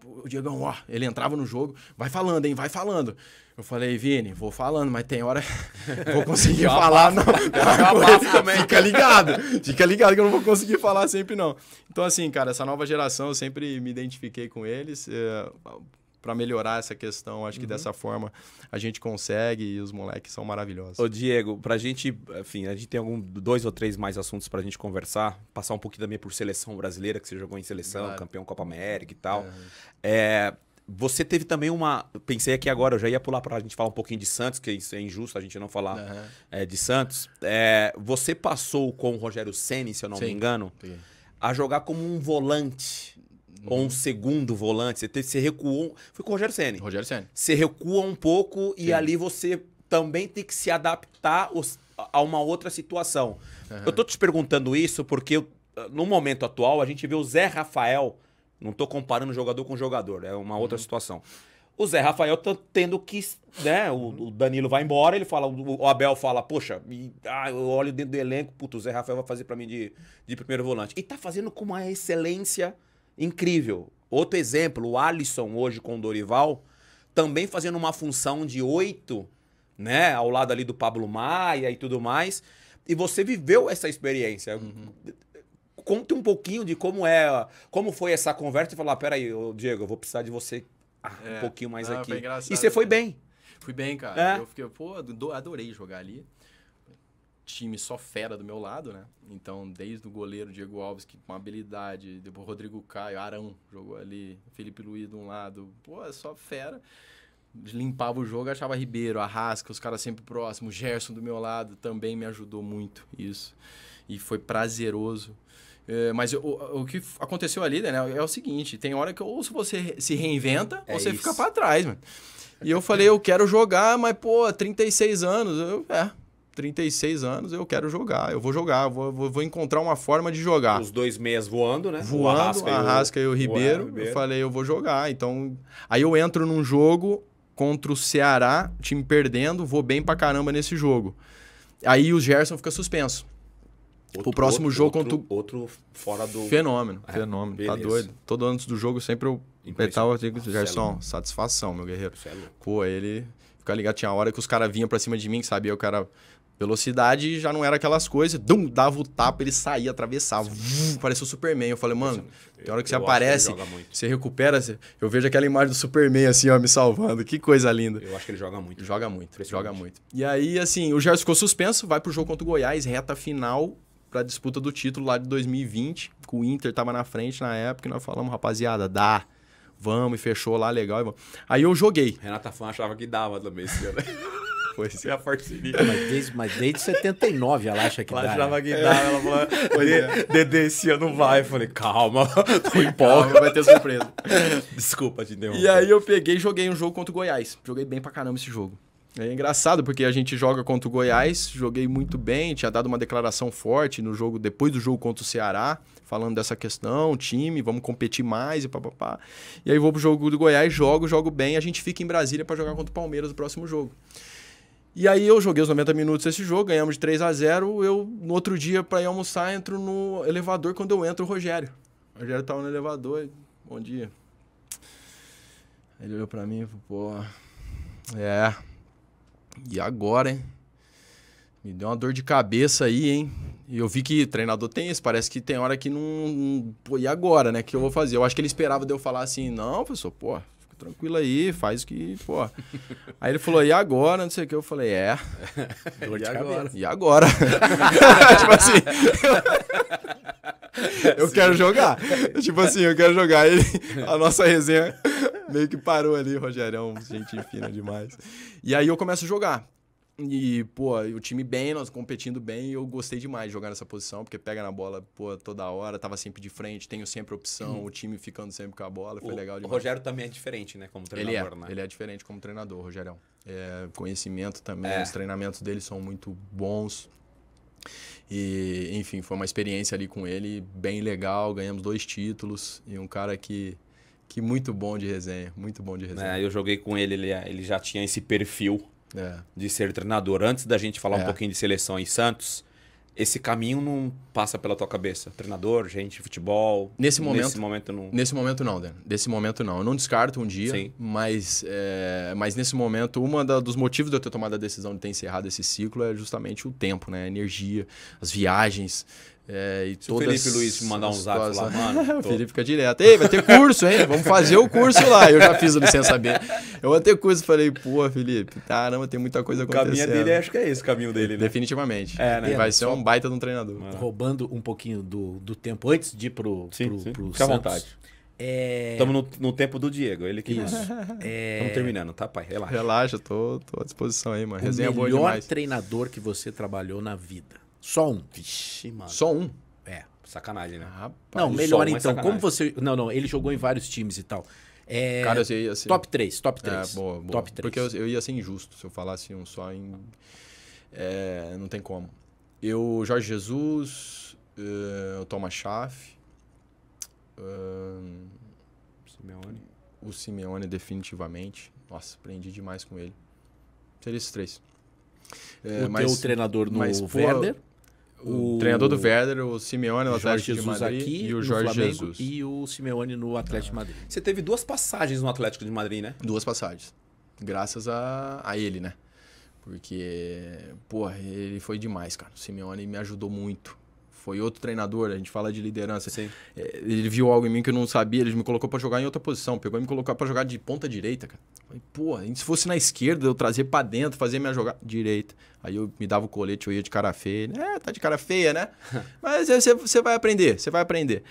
o Diegão, ó, ele entrava no jogo, vai falando, hein, vai falando. Eu falei, Vini, vou falando, mas tem hora vou conseguir falar, não. também. Fica ligado, fica ligado que eu não vou conseguir falar sempre, não. Então, assim, cara, essa nova geração, eu sempre me identifiquei com eles. É, para melhorar essa questão. Acho que uhum. dessa forma a gente consegue e os moleques são maravilhosos. Ô Diego, para a gente, enfim, a gente tem algum, dois ou três mais assuntos para a gente conversar, passar um pouquinho também por seleção brasileira, que você jogou em seleção, claro. campeão Copa América e tal. É, você teve também uma. Pensei aqui agora, eu já ia pular para a gente falar um pouquinho de Santos, que isso é injusto a gente não falar uhum. é, de Santos. É, você passou com o Rogério Senni, se eu não Sim. me engano, Sim. a jogar como um volante ou um segundo volante. Você, te, você recuou. Foi com o Rogério Senna. Rogério Senna. Você recua um pouco Sim. e ali você também tem que se adaptar os, a uma outra situação. Uhum. Eu tô te perguntando isso porque no momento atual a gente vê o Zé Rafael. Não tô comparando jogador com jogador, é uma outra uhum. situação. O Zé Rafael tá tendo que. Né, o, o Danilo vai embora, ele fala, o, Abel fala, poxa, ah, eu olho dentro do elenco, puto, o Zé Rafael vai fazer para mim de, de primeiro volante. E tá fazendo com uma excelência incrível. Outro exemplo, o Alisson hoje com o Dorival, também fazendo uma função de oito, né? Ao lado ali do Pablo Maia e tudo mais. E você viveu essa experiência. Uhum. Conte um pouquinho de como é, como foi essa conversa e falar, ah, peraí, Diego, eu vou precisar de você ah, é, um pouquinho mais aqui. E você foi né? bem. Fui bem, cara. É. Eu fiquei, pô, adorei jogar ali time só fera do meu lado, né? Então, desde o goleiro Diego Alves, que com habilidade, depois Rodrigo Caio, Arão jogou ali, Felipe Luiz de um lado, pô, é só fera. Limpava o jogo, achava Ribeiro, Arrasca, os caras sempre próximos, Gerson do meu lado também me ajudou muito isso. E foi prazeroso. É, mas o, o que aconteceu ali, né, é o seguinte: tem hora que ou você se reinventa é ou você isso. fica para trás, mano. E eu é falei, eu quero jogar, mas, pô, 36 anos. Eu, é, 36 anos, eu quero jogar, eu vou jogar, vou, vou, encontrar uma forma de jogar. Os dois meias voando, né? Voando, Arrasca, Arrasca, e o, Ribeiro, Ribeiro. Eu falei, eu vou jogar. Então, aí eu entro num jogo contra o Ceará, time perdendo, vou bem pra caramba nesse jogo. Aí o Gerson fica suspenso. Outro, o próximo outro, jogo contra outro fora do fenômeno, é, fenômeno, tá beleza. tá doido. Todo antes do jogo sempre eu metal, eu Gerson, satisfação, meu guerreiro. É Pô, ele ficar ligado, tinha hora que os caras vinham para cima de mim, que sabia o cara Velocidade já não era aquelas coisas. Dum, dava o tapa, ele saía, atravessava. Vum, parecia o Superman. Eu falei, mano, tem hora que você aparece, que você recupera. Eu vejo aquela imagem do Superman assim, ó, me salvando. Que coisa linda. Eu acho que ele joga muito. Joga muito, joga muito. E aí, assim, o Gerson ficou suspenso, vai pro jogo contra o Goiás, reta final pra disputa do título lá de 2020. com O Inter tava na frente na época e nós falamos, rapaziada, dá vamos, e fechou lá, legal. Aí eu joguei. Renata Fã achava que dava também esse ano. Foi ser é a parceria. Mas desde, mas desde 79 ela acha que ela dá. Achava que dá, ela falou, é. Dedê, esse ano vai. Eu falei, calma, tô em calma, vai ter surpresa. Desculpa te interromper. E aí eu peguei e joguei um jogo contra o Goiás. Joguei bem pra caramba esse jogo. É engraçado porque a gente joga contra o Goiás, joguei muito bem, tinha dado uma declaração forte no jogo depois do jogo contra o Ceará, falando dessa questão, time, vamos competir mais e papapá. E aí vou pro jogo do Goiás, jogo, jogo bem, a gente fica em Brasília para jogar contra o Palmeiras no próximo jogo. E aí eu joguei os 90 minutos esse jogo, ganhamos de 3 a 0 Eu, no outro dia, para ir almoçar, entro no elevador. Quando eu entro, o Rogério. O Rogério tava no elevador. Bom dia. Ele olhou para mim e falou, pô. É. E agora, hein? Me deu uma dor de cabeça aí, hein? E eu vi que treinador tem isso, parece que tem hora que não. Pô, e agora, né? O que eu vou fazer? Eu acho que ele esperava de eu falar assim, não, professor, pô, tranquilo aí, faz o que, pô. Aí ele falou, e agora? Não sei o que. Eu falei, é. Dor de e agora? E agora? tipo assim. eu Sim. quero jogar. tipo assim, eu quero jogar. a nossa resenha meio que parou ali, Rogério, gente é fina demais. E aí eu começo a jogar. E, pô, o time bem, nós competindo bem, e eu gostei demais de jogar nessa posição, porque pega na bola, pô, toda hora, tava sempre de frente, tenho sempre opção, uhum. o time ficando sempre com a bola, foi o, legal demais. O Rogério também é diferente, né, como treinador, ele é, né? Ele é diferente como treinador, Rogério. É, conhecimento também, é. os treinamentos dele são muito bons. E, enfim, foi uma experiência ali com ele bem legal, ganhamos dois títulos e um cara que que muito bom de resenha, muito bom de resenha. É, eu joguei com ele, ele, ele já tinha esse perfil é. de ser treinador. Antes da gente falar é. um pouquinho de seleção em Santos, esse caminho não passa pela tua cabeça? Treinador, gente, futebol? Nesse momento, nesse momento não. Nesse momento não, Dan. Nesse momento não. Eu não descarto um dia, Sim. mas é, mas nesse momento, um dos motivos de eu ter tomado a decisão de ter encerrado esse ciclo é justamente o tempo, né? A energia, as viagens, é, e Se o Felipe Luiz mandar um zap lá, mano. o Felipe fica direto. Ei, vai ter curso, hein? Vamos fazer o curso lá. Eu já fiz o licença B. Eu vou ter curso. Falei, pô, Felipe, caramba, tem muita coisa acontecendo. O caminho dele, acho que é esse o caminho dele, né? Definitivamente. É, né? E vai ser um baita de um treinador. Mano. Roubando um pouquinho do, do tempo antes de ir pro, sim, pro, sim. pro Fica à vontade. Estamos é... no, no, tempo do Diego, ele que. Isso. Estamos é... terminando, tá, pai? Relaxa. Relaxa, tô, tô à disposição aí, mano. Resenha o melhor treinador que você trabalhou na vida. Só um. Vixe, mano. Só um? É. Sacanagem, né? Rapaz, não, é melhor um então. É como você. Não, não, ele jogou em vários times e tal. É... Cara, eu ia ser... Assim, top 3, top 3. É, boa, boa. Top 3. Porque eu, eu, ia ser injusto se eu falasse um só em. É, não tem como. Eu, Jorge Jesus, uh, o Thomas Schaff. Uh, Simeone. O Simeone, definitivamente. Nossa, aprendi demais com ele. Seria esses três. É, o mas, treinador no mas, Werder? Pô, o, treinador do Werder, o Simeone no Atlético de Madrid aqui, e o Jorge Flamengo, Jesus. E o Simeone no Atlético de Madrid. Você teve duas passagens no Atlético de Madrid, né? Duas passagens. Graças a, a ele, né? Porque, porra, ele foi demais, cara. O Simeone me ajudou muito foi outro treinador, a gente fala de liderança. Sim. É, ele viu algo em mim que eu não sabia, ele me colocou para jogar em outra posição, pegou e me colocou para jogar de ponta direita, cara. pô, se fosse na esquerda, eu trazer para dentro, fazer minha jogada direita. Aí eu me dava o colete, eu ia de cara feia. É, tá de cara feia, né? Mas você, você vai aprender, você vai aprender.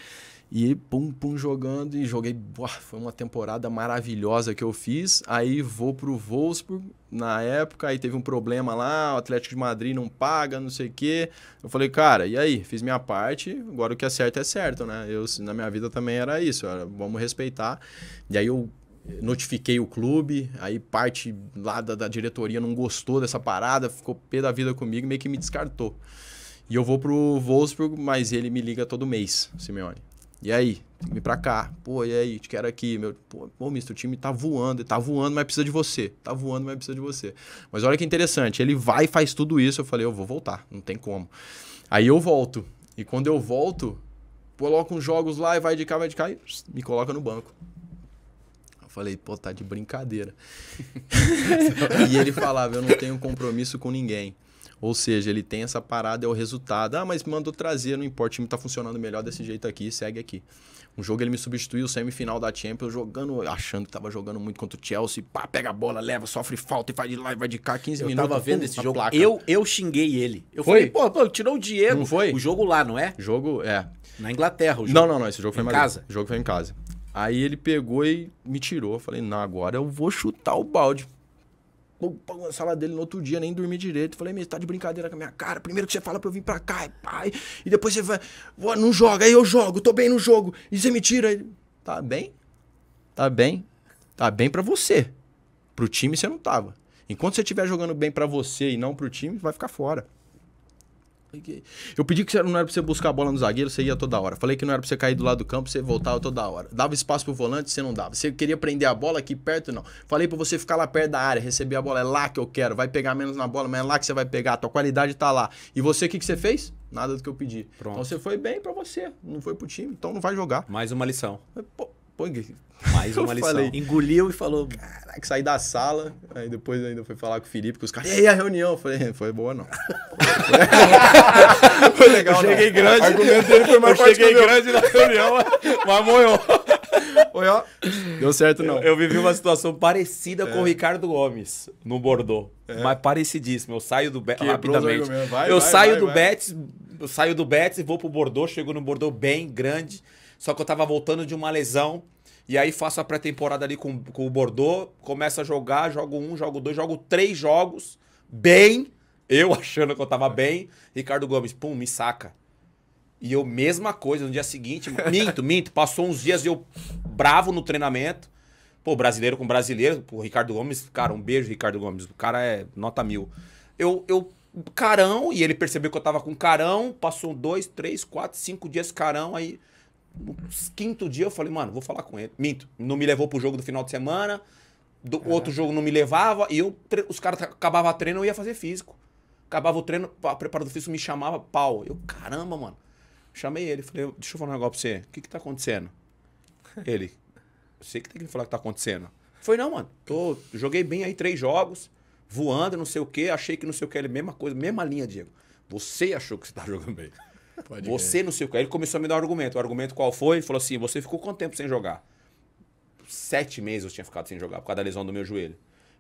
E pum, pum, jogando e joguei. boa foi uma temporada maravilhosa que eu fiz. Aí vou pro Wolfsburg na época, aí teve um problema lá, o Atlético de Madrid não paga, não sei o quê. Eu falei, cara, e aí? Fiz minha parte, agora o que é certo é certo, né? Eu, na minha vida também era isso, era, vamos respeitar. E aí eu notifiquei o clube, aí parte lá da, da diretoria não gostou dessa parada, ficou pé da vida comigo, meio que me descartou. E eu vou pro Wolfsburg, mas ele me liga todo mês, Simeone e aí? Tem que vir pra cá. Pô, e aí? Te quero aqui. Meu, pô, pô mister, o time tá voando, tá voando, mas precisa de você. Tá voando, mas precisa de você. Mas olha que interessante, ele vai e faz tudo isso. Eu falei, eu vou voltar, não tem como. Aí eu volto. E quando eu volto, coloco uns jogos lá e vai de cá, vai de cá e me coloca no banco. Eu falei, pô, tá de brincadeira. e ele falava, eu não tenho compromisso com ninguém. Ou seja, ele tem essa parada, é o resultado. Ah, mas mandou trazer, não importa, o time tá funcionando melhor desse jeito aqui, segue aqui. Um jogo ele me substituiu, semifinal da Champions, jogando, achando que tava jogando muito contra o Chelsea. Pá, pega a bola, leva, sofre falta e vai de lá e vai de cá, 15 eu minutos. Eu tava vendo pum, esse jogo. Placa. Eu, eu xinguei ele. Eu foi? falei, pô, pô, tirou o Diego. Não foi? O jogo lá, não é? Jogo, é. Na Inglaterra, o jogo. Não, não, não, esse jogo foi em casa. O jogo foi em casa. Aí ele pegou e me tirou. Eu falei, não, agora eu vou chutar o balde pum, pum, na sala dele no outro dia, nem dormi direito. Falei, meu, você tá de brincadeira com a minha cara. Primeiro que você fala pra eu vir pra cá, e é pai. E depois você vai, não joga, aí eu jogo, tô bem no jogo. E você me tira. Ele, tá bem? Tá bem? Tá bem pra você. Pro time você não tava. Enquanto você estiver jogando bem para você e não pro time, vai ficar fora. Eu pedi que não era pra você buscar a bola no zagueiro, você ia toda hora. Falei que não era pra você cair do lado do campo, você voltava toda hora. Dava espaço pro volante, você não dava. Você queria prender a bola aqui perto, não. Falei pra você ficar lá perto da área, receber a bola, é lá que eu quero. Vai pegar menos na bola, mas é lá que você vai pegar, a tua qualidade tá lá. E você, o que, que você fez? Nada do que eu pedi. Pronto. Então você foi bem para você, não foi pro time, então não vai jogar. Mais uma lição. Pô, Pô, mais uma lição. Falei, engoliu e falou, caraca, saí da sala. Aí depois ainda foi falar com o Felipe, com os caras, e aí a reunião? Eu falei, é, foi boa não. foi legal, eu cheguei não. Né? grande. O argumento dele foi mais forte cheguei grande na reunião, mas moiou. Foi, ó. Deu certo, não. Eu, eu, vivi uma situação parecida é. com o é. Ricardo Gomes no Bordeaux. É. Mas parecidíssimo. Eu saio do Betis rapidamente. Vai, eu vai, saio vai, do Betis, eu saio do Betis e vou pro Bordeaux, chego no Bordeaux bem grande. Só que eu tava voltando de uma lesão. E aí faço a pré-temporada ali com, com o Bordeaux, começo a jogar, jogo um, jogo dois, jogo três jogos, bem, eu achando que eu tava bem, Ricardo Gomes, pum, me saca. E eu, mesma coisa, no dia seguinte, minto, minto, passou uns dias eu bravo no treinamento, pô, brasileiro com brasileiro, pô, Ricardo Gomes, cara, um beijo, Ricardo Gomes, o cara é nota mil. Eu, eu, carão, e ele percebeu que eu tava com carão, passou dois, três, quatro, cinco dias carão, aí no quinto dia eu falei, mano, vou falar com ele. Minto. Não me levou pro jogo do final de semana. Do outro jogo não me levava. E eu, os caras acabavam treino, eu ia fazer físico. Acabava o treino, do físico me chamava, pau. Eu, caramba, mano. Chamei ele, falei, deixa eu falar um negócio pra você. O que que tá acontecendo? Ele, sei que tem que me falar o que tá acontecendo. Foi, não, mano. Tô, joguei bem aí três jogos, voando, não sei o quê. Achei que não sei o que, ele, mesma coisa, mesma linha, Diego. Você achou que você tá jogando bem. Pode você ver. não sei o que. Aí ele começou a me dar um argumento. O argumento qual foi? Ele falou assim: você ficou quanto tempo sem jogar? Sete meses eu tinha ficado sem jogar, por causa da lesão do meu joelho.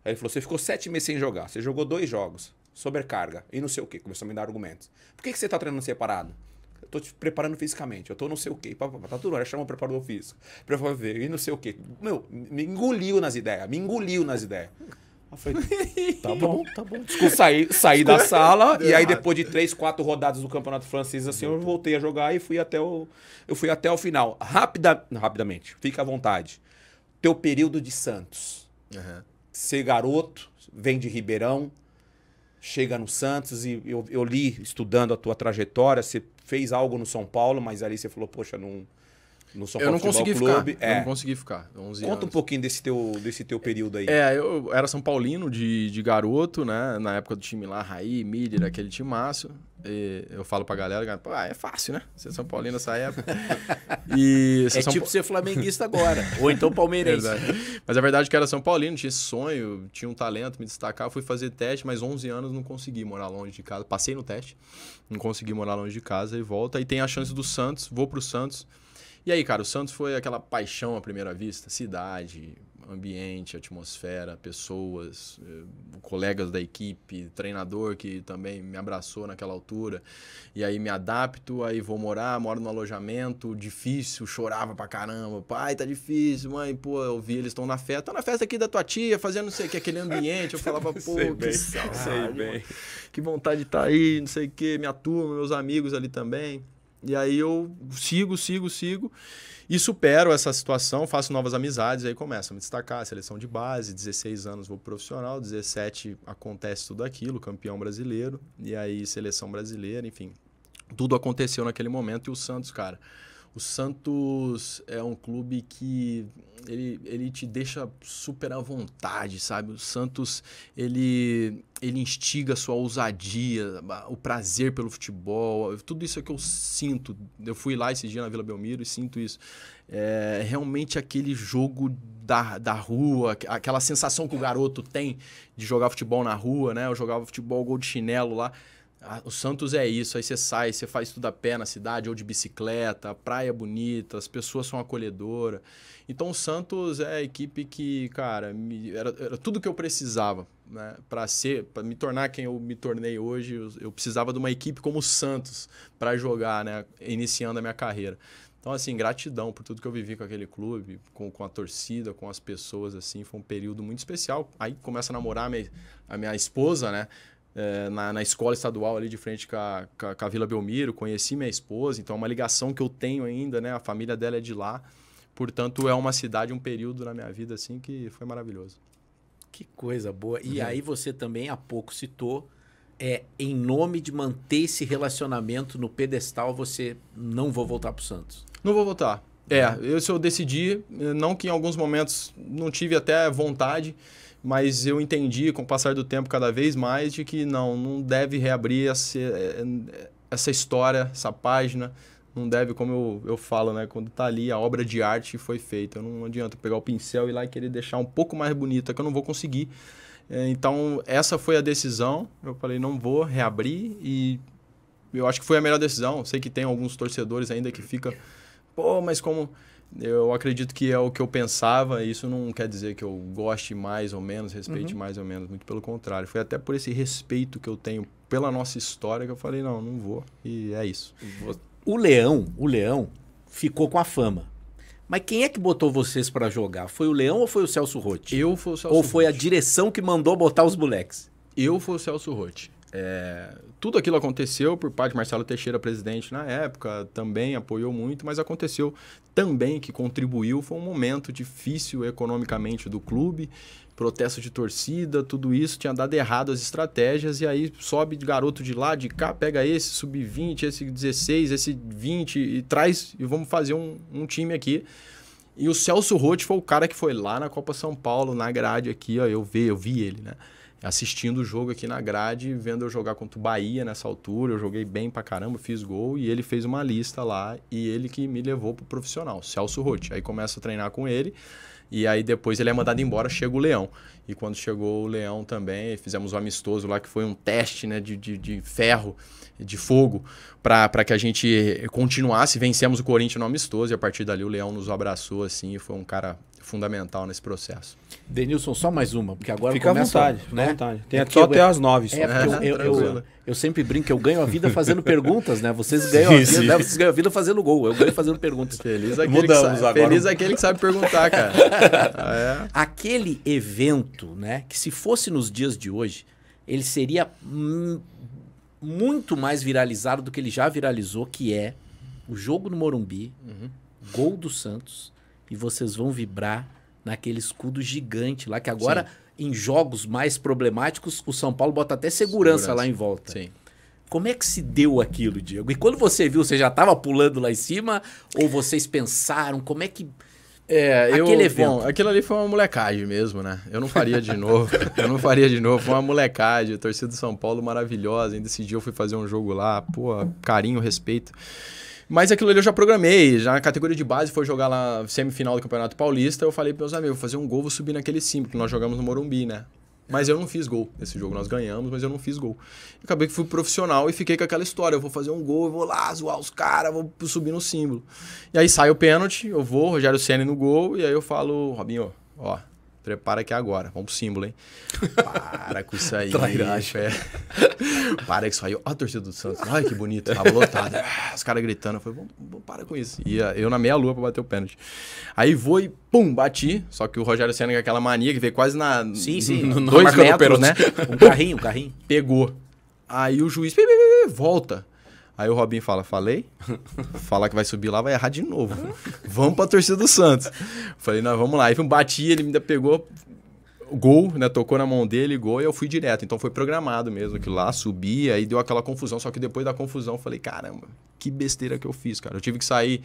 Aí ele falou: você ficou sete meses sem jogar, você jogou dois jogos, sobrecarga e não sei o que. Começou a me dar argumentos. Por que, que você está treinando separado? Eu tô te preparando fisicamente, eu tô não sei o quê. Pá, pá, pá, tá tudo, ela chama o preparador físico. Preparador, ver, e não sei o quê. Meu, me engoliu nas ideias, me engoliu nas ideias. Eu falei, tá bom, tá bom. Desculpa, saí, saí da sala e aí depois de três, quatro rodadas do Campeonato Francês, assim, eu voltei a jogar e fui até o, eu fui até o final. rápida rapidamente, fica à vontade. Teu período de Santos. Uhum. Ser garoto, vem de Ribeirão, chega no Santos e eu, eu li, estudando a tua trajetória, você fez algo no São Paulo, mas ali você falou, poxa, não no São Paulo eu não consegui Clube. ficar. É. Eu não é. consegui ficar. Conta anos. um pouquinho desse teu, desse teu período aí. É, eu era São Paulino de, de garoto, né? Na época do time lá, Raí, Miller, aquele time timaço. E eu falo pra galera, é fácil, né? Ser São Paulino nessa época. e, é São tipo pa... ser flamenguista agora, ou então palmeirense. Mas a verdade é que era São Paulino, tinha esse sonho, tinha um talento, me destacar. Fui fazer teste, mas 11 anos não consegui morar longe de casa. Passei no teste, não consegui morar longe de casa e volta. E tem a chance do Santos, vou pro Santos. E aí, cara, o Santos foi aquela paixão à primeira vista? Cidade, ambiente, atmosfera, pessoas, eh, colegas da equipe, treinador que também me abraçou naquela altura. E aí me adapto, aí vou morar, moro no alojamento, difícil, chorava pra caramba. Pai, tá difícil, mãe, pô, eu vi, eles estão na festa. Tá na festa aqui da tua tia, fazendo não sei o que, aquele ambiente. Eu falava, pô, sei que bem, saudade, sei bem. que vontade de estar tá aí, não sei o que, minha turma, meus amigos ali também. E aí eu sigo, sigo, sigo e supero essa situação, faço novas amizades, aí começa a me destacar, seleção de base, 16 anos vou profissional, 17 acontece tudo aquilo, campeão brasileiro, e aí seleção brasileira, enfim. Tudo aconteceu naquele momento e o Santos, cara, o Santos é um clube que ele, ele te deixa super à vontade, sabe? O Santos, ele, ele instiga a sua ousadia, o prazer pelo futebol, tudo isso é que eu sinto. Eu fui lá esse dia na Vila Belmiro e sinto isso. É realmente aquele jogo da, da rua, aquela sensação que o garoto tem de jogar futebol na rua, né? Eu jogava futebol, gol de chinelo lá. Ah, o Santos é isso, aí você sai, você faz tudo a pé na cidade ou de bicicleta, a praia é bonita, as pessoas são acolhedoras. Então o Santos é a equipe que, cara, me, era, era, tudo que eu precisava, né? Para ser, para me tornar quem eu me tornei hoje, eu, eu precisava de uma equipe como o Santos para jogar, né? Iniciando a minha carreira. Então, assim, gratidão por tudo que eu vivi com aquele clube, com, com a torcida, com as pessoas, assim, foi um período muito especial. Aí começa a namorar a minha, a minha esposa, né? é, na, na, escola estadual ali de frente com a, com a, Vila Belmiro, conheci minha esposa, então é uma ligação que eu tenho ainda, né? A família dela é de lá, portanto é uma cidade, um período na minha vida assim que foi maravilhoso. Que coisa boa! E uhum. aí você também há pouco citou, é em nome de manter esse relacionamento no pedestal, você não vou voltar para o Santos? Não vou voltar. É, eu, se eu decidi, não que em alguns momentos não tive até vontade mas eu entendi com o passar do tempo cada vez mais de que não, não deve reabrir essa, é, é, essa história, essa página, não deve, como eu, eu falo, né? Quando tá ali, a obra de arte foi feita. Não adianta pegar o pincel e ir lá e querer deixar um pouco mais bonita, que eu não vou conseguir. É, então, essa foi a decisão. Eu falei, não vou reabrir e eu acho que foi a melhor decisão. Sei que tem alguns torcedores ainda que fica, pô, mas como eu acredito que é o que eu pensava. Isso não quer dizer que eu goste mais ou menos, respeite uhum. mais ou menos. Muito pelo contrário. Foi até por esse respeito que eu tenho pela nossa história que eu falei: não, não vou. E é isso. O Leão, o Leão ficou com a fama. Mas quem é que botou vocês para jogar? Foi o Leão ou foi o Celso Rotti? Eu fui o Celso Ou foi Rotti. a direção que mandou botar os moleques? Eu fui o Celso Rotti. É, tudo aquilo aconteceu por parte de Marcelo Teixeira, presidente na época, também apoiou muito, mas aconteceu também que contribuiu. Foi um momento difícil economicamente do clube, protesto de torcida, tudo isso tinha dado errado as estratégias. E aí sobe garoto de lá, de cá, pega esse sub-20, esse 16, esse 20 e traz e vamos fazer um, um time aqui. E o Celso Roth foi o cara que foi lá na Copa São Paulo, na grade aqui, ó, eu vi, eu vi ele, né? assistindo o jogo aqui na grade, vendo eu jogar contra o Bahia nessa altura. Eu joguei bem pra caramba, fiz gol e ele fez uma lista lá e ele que me levou pro profissional, Celso Rotti. Aí começa a treinar com ele e aí depois ele é mandado embora, chega o Leão. E quando chegou o Leão também, fizemos um amistoso lá que foi um teste né, de, de, de ferro, de fogo, para que a gente continuasse. Vencemos o Corinthians no amistoso e a partir dali o Leão nos abraçou assim e foi um cara fundamental nesse processo. Denilson, só mais uma, porque agora fica começa, à vontade, né? Fica à vontade. Tem é só até às nove. É, é eu, eu, eu, eu, sempre brinco, eu ganho a vida fazendo perguntas, né? Vocês ganham, sim, a vida, né? Vocês ganham a vida fazendo gol, eu ganho fazendo perguntas. Feliz é aquele, Mudamos que, sabe, agora. Feliz é aquele que sabe perguntar, cara. é. Aquele evento, né? Que se fosse nos dias de hoje, ele seria hum, muito mais viralizado do que ele já viralizou, que é o jogo no Morumbi, uhum. gol do Santos e vocês vão vibrar naquele escudo gigante lá que agora Sim. em jogos mais problemáticos o São Paulo bota até segurança, segurança. lá em volta. Sim. Como é que se deu aquilo, Diego? E quando você viu, você já estava pulando lá em cima ou vocês pensaram como é que é, Aquele eu, evento. Bom, aquilo ali foi uma molecagem mesmo, né? Eu não faria de novo. eu não faria de novo. Foi uma molecagem. A torcida do São Paulo maravilhosa. Ainda esse dia eu fui fazer um jogo lá. Pô, carinho, respeito. Mas aquilo ali eu já programei, já na categoria de base foi jogar lá semifinal do Campeonato Paulista, eu falei para meus amigos, vou fazer um gol, vou subir naquele símbolo, nós jogamos no Morumbi, né? Mas eu não fiz gol. Nesse jogo nós ganhamos, mas eu não fiz gol. Acabei que fui profissional e fiquei com aquela história: eu vou fazer um gol, eu vou lá zoar os caras, vou subir no símbolo. E aí sai o pênalti, eu vou, Rogério Senna no gol, e aí eu falo: Robinho, ó, prepara que é agora. Vamos pro símbolo, hein? Para com isso aí. é. Para que isso aí. Ó, a torcida do Santos. Ai, que bonito. Tava lotada. Os caras gritando. Eu falei, vamos, para com isso. E ah, eu na meia-lua pra bater o pênalti. Aí vou e pum, bati. Só que o Rogério Senna, com aquela mania que veio quase na. Sim, sim. No, no dois metros, né? Um carrinho, um carrinho. Pegou. Aí o juiz volta. Aí o Robinho fala: falei? fala que vai subir lá, vai errar de novo. vamos pra torcida do Santos. Falei, nós vamos lá. Aí bati, ele ainda pegou gol, né? Tocou na mão dele, gol, e eu fui direto. Então foi programado mesmo aquilo lá, subi, aí deu aquela confusão. Só que depois da confusão, falei, caramba, que besteira que eu fiz, cara. Eu tive que sair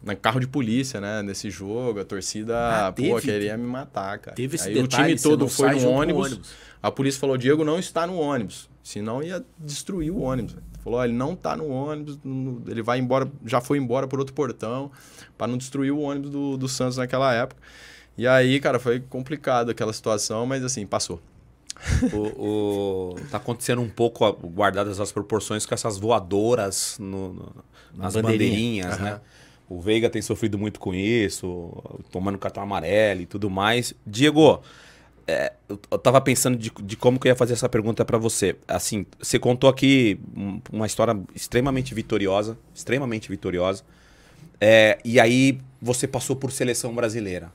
na carro de polícia, né? Nesse jogo, a torcida, ah, teve, pô, queria me matar, cara. Teve esse Aí detalhe, o time todo foi no ônibus, ônibus. A polícia falou: Diego não está no ônibus, senão ia destruir o ônibus. Véio. Falou, oh, ele não tá no ônibus, ele vai embora, já foi embora por outro portão, para não destruir o ônibus do, do Santos naquela época. E aí, cara, foi complicado aquela situação, mas assim, passou. o, o, tá acontecendo um pouco, guardadas as proporções, com essas voadoras no, no, nas bandeirinha. bandeirinhas, uhum. né? O Veiga tem sofrido muito com isso, tomando cartão amarelo e tudo mais. Diego, é, eu, tava pensando de, de, como que eu ia fazer essa pergunta para você. Assim, você contou aqui uma história extremamente vitoriosa, extremamente vitoriosa. É, e aí você passou por seleção brasileira.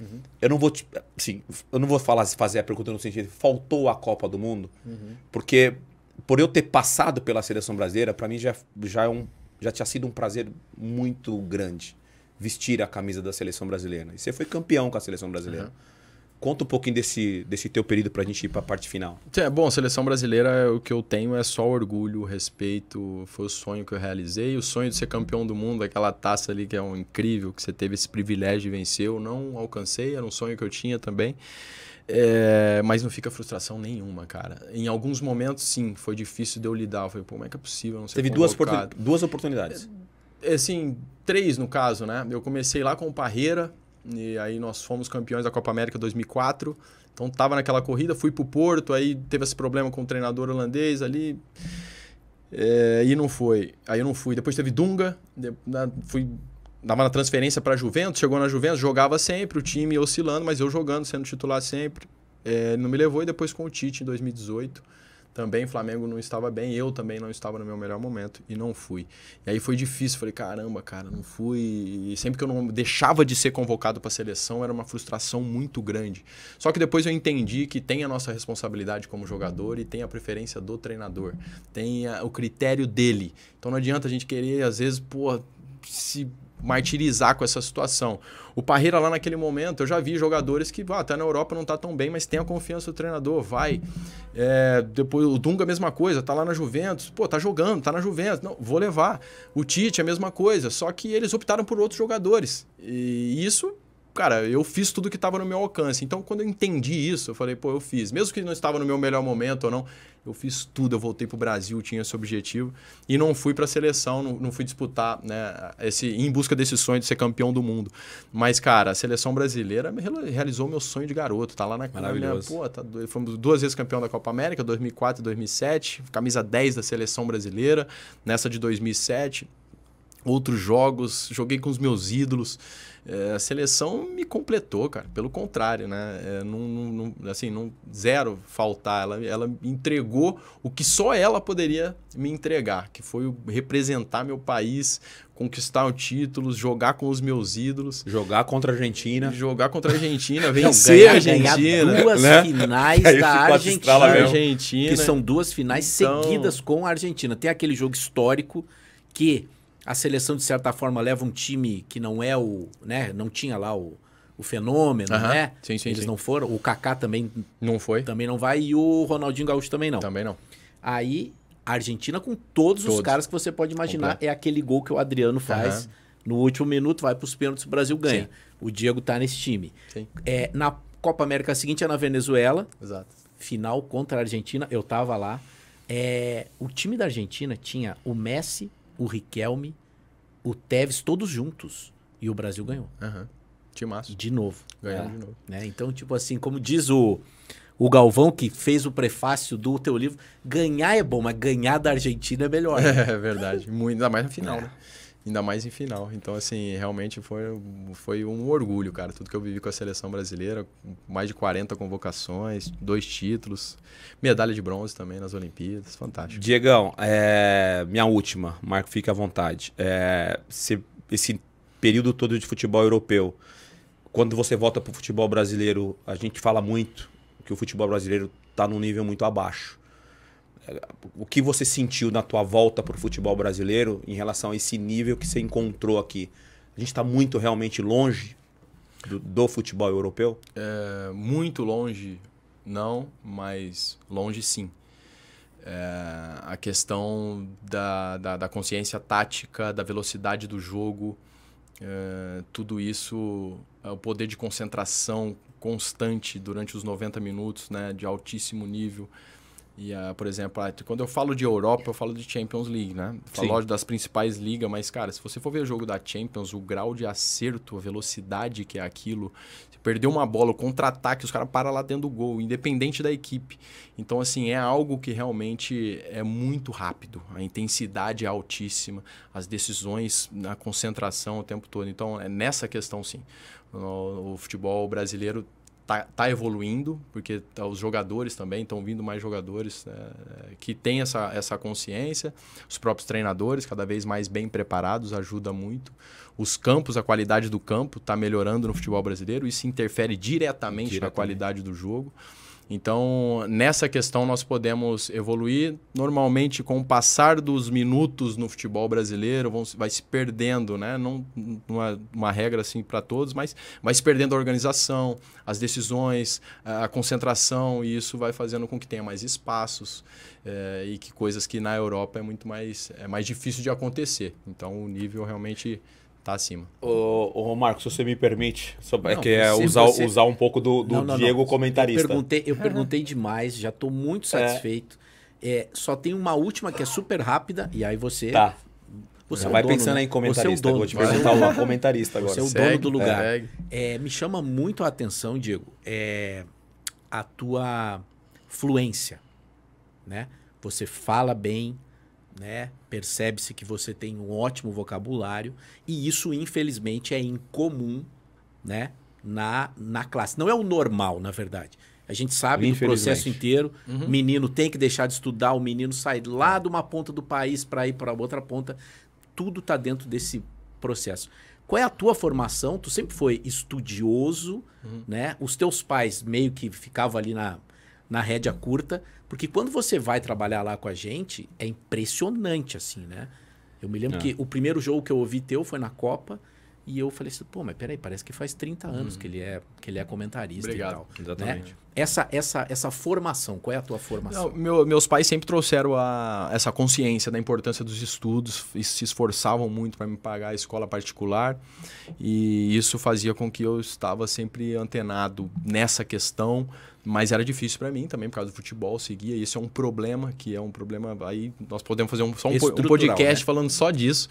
Uhum. Eu não vou, te, assim, eu não vou falar fazer a pergunta no sentido faltou a Copa do Mundo, uhum. porque por eu ter passado pela seleção brasileira, para mim já já é um já tinha sido um prazer muito grande vestir a camisa da seleção brasileira. E você foi campeão com a seleção brasileira. Uhum. Conta um pouquinho desse, desse teu período para a gente ir para a parte final. É, bom, seleção brasileira, o que eu tenho é só orgulho, respeito. Foi o sonho que eu realizei. O sonho de ser campeão do mundo, aquela taça ali que é um incrível, que você teve esse privilégio de vencer. Eu não alcancei, era um sonho que eu tinha também. É, mas não fica frustração nenhuma, cara. Em alguns momentos, sim, foi difícil de eu lidar. Eu falei, pô, como é que é possível não ser Teve duas, oportun duas oportunidades. É, assim, três no caso, né? Eu comecei lá com o Parreira, e aí nós fomos campeões da Copa América 2004. Então estava naquela corrida, fui para o Porto, aí teve esse problema com o treinador holandês ali. É, e não foi. Aí eu não fui. Depois teve Dunga, de, na, fui dava na transferência para Juventus, chegou na Juventus, jogava sempre, o time oscilando, mas eu jogando, sendo titular sempre. É, não me levou e depois com o Tite em 2018 também o Flamengo não estava bem, eu também não estava no meu melhor momento e não fui. E aí foi difícil, falei, caramba, cara, não fui. E sempre que eu não deixava de ser convocado para a seleção, era uma frustração muito grande. Só que depois eu entendi que tem a nossa responsabilidade como jogador e tem a preferência do treinador, tem a, o critério dele. Então não adianta a gente querer, às vezes, pô, se martirizar com essa situação. O Parreira lá naquele momento, eu já vi jogadores que até ah, tá na Europa, não tá tão bem, mas tem a confiança do treinador, vai. É, depois o Dunga, mesma coisa, tá lá na Juventus, pô, tá jogando, tá na Juventus, não, vou levar. O Tite, a mesma coisa, só que eles optaram por outros jogadores. E isso cara, eu fiz tudo que estava no meu alcance. Então, quando eu entendi isso, eu falei, pô, eu fiz. Mesmo que não estava no meu melhor momento ou não, eu fiz tudo. Eu voltei para o Brasil, tinha esse objetivo. E não fui para a seleção, não, não, fui disputar, né? Esse, em busca desse sonho de ser campeão do mundo. Mas, cara, a seleção brasileira realizou meu sonho de garoto. Tá lá na Maravilhoso. Minha, pô, tá, fomos duas vezes campeão da Copa América, 2004 e 2007. Camisa 10 da seleção brasileira, nessa de 2007. Outros jogos, joguei com os meus ídolos. É, a seleção me completou, cara. Pelo contrário, né? É, não, assim, zero faltar. Ela, ela entregou o que só ela poderia me entregar, que foi representar meu país, conquistar o títulos, jogar com os meus ídolos. Jogar contra a Argentina. Jogar contra a Argentina, vencer a Argentina. duas né? finais da Argentina, Argentina. Que são duas finais então... seguidas com a Argentina. Tem aquele jogo histórico que a seleção, de certa forma, leva um time que não é o. né? Não tinha lá o, o fenômeno, né? Sim, sim, Eles sim. não foram. O Kaká também. Não foi. Também não vai. E o Ronaldinho Gaúcho também não. Também não. Aí, a Argentina, com todos, todos. os caras que você pode imaginar, é aquele gol que o Adriano faz. No último minuto, vai para os pênaltis, o Brasil ganha. O Diego tá nesse time. Sim. É, na Copa América seguinte é na Venezuela. Exato. Final contra a Argentina, eu tava lá. É, o time da Argentina tinha o Messi, o Riquelme, o Tevez todos juntos. E o Brasil ganhou. Aham. De novo. Ganhou é. de novo. Né? Então, tipo assim, como diz o, o Galvão, que fez o prefácio do teu livro, ganhar é bom, mas ganhar da Argentina é melhor. Né? É verdade. Muito, ainda mais na final, é. né? ainda mais em final. Então, assim, realmente foi, foi um orgulho, cara, tudo que eu vivi com a seleção brasileira, mais de 40 convocações, dois títulos, medalha de bronze também nas Olimpíadas, fantástico. Diegão, é... minha última, Marco, fique à vontade. É... Se... Esse período todo de futebol europeu, quando você volta para o futebol brasileiro, a gente fala muito que o futebol brasileiro está num nível muito abaixo o que você sentiu na tua volta para o futebol brasileiro em relação a esse nível que você encontrou aqui? A gente está muito realmente longe do, do futebol europeu? É, muito longe, não, mas longe sim. É, a questão da, da, da, consciência tática, da velocidade do jogo, é, tudo isso, é o poder de concentração constante durante os 90 minutos, né, de altíssimo nível. E, uh, por exemplo, ah, quando eu falo de Europa, eu falo de Champions League, né? falo Sim. das principais ligas, mas, cara, se você for ver o jogo da Champions, o grau de acerto, a velocidade que é aquilo, se perder uma bola, o contra-ataque, os caras param lá dentro do gol, independente da equipe. Então, assim, é algo que realmente é muito rápido. A intensidade é altíssima, as decisões, a concentração o tempo todo. Então, é nessa questão, sim. O, o futebol brasileiro tá, tá evoluindo, porque tá, os jogadores também estão vindo mais jogadores né, é, que têm essa, essa consciência, os próprios treinadores cada vez mais bem preparados ajuda muito. Os campos, a qualidade do campo está melhorando no futebol brasileiro, isso interfere diretamente, diretamente. na qualidade do jogo. Então, nessa questão, nós podemos evoluir. Normalmente, com o passar dos minutos no futebol brasileiro, vão, vai se perdendo, né? Não uma, é uma regra assim para todos, mas vai se perdendo a organização, as decisões, a, a concentração, e isso vai fazendo com que tenha mais espaços é, e que coisas que na Europa é muito mais, é mais difícil de acontecer. Então, o nível realmente tá acima. Ô, Marcos, se você me permite, é não, é que é usar, você... usar um pouco do, do não, não, Diego comentarista. Eu perguntei, eu perguntei demais, já estou muito é. satisfeito. É. é. só tem uma última que é super rápida, e aí você. Tá. Você é vai dono, pensando né? em comentarista. É dono, vou te perguntar né? uma comentarista agora. Você é o segue, dono do lugar. É, me chama muito a atenção, Diego, é a tua fluência. Né? Você fala bem, né? Percebe-se que você tem um ótimo vocabulário e isso infelizmente é incomum, né? Na, na classe. Não é o normal, na verdade. A gente sabe do processo inteiro. Uhum. Menino tem que deixar de estudar, o menino sai lá é. de uma ponta do país para ir para outra ponta. Tudo está dentro desse processo. Qual é a tua formação? Tu sempre foi estudioso, uhum. né? Os teus pais meio que ficavam ali na, na rédea curta, porque quando você vai trabalhar lá com a gente, é impressionante, assim, né? Eu me lembro é. que o primeiro jogo que eu ouvi teu foi na Copa. E eu falei assim, pô, mas peraí, parece que faz 30 anos hum. que, ele é, que ele é comentarista Obrigado. e tal. Né? Exatamente. Né? Essa, essa, essa formação, qual é a tua formação? Não, meu, meus pais sempre trouxeram a, essa consciência da importância dos estudos e se esforçavam muito para me pagar a escola particular. E isso fazia com que eu estava sempre antenado nessa questão. Mas era difícil para mim também, por causa do futebol, seguia. E isso é um problema, que é um problema. Aí nós podemos fazer um, só um, um podcast né? falando só disso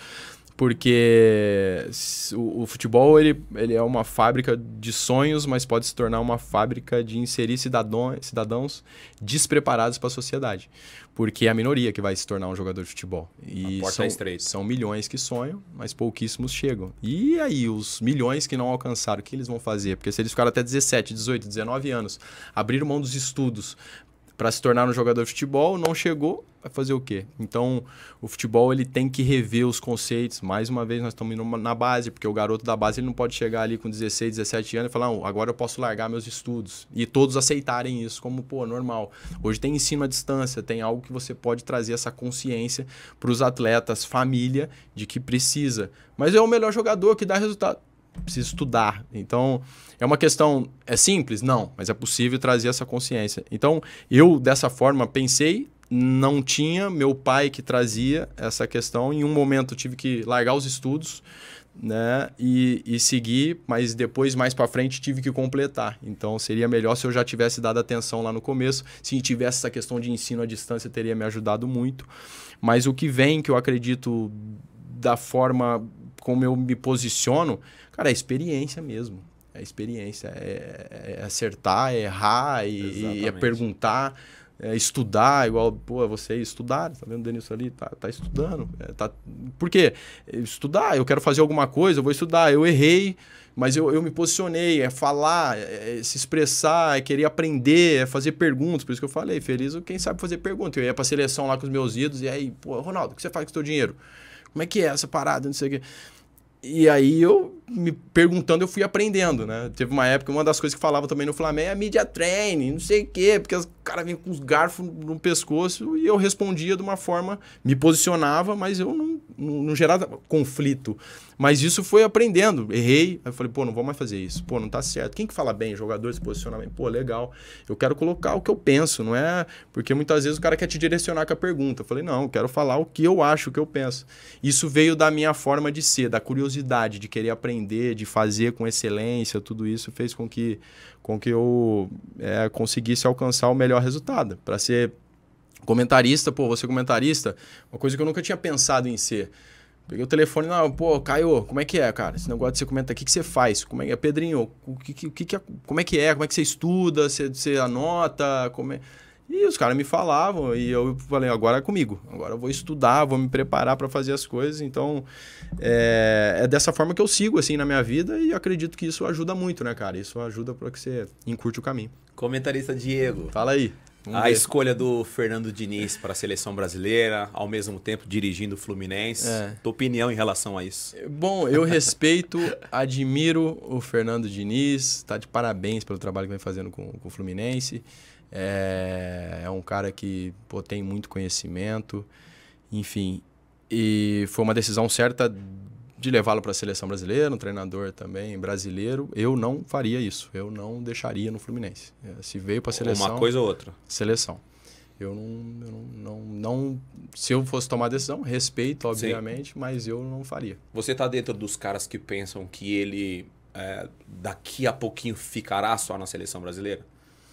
porque o, o, futebol ele, ele é uma fábrica de sonhos, mas pode se tornar uma fábrica de inserir cidadão, cidadãos despreparados para a sociedade, porque é a minoria que vai se tornar um jogador de futebol. E são, é são milhões que sonham, mas pouquíssimos chegam. E aí os milhões que não alcançaram, o que eles vão fazer? Porque se eles ficaram até 17, 18, 19 anos, abriram mão dos estudos para se tornar um jogador de futebol, não chegou, vai fazer o quê? Então, o futebol ele tem que rever os conceitos. Mais uma vez, nós estamos indo na base, porque o garoto da base ele não pode chegar ali com 16, 17 anos e falar, agora eu posso largar meus estudos. E todos aceitarem isso como, pô, normal. Hoje tem ensino à distância, tem algo que você pode trazer essa consciência para os atletas, família, de que precisa. Mas é o melhor jogador que dá resultado preciso estudar. Então, é uma questão. É simples? Não, mas é possível trazer essa consciência. Então, eu, dessa forma, pensei, não tinha, meu pai que trazia essa questão. Em um momento, tive que largar os estudos né? E, e seguir, mas depois, mais para frente, tive que completar. Então, seria melhor se eu já tivesse dado atenção lá no começo. Se tivesse essa questão de ensino à distância, teria me ajudado muito. Mas o que vem, que eu acredito da forma como eu me posiciono, cara, é experiência mesmo. É experiência. É, é, é acertar, é errar, e, e é perguntar. É estudar, igual, pô, você é estudar, tá vendo o Denilson ali? Tá, tá estudando. É, tá... Por quê? Estudar, eu quero fazer alguma coisa, eu vou estudar. Eu errei, mas eu, eu me posicionei. É falar, é, é se expressar, é querer aprender, é fazer perguntas. Por isso que eu falei, feliz quem sabe fazer pergunta. Eu ia pra seleção lá com os meus idos e aí, pô, Ronaldo, o que você faz com o seu dinheiro? Como é que é essa parada? Não sei o quê. E aí eu me perguntando, eu fui aprendendo, né? Teve uma época, uma das coisas que falava também no Flamengo é mídia training, não sei o quê, porque os caras vêm com os garfos no pescoço e eu respondia de uma forma, me posicionava, mas eu não, não, não gerava conflito. Mas isso foi aprendendo. Errei, aí eu falei, pô, não vou mais fazer isso. Pô, não tá certo. Quem que fala bem? Jogador se posiciona bem. Pô, legal. Eu quero colocar o que eu penso, não é? Porque muitas vezes o cara quer te direcionar com a pergunta. Eu falei, não, eu quero falar o que eu acho, o que eu penso. Isso veio da minha forma de ser, da curiosidade, de querer aprender aprender, de fazer com excelência, tudo isso fez com que, com que eu é, conseguisse alcançar o melhor resultado. Para ser comentarista, pô, você comentarista, uma coisa que eu nunca tinha pensado em ser. Peguei o telefone e pô, caiu como é que é, cara? Esse negócio de você comentar, o que, que você faz? Como é que é? Pedrinho, o que, que, que, é, como é que é? Como é que você estuda? Você, você anota? Como é... E os caras me falavam e eu falei, agora é comigo, agora eu vou estudar, vou me preparar para fazer as coisas. Então, é, é, dessa forma que eu sigo, assim, na minha vida e acredito que isso ajuda muito, né, cara? Isso ajuda para que você encurte o caminho. Comentarista Diego. Fala aí. A ver. escolha do Fernando Diniz para a seleção brasileira, ao mesmo tempo dirigindo o Fluminense. É. Tua opinião em relação a isso? Bom, eu respeito, admiro o Fernando Diniz, está de parabéns pelo trabalho que vem fazendo com, com o Fluminense. É, é um cara que pô, tem muito conhecimento, enfim. E foi uma decisão certa de levá-lo para a seleção brasileira, um treinador também brasileiro. Eu não faria isso, eu não deixaria no Fluminense. É, se veio para a seleção. Uma coisa ou outra. Seleção. Eu não, eu não, não, não, Se eu fosse tomar decisão, respeito, obviamente, Sim. mas eu não faria. Você está dentro dos caras que pensam que ele é, daqui a pouquinho ficará só na seleção brasileira?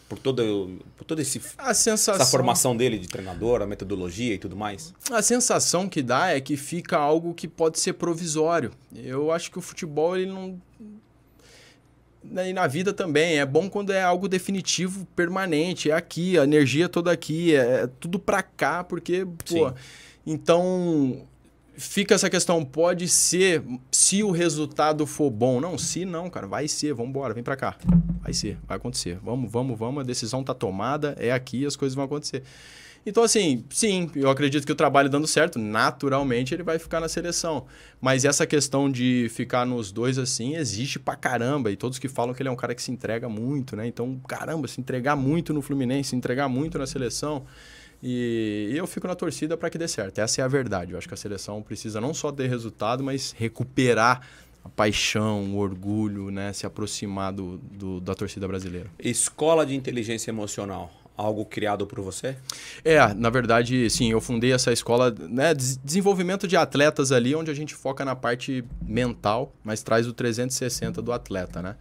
por todo, por todo esse a sensação, essa formação dele de treinador, a metodologia e tudo mais? A sensação que dá é que fica algo que pode ser provisório. Eu acho que o futebol ele não né, e na vida também é bom quando é algo definitivo, permanente, é aqui, a energia toda aqui, é, é tudo para cá, porque pô, então fica essa questão, pode ser se o resultado for bom. Não, se não, cara, vai ser, vamos embora, vem para cá. Vai ser, vai acontecer. Vamos, vamos, vamos, a decisão tá tomada, é aqui, as coisas vão acontecer. Então, assim, sim, eu acredito que o trabalho dando certo, naturalmente ele vai ficar na seleção. Mas essa questão de ficar nos dois assim existe pra caramba. E todos que falam que ele é um cara que se entrega muito, né? Então, caramba, se entregar muito no Fluminense, se entregar muito na seleção. E, e eu fico na torcida para que dê certo. Essa é a verdade. Eu acho que a seleção precisa não só ter resultado, mas recuperar a paixão, o orgulho, né? se aproximar do, do, da torcida brasileira. Escola de Inteligência Emocional algo criado por você? É, na verdade, sim, eu fundei essa escola, né, desenvolvimento de atletas ali, onde a gente foca na parte mental, mas traz o 360 do atleta, né?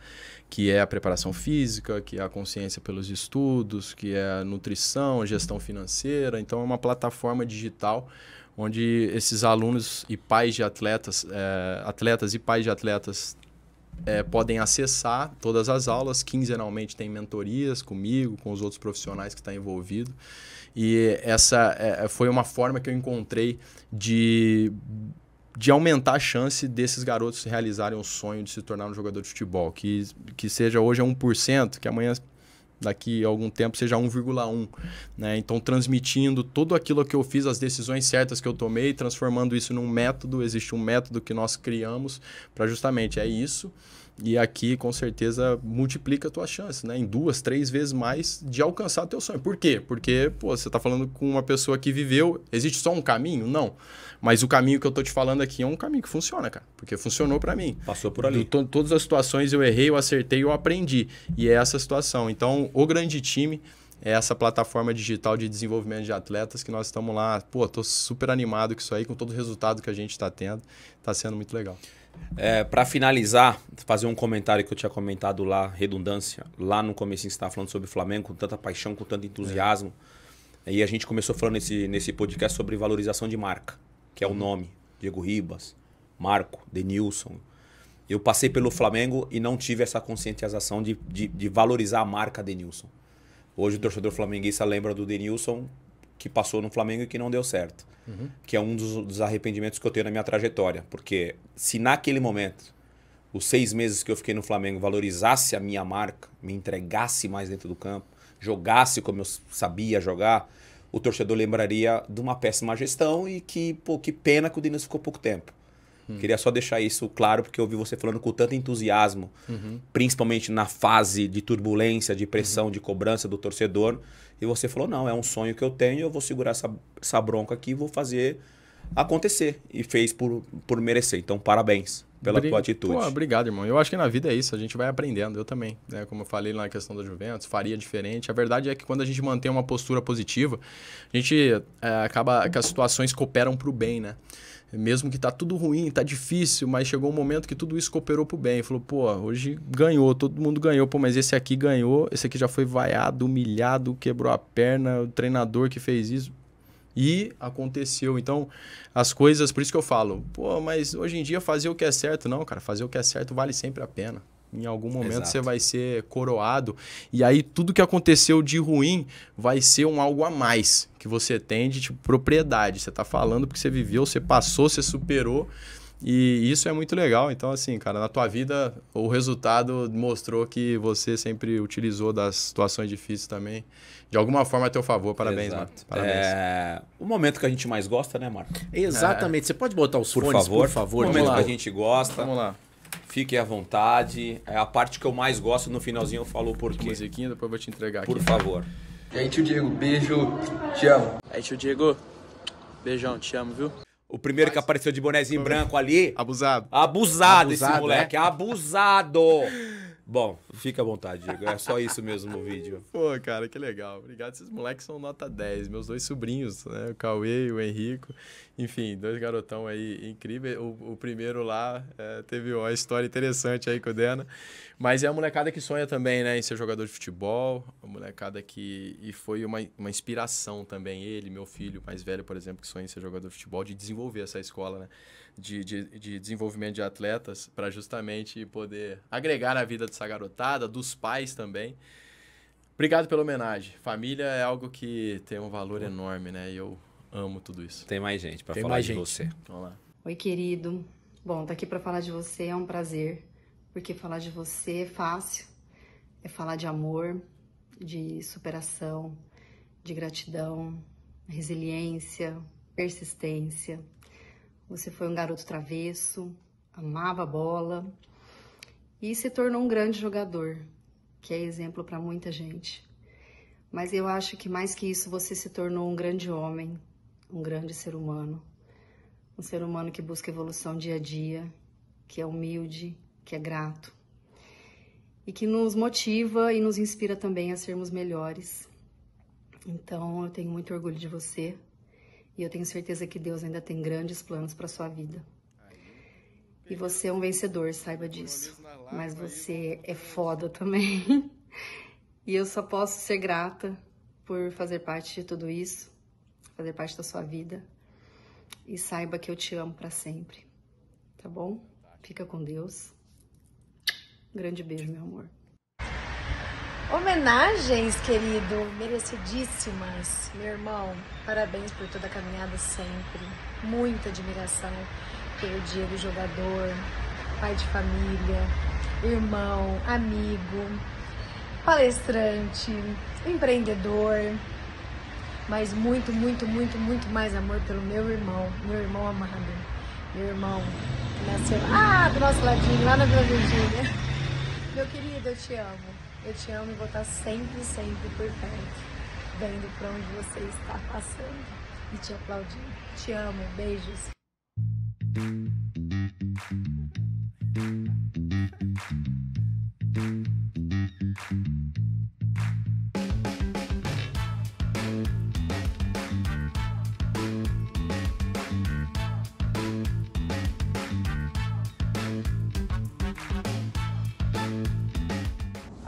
que é a preparação física, que é a consciência pelos estudos, que é a nutrição, gestão financeira. Então, é uma plataforma digital onde esses alunos e pais de atletas, é, atletas e pais de atletas é, podem acessar todas as aulas. Quinzenalmente tem mentorias comigo, com os outros profissionais que estão tá envolvidos. E essa é, foi uma forma que eu encontrei de de aumentar a chance desses garotos realizarem o sonho de se tornar um jogador de futebol. Que, que seja hoje é 1%, que amanhã, daqui a algum tempo, seja 1,1%. Né? Então, transmitindo tudo aquilo que eu fiz, as decisões certas que eu tomei, transformando isso num método. Existe um método que nós criamos para justamente é isso. E aqui, com certeza, multiplica a tua chance, né? Em duas, três vezes mais de alcançar teu sonho. Por quê? Porque, pô, você está falando com uma pessoa que viveu. Existe só um caminho? Não. Mas o caminho que eu tô te falando aqui é um caminho que funciona, cara. Porque funcionou para mim. Passou por ali. Eu, todas as situações eu errei, eu acertei, eu aprendi. E é essa situação. Então, o grande time é essa plataforma digital de desenvolvimento de atletas que nós estamos lá. Pô, tô super animado com isso aí, com todo o resultado que a gente está tendo. Tá sendo muito legal. É, para finalizar, fazer um comentário que eu tinha comentado lá, redundância, lá no começo você estava falando sobre o Flamengo com tanta paixão, com tanto entusiasmo. É. E a gente começou falando nesse, nesse podcast sobre valorização de marca que é o nome. Diego Ribas, Marco, Denilson. Eu passei pelo Flamengo e não tive essa conscientização de, de, de valorizar a marca Denilson. Hoje o torcedor flamenguista lembra do Denilson que passou no Flamengo e que não deu certo. Uhum. Que é um dos, dos, arrependimentos que eu tenho na minha trajetória. Porque se naquele momento, os seis meses que eu fiquei no Flamengo, valorizasse a minha marca, me entregasse mais dentro do campo, jogasse como eu sabia jogar, o torcedor lembraria de uma péssima gestão e que, pô, que pena que o Diniz ficou pouco tempo. Hum. Queria só deixar isso claro, porque eu ouvi você falando com tanto entusiasmo, uhum. principalmente na fase de turbulência, de pressão, uhum. de cobrança do torcedor. E você falou: não, é um sonho que eu tenho, eu vou segurar essa, essa bronca aqui e vou fazer acontecer. E fez por, por merecer. Então, parabéns pela Bri... tua atitude. Pô, obrigado, irmão. Eu acho que na vida é isso, a gente vai aprendendo, eu também. Né? Como eu falei na questão da Juventus, faria diferente. A verdade é que quando a gente mantém uma postura positiva, a gente é, acaba que as situações cooperam para o bem, né? mesmo que tá tudo ruim, tá difícil, mas chegou um momento que tudo isso cooperou pro bem. Falou, pô, hoje ganhou, todo mundo ganhou, pô, mas esse aqui ganhou, esse aqui já foi vaiado, humilhado, quebrou a perna, o treinador que fez isso. E aconteceu. Então, as coisas, por isso que eu falo, pô, mas hoje em dia fazer o que é certo, não, cara, fazer o que é certo vale sempre a pena. Em algum momento Exato. você vai ser coroado. E aí tudo que aconteceu de ruim vai ser um algo a mais que você tem de tipo, propriedade. Você tá falando porque você viveu, você passou, você superou. E isso é muito legal. Então, assim, cara, na tua vida, o resultado mostrou que você sempre utilizou das situações difíceis também de alguma forma a teu favor. Parabéns, Exato. Marco. Parabéns. É... O momento que a gente mais gosta, né, Marco? Exatamente. É... Você pode botar os por fones, favor. por favor? O momento que a gente gosta. Vamos lá. Fique à vontade. É a parte que eu mais gosto. No finalzinho eu falo por quê. Musiquinha, depois eu vou te entregar Por aqui. favor. E aí, tio Diego, beijo. Te amo. Aí, tio Diego, beijão. Te amo, viu? O primeiro que apareceu de bonézinho branco ali. Abusado. Abusado, abusado esse moleque. É? Abusado. Bom, fica à vontade, Diego. É só isso mesmo o vídeo. Pô, cara, que legal. Obrigado. Esses moleques são nota 10. Meus dois sobrinhos, né? O Cauê e o Henrico. Enfim, dois garotão aí incríveis. O, o primeiro lá é, teve uma história interessante aí com o Dena. Mas é a molecada que sonha também, né? Em ser jogador de futebol. A molecada que... E foi uma, uma inspiração também. Ele, meu filho mais velho, por exemplo, que sonha em ser jogador de futebol, de desenvolver essa escola, né? de, de, de desenvolvimento de atletas para justamente poder agregar a vida dessa garotada, dos pais também. Obrigado pela homenagem. Família é algo que tem um valor enorme, né? E eu amo tudo isso. Tem mais gente para falar mais de gente. você. Vamos lá. Oi, querido. Bom, tá aqui para falar de você é um prazer, porque falar de você é fácil. É falar de amor, de superação, de gratidão, resiliência, persistência. Você foi um garoto travesso, amava a bola e se tornou um grande jogador, que é exemplo para muita gente. Mas eu acho que mais que isso, você se tornou um grande homem, um grande ser humano, um ser humano que busca evolução dia a dia, que é humilde, que é grato e que nos motiva e nos inspira também a sermos melhores. Então, eu tenho muito orgulho de você. E eu tenho certeza que Deus ainda tem grandes planos para sua vida. E você é um vencedor, saiba disso. Mas você é foda também. E eu só posso ser grata por fazer parte de tudo isso, fazer parte da sua vida. E saiba que eu te amo para sempre. Tá bom? Fica com Deus. Um grande beijo, meu amor. Homenagens, querido, merecidíssimas, meu irmão. Parabéns por toda a caminhada sempre. Muita admiração pelo Diego jogador, pai de família, irmão, amigo, palestrante, empreendedor. Mas muito, muito, muito, muito mais amor pelo meu irmão, meu irmão amado, meu irmão que nasceu ah, do nosso ladinho, lá na Vila Virgínia. Meu querido, eu te amo. Eu te amo e vou estar sempre, sempre por perto, vendo para onde você está passando e te aplaudindo. Te amo, beijos.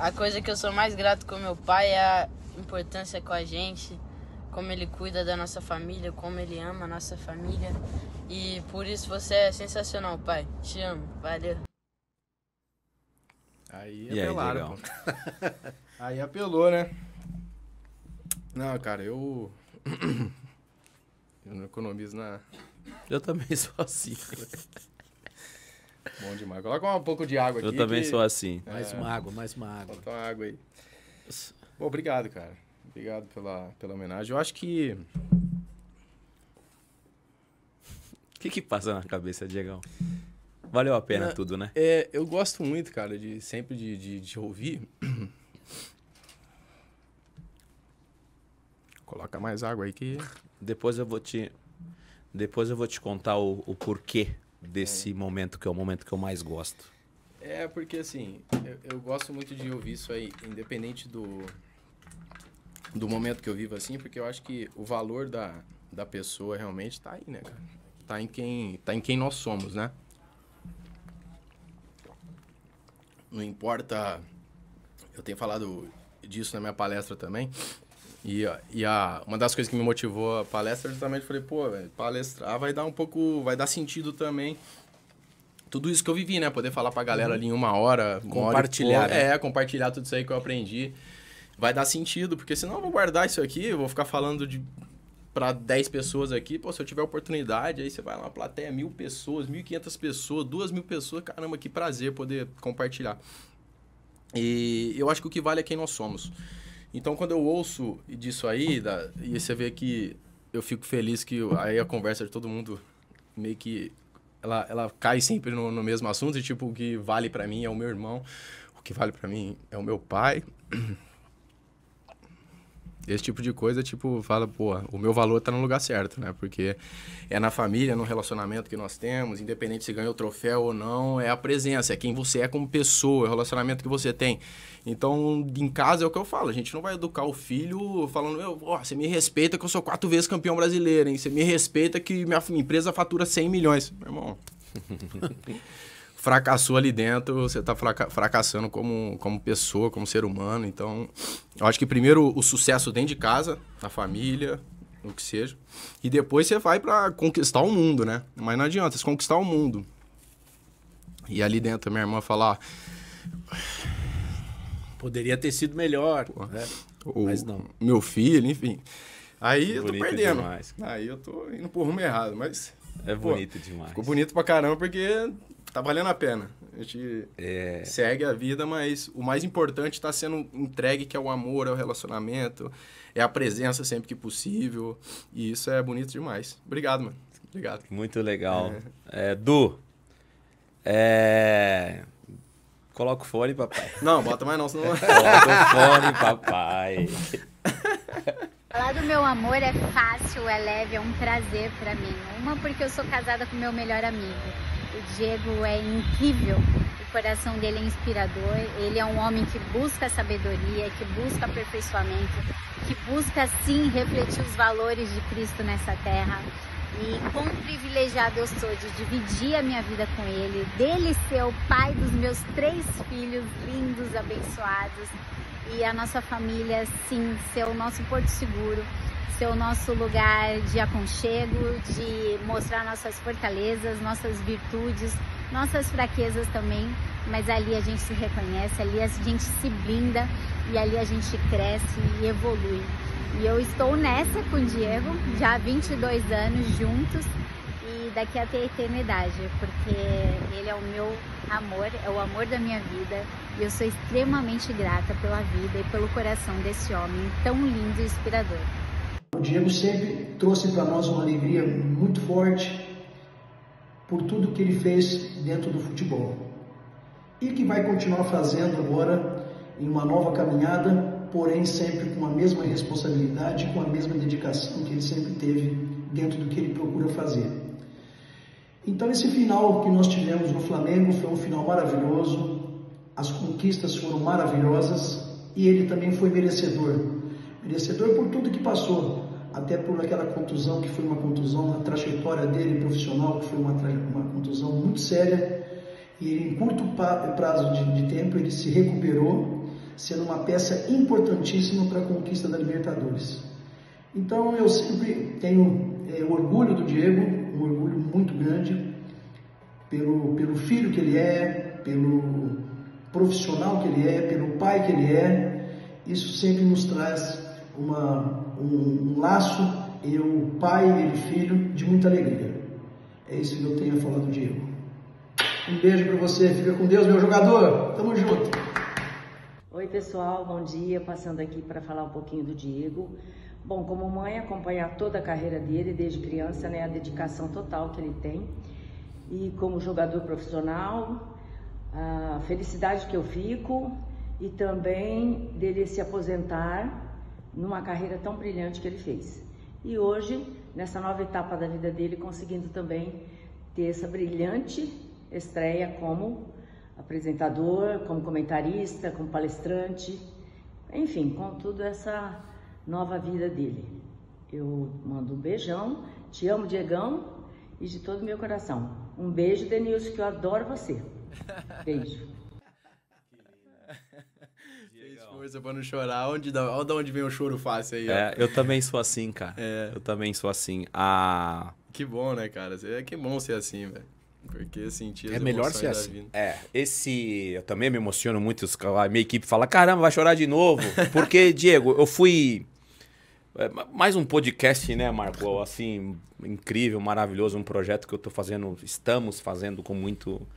A coisa que eu sou mais grato com meu pai é a importância com a gente, como ele cuida da nossa família, como ele ama a nossa família. E por isso você é sensacional, pai. Te amo. Valeu. Aí apelaram. Aí, aí apelou, né? Não, cara, eu. Eu não economizo na. Eu também sou assim. Bom demais. Coloca um pouco de água aqui. Eu também que... sou assim. É, mais é... uma água, mais uma água. Bota uma água aí. Bom, obrigado, cara. Obrigado pela, pela homenagem. Eu acho que. O que, que passa na cabeça, Diegão? Valeu a pena é, tudo, né? É, eu gosto muito, cara, de sempre de, de, de ouvir. Coloca mais água aí que. Depois eu vou te. Depois eu vou te contar o, o porquê desse é. momento, que é o momento que eu mais gosto? É, porque assim, eu, eu, gosto muito de ouvir isso aí, independente do, do momento que eu vivo assim, porque eu acho que o valor da, da pessoa realmente está aí, né, cara? Tá em quem, tá em quem nós somos, né? Não importa. Eu tenho falado disso na minha palestra também. E, e a, uma das coisas que me motivou a palestra justamente falei, pô, véio, palestrar vai dar um pouco, vai dar sentido também. Tudo isso que eu vivi, né? Poder falar pra galera uhum. ali em uma hora, compartilhar. Uma hora, né? É, compartilhar tudo isso aí que eu aprendi. Vai dar sentido, porque senão eu vou guardar isso aqui, vou ficar falando de para 10 pessoas aqui, pô, se eu tiver oportunidade, aí você vai lá, plateia, mil pessoas, 1.500 pessoas, duas mil pessoas, caramba, que prazer poder compartilhar. E eu acho que o que vale é quem nós somos. Então, quando eu ouço disso aí, da, e você vê que eu fico feliz que aí a conversa de todo mundo meio que ela, ela cai sempre no, no mesmo assunto e tipo o que vale para mim é o meu irmão, o que vale para mim é o meu pai. Esse tipo de coisa, tipo, fala, pô, o meu valor tá no lugar certo, né? Porque é na família, no relacionamento que nós temos, independente se ganhou o troféu ou não, é a presença, é quem você é como pessoa, é o relacionamento que você tem. Então, em casa é o que eu falo, a gente não vai educar o filho falando, meu, você me respeita que eu sou quatro vezes campeão brasileiro, hein? Você me respeita que minha empresa fatura 100 milhões. Meu irmão, fracassou ali dentro, você está fracassando como, como pessoa, como ser humano. Então, eu acho que primeiro o sucesso dentro de casa, na família, o que seja. E depois você vai para conquistar o mundo, né? Mas não adianta, você conquistar o mundo. E ali dentro minha irmã falar. Ah, Poderia ter sido melhor, Pô, né? Mas não. Meu filho, enfim. Aí eu tô perdendo. Demais. Aí eu tô indo por rumo errado, mas. É bonito pô, demais. Ficou bonito pra caramba porque tá valendo a pena. A gente é. segue a vida, mas o mais importante está sendo entregue, que é o amor, é o relacionamento, é a presença sempre que possível. E isso é bonito demais. Obrigado, mano. Obrigado. Muito legal. É. É, du, é... coloca o fone, papai. Não, bota mais não, senão... coloca o fone, papai. Falar do meu amor é fácil, é leve, é um prazer para mim. Uma porque eu sou casada com meu melhor amigo. Diego é incrível, o coração dele é inspirador, ele é um homem que busca sabedoria, que busca aperfeiçoamento, que busca sim refletir os valores de Cristo nessa terra. E quão privilegiado eu sou de dividir a minha vida com ele, dele ser o pai dos meus três filhos lindos, abençoados, e a nossa família, sim, ser o nosso porto seguro ser o nosso lugar de aconchego, de mostrar nossas fortalezas, nossas virtudes, nossas fraquezas também, mas ali a gente se reconhece, ali a gente se blinda e ali a gente cresce e evolui. E eu estou nessa com o Diego já há 22 anos juntos e daqui até a eternidade, porque ele é o meu amor, é o amor da minha vida e eu sou extremamente grata pela vida e pelo coração desse homem tão lindo e inspirador. O Diego sempre trouxe para nós uma alegria muito forte por tudo que ele fez dentro do futebol e que vai continuar fazendo agora em uma nova caminhada, porém sempre com a mesma responsabilidade, com a mesma dedicação que ele sempre teve dentro do que ele procura fazer. Então esse final que nós tivemos no Flamengo foi um final maravilhoso, as conquistas foram maravilhosas e ele também foi merecedor merecedor por tudo que passou, até por aquela contusão que foi uma contusão, na trajetória dele profissional, que foi uma, uma contusão muito séria, e em curto prazo de, de tempo ele se recuperou, sendo uma peça importantíssima para a conquista da Libertadores. Então eu sempre tenho é, orgulho do Diego, um orgulho muito grande pelo, pelo filho que ele é, pelo profissional que ele é, pelo pai que ele é. Isso sempre nos traz uma, um, um laço eu pai e filho de muita alegria. É isso que eu tenho a falar do Diego. Um beijo para você, fica com Deus, meu jogador. Tamo junto. Oi, pessoal, bom dia. Passando aqui para falar um pouquinho do Diego. Bom, como mãe, acompanhar toda a carreira dele desde criança, né, a dedicação total que ele tem. E como jogador profissional, a felicidade que eu fico e também dele se aposentar numa carreira tão brilhante que ele fez. E hoje, nessa nova etapa da vida dele, conseguindo também ter essa brilhante estreia como apresentador, como comentarista, como palestrante, enfim, com tudo essa nova vida dele. Eu mando um beijão, te amo, Diegão, e de todo meu coração. Um beijo, Denilson, que eu adoro você. Beijo. cabeça pra não chorar. Onde dá, olha de onde vem o choro fácil aí, ó. É, eu também sou assim, cara. É. Eu também sou assim. Ah... Que bom, né, cara? É que é bom ser assim, velho. Porque sentir É melhor ser assim. Vida. É, esse. Eu também me emociono muito. A minha equipe fala: caramba, vai chorar de novo. Porque, Diego, eu fui. É, mais um podcast, né, Marco? Assim, incrível, maravilhoso. Um projeto que eu tô fazendo, estamos fazendo com muito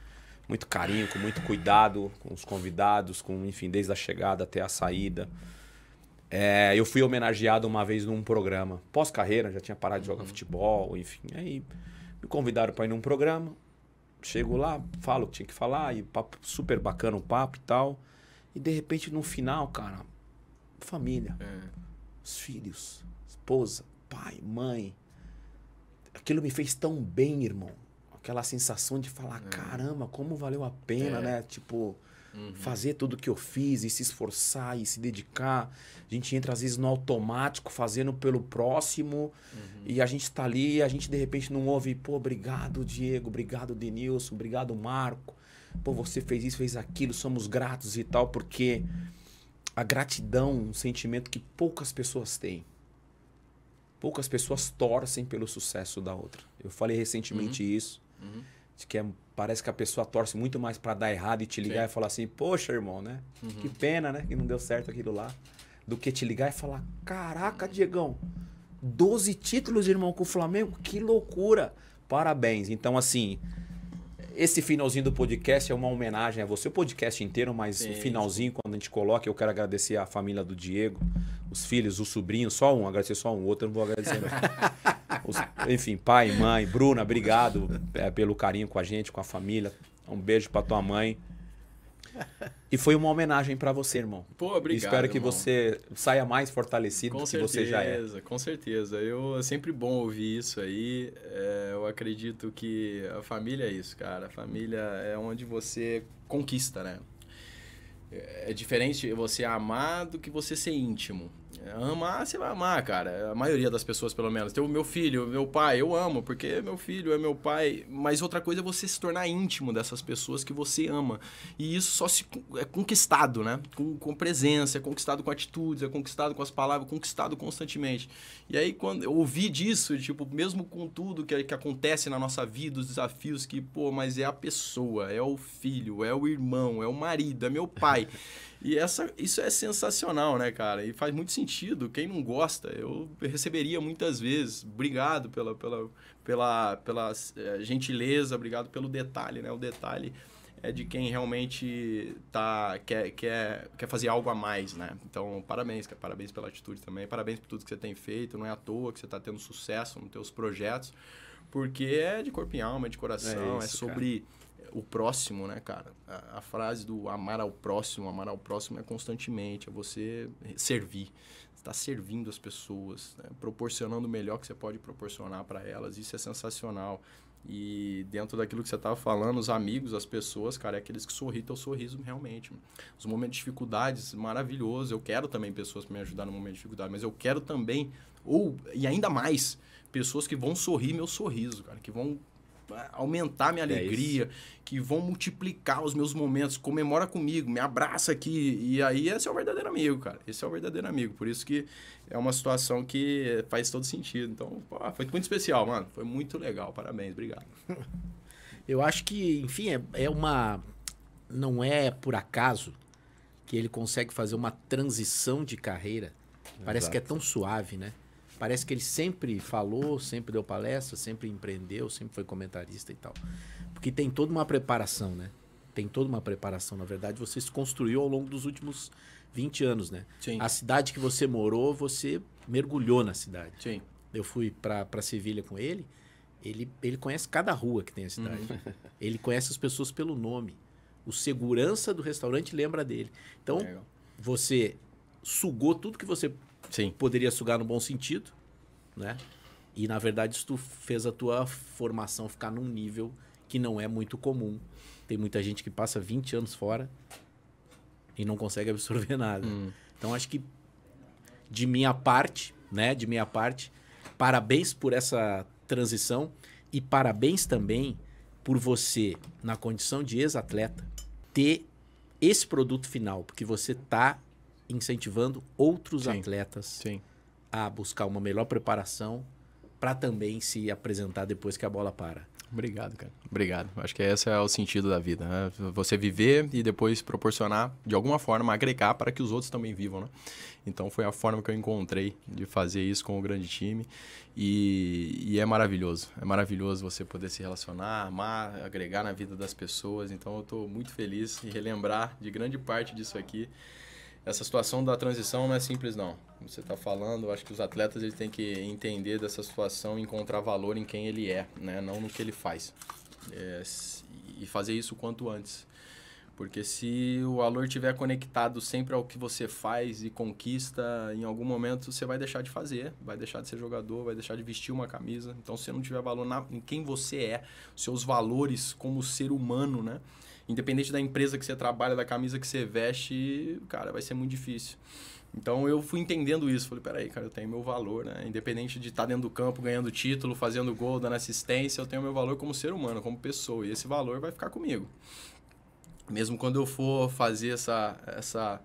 muito carinho, com muito cuidado com os convidados, com enfim, desde a chegada até a saída. É, eu fui homenageado uma vez num programa, pós-carreira, já tinha parado de jogar uhum. futebol, enfim. Aí me convidaram para ir num programa. Chego lá, falo o que tinha que falar, e papo super bacana o papo e tal. E de repente, no final, cara, família, é. os filhos, esposa, pai, mãe. Aquilo me fez tão bem, irmão aquela sensação de falar, é. caramba, como valeu a pena, é. né? Tipo, Uhum. fazer tudo que eu fiz e se esforçar e se dedicar. A gente entra às vezes no automático, fazendo pelo próximo, uhum. e a gente está ali e a gente de repente não ouve, pô, obrigado Diego, obrigado Denilson, obrigado Marco, pô, você fez isso, fez aquilo, somos gratos e tal, porque a gratidão é um sentimento que poucas pessoas têm. Poucas pessoas torcem pelo sucesso da outra. Eu falei recentemente uhum. isso Uhum. Que é, parece que a pessoa torce muito mais para dar errado e te ligar Sim. e falar assim, poxa, irmão, né? Uhum. Que pena, né? Que não deu certo aquilo lá. Do que te ligar e falar, caraca, Diegão, 12 títulos, irmão, com o Flamengo, que loucura! Parabéns. Então, assim, esse finalzinho do podcast é uma homenagem a você, o podcast inteiro, mas Sim. o finalzinho, quando a gente coloca, eu quero agradecer a família do Diego, os filhos, o sobrinho, só um, agradecer só um outro, eu não vou agradecer. Os, enfim, pai, mãe, Bruna, obrigado é, pelo carinho com a gente, com a família. Um beijo para tua mãe. E foi uma homenagem para você, irmão. Pô, obrigado. E espero que irmão. você saia mais fortalecido com do que certeza, você já é. Com certeza, eu é sempre bom ouvir isso aí. É, eu acredito que a família é isso, cara. A família é onde você conquista, né? É, é diferente você amar do que você ser íntimo. Amar, você vai amar, cara. A maioria das pessoas, pelo menos. Tem o meu filho, meu pai, eu amo, porque é meu filho, é meu pai. Mas outra coisa é você se tornar íntimo dessas pessoas que você ama. E isso só se, é conquistado, né? Com, com presença, é conquistado com atitudes, é conquistado com as palavras, é conquistado constantemente. E aí, quando eu ouvi disso, tipo, mesmo com tudo que, que acontece na nossa vida, os desafios que, pô, mas é a pessoa, é o filho, é o irmão, é o marido, é meu pai. E essa, isso é sensacional, né, cara? E faz muito sentido. Quem não gosta, eu receberia muitas vezes. Obrigado pela, pela, pela, pela eh, gentileza, obrigado pelo detalhe, né? O detalhe é de quem realmente tá, quer, quer, quer fazer algo a mais, né? Então, parabéns, cara. Parabéns pela atitude também. Parabéns por tudo que você tem feito. Não é à toa que você está tendo sucesso nos teus projetos. Porque é de corpo e alma, é de coração, é, é isso, é sobre... Cara o próximo, né, cara? A, a, frase do amar ao próximo, amar ao próximo é constantemente, é você servir, está servindo as pessoas, né? proporcionando o melhor que você pode proporcionar para elas. Isso é sensacional. E dentro daquilo que você estava falando, os amigos, as pessoas, cara, é aqueles que sorri teu sorriso realmente. Os momentos de dificuldades, maravilhoso. Eu quero também pessoas para me ajudar no momento de dificuldade, mas eu quero também, ou e ainda mais, pessoas que vão sorrir meu sorriso, cara, que vão aumentar minha é alegria, é que vão multiplicar os meus momentos, comemora comigo, me abraça aqui. E aí esse é o verdadeiro amigo, cara. Esse é o verdadeiro amigo. Por isso que é uma situação que faz todo sentido. Então, pô, foi muito especial, mano. Foi muito legal. Parabéns, obrigado. Eu acho que, enfim, é, é uma. Não é por acaso que ele consegue fazer uma transição de carreira. Parece Exato. que é tão suave, né? Parece que ele sempre falou, sempre deu palestra, sempre empreendeu, sempre foi comentarista e tal. Porque tem toda uma preparação, né? Tem toda uma preparação, na verdade, você se construiu ao longo dos últimos 20 anos, né? Sim. A cidade que você morou, você mergulhou na cidade. Sim. Eu fui para Sevilha com ele, ele, ele conhece cada rua que tem a cidade. Uhum. Ele conhece as pessoas pelo nome. O segurança do restaurante lembra dele. Então, Legal. você sugou tudo que você Sim. Poderia sugar no bom sentido, né? E na verdade isso fez a tua formação ficar num nível que não é muito comum. Tem muita gente que passa 20 anos fora e não consegue absorver nada. Hum. Então acho que de minha parte, né, de minha parte, parabéns por essa transição e parabéns também por você na condição de ex-atleta ter esse produto final, porque você tá incentivando outros sim, atletas sim. a buscar uma melhor preparação para também se apresentar depois que a bola para. Obrigado, cara. Obrigado. Acho que esse é o sentido da vida, né? Você viver e depois proporcionar, de alguma forma, agregar para que os outros também vivam, né? Então foi a forma que eu encontrei de fazer isso com o grande time. E, e é maravilhoso. É maravilhoso você poder se relacionar, amar, agregar na vida das pessoas. Então eu estou muito feliz em relembrar de grande parte disso aqui essa situação da transição não é simples não. Como você está falando, eu acho que os atletas eles têm que entender dessa situação, encontrar valor em quem ele é, né? não no que ele faz. É, e fazer isso quanto antes. Porque se o valor estiver conectado sempre ao que você faz e conquista, em algum momento você vai deixar de fazer, vai deixar de ser jogador, vai deixar de vestir uma camisa. Então, se não tiver valor na, em quem você é, seus valores como ser humano, né? Independente da empresa que você trabalha, da camisa que você veste, cara, vai ser muito difícil. Então eu fui entendendo isso. Falei, peraí, cara, eu tenho meu valor, né? Independente de estar tá dentro do campo, ganhando título, fazendo gol, dando assistência, eu tenho meu valor como ser humano, como pessoa. E esse valor vai ficar comigo. Mesmo quando eu for fazer essa, essa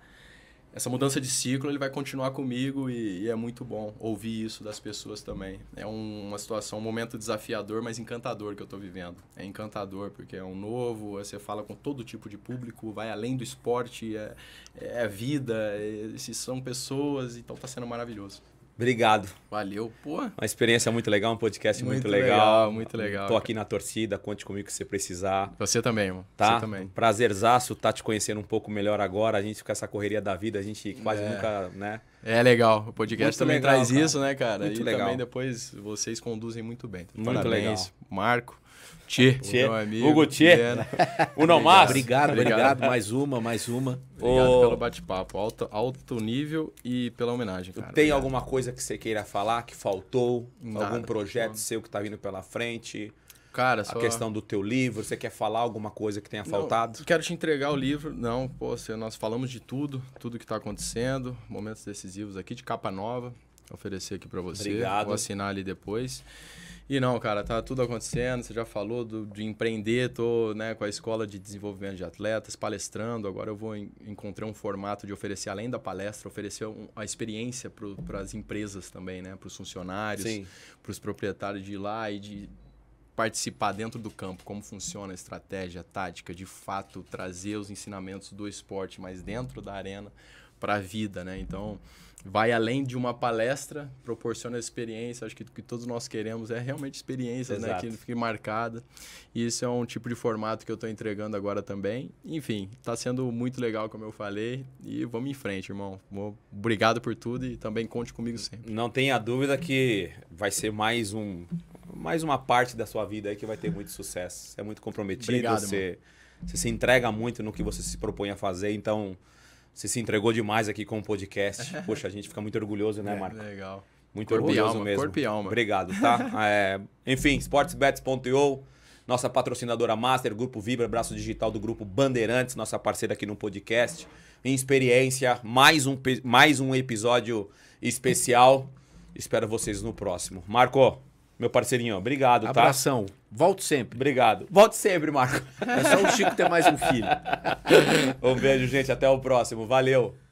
essa mudança de ciclo ele vai continuar comigo e, e é muito bom ouvir isso das pessoas também. É um, uma situação, um momento desafiador, mas encantador que eu estou vivendo. É encantador porque é um novo, você fala com todo tipo de público, vai além do esporte, é, é vida, é, são pessoas, então está sendo maravilhoso. Obrigado. Valeu, pô. Uma experiência muito legal, um podcast muito, muito legal. legal. Muito legal. Tô aqui na torcida, conte comigo se você precisar. Você também, irmão. Tá? Você também. Prazerzaço tá te conhecendo um pouco melhor agora. A gente com essa correria da vida, a gente quase é. nunca, né? É legal. O podcast muito também legal, traz cara. isso, né, cara? Muito e legal. também depois vocês conduzem muito bem. Então, muito parabéns, legal. Marco. Tchê, Tchê. meu amigo. Hugo Tchê. Uno Mas. Obrigado, obrigado. mais uma, mais uma. Obrigado pelo bate-papo. Alto, alto nível e pela homenagem, cara. Tem obrigado. alguma coisa que você queira falar que faltou? Nada, Algum projeto não. seu que tá vindo pela frente? Cara, a questão do teu livro, você quer falar alguma coisa que tenha faltado? Não, quero te entregar o livro. Não, pô, nós falamos de tudo, tudo que está acontecendo, momentos decisivos aqui de capa nova, oferecer aqui para você. Obrigado. Vou assinar ali depois. E não, cara, tá tudo acontecendo. Você já falou do, de empreender, tô né, com a escola de desenvolvimento de atletas, palestrando. Agora eu vou en encontrar um formato de oferecer, além da palestra, oferecer um, a experiência para as empresas também, né? Para os funcionários, para os proprietários de ir lá e de participar dentro do campo, como funciona a estratégia, a tática, de fato trazer os ensinamentos do esporte, mais dentro da arena para a vida, né? Então, vai além de uma palestra, proporciona experiência. Acho que o que todos nós queremos é realmente experiências, né? Que fique marcada. E isso é um tipo de formato que eu estou entregando agora também. Enfim, está sendo muito legal, como eu falei. E vamos em frente, irmão. Obrigado por tudo e também conte comigo sempre. Não tenha dúvida que vai ser mais um mais uma parte da sua vida aí que vai ter muito sucesso. Você é muito comprometido, Obrigado, você, você se entrega muito no que você se propõe a fazer, então você se entregou demais aqui com o podcast. Poxa, a gente fica muito orgulhoso, né, é, Marco? É, legal. Muito corpo orgulhoso alma, mesmo. Corpo e alma. Obrigado, tá? É, enfim, sportsbets.io, nossa patrocinadora master, Grupo Vibra, braço digital do Grupo Bandeirantes, nossa parceira aqui no podcast. Em experiência, mais um, mais um episódio especial. Espero vocês no próximo. Marco, meu parceirinho, obrigado, Abração. tá? Abração. Volto sempre. Obrigado. Volte sempre, Marco. É só o Chico ter mais um filho. um beijo, gente. Até o próximo. Valeu.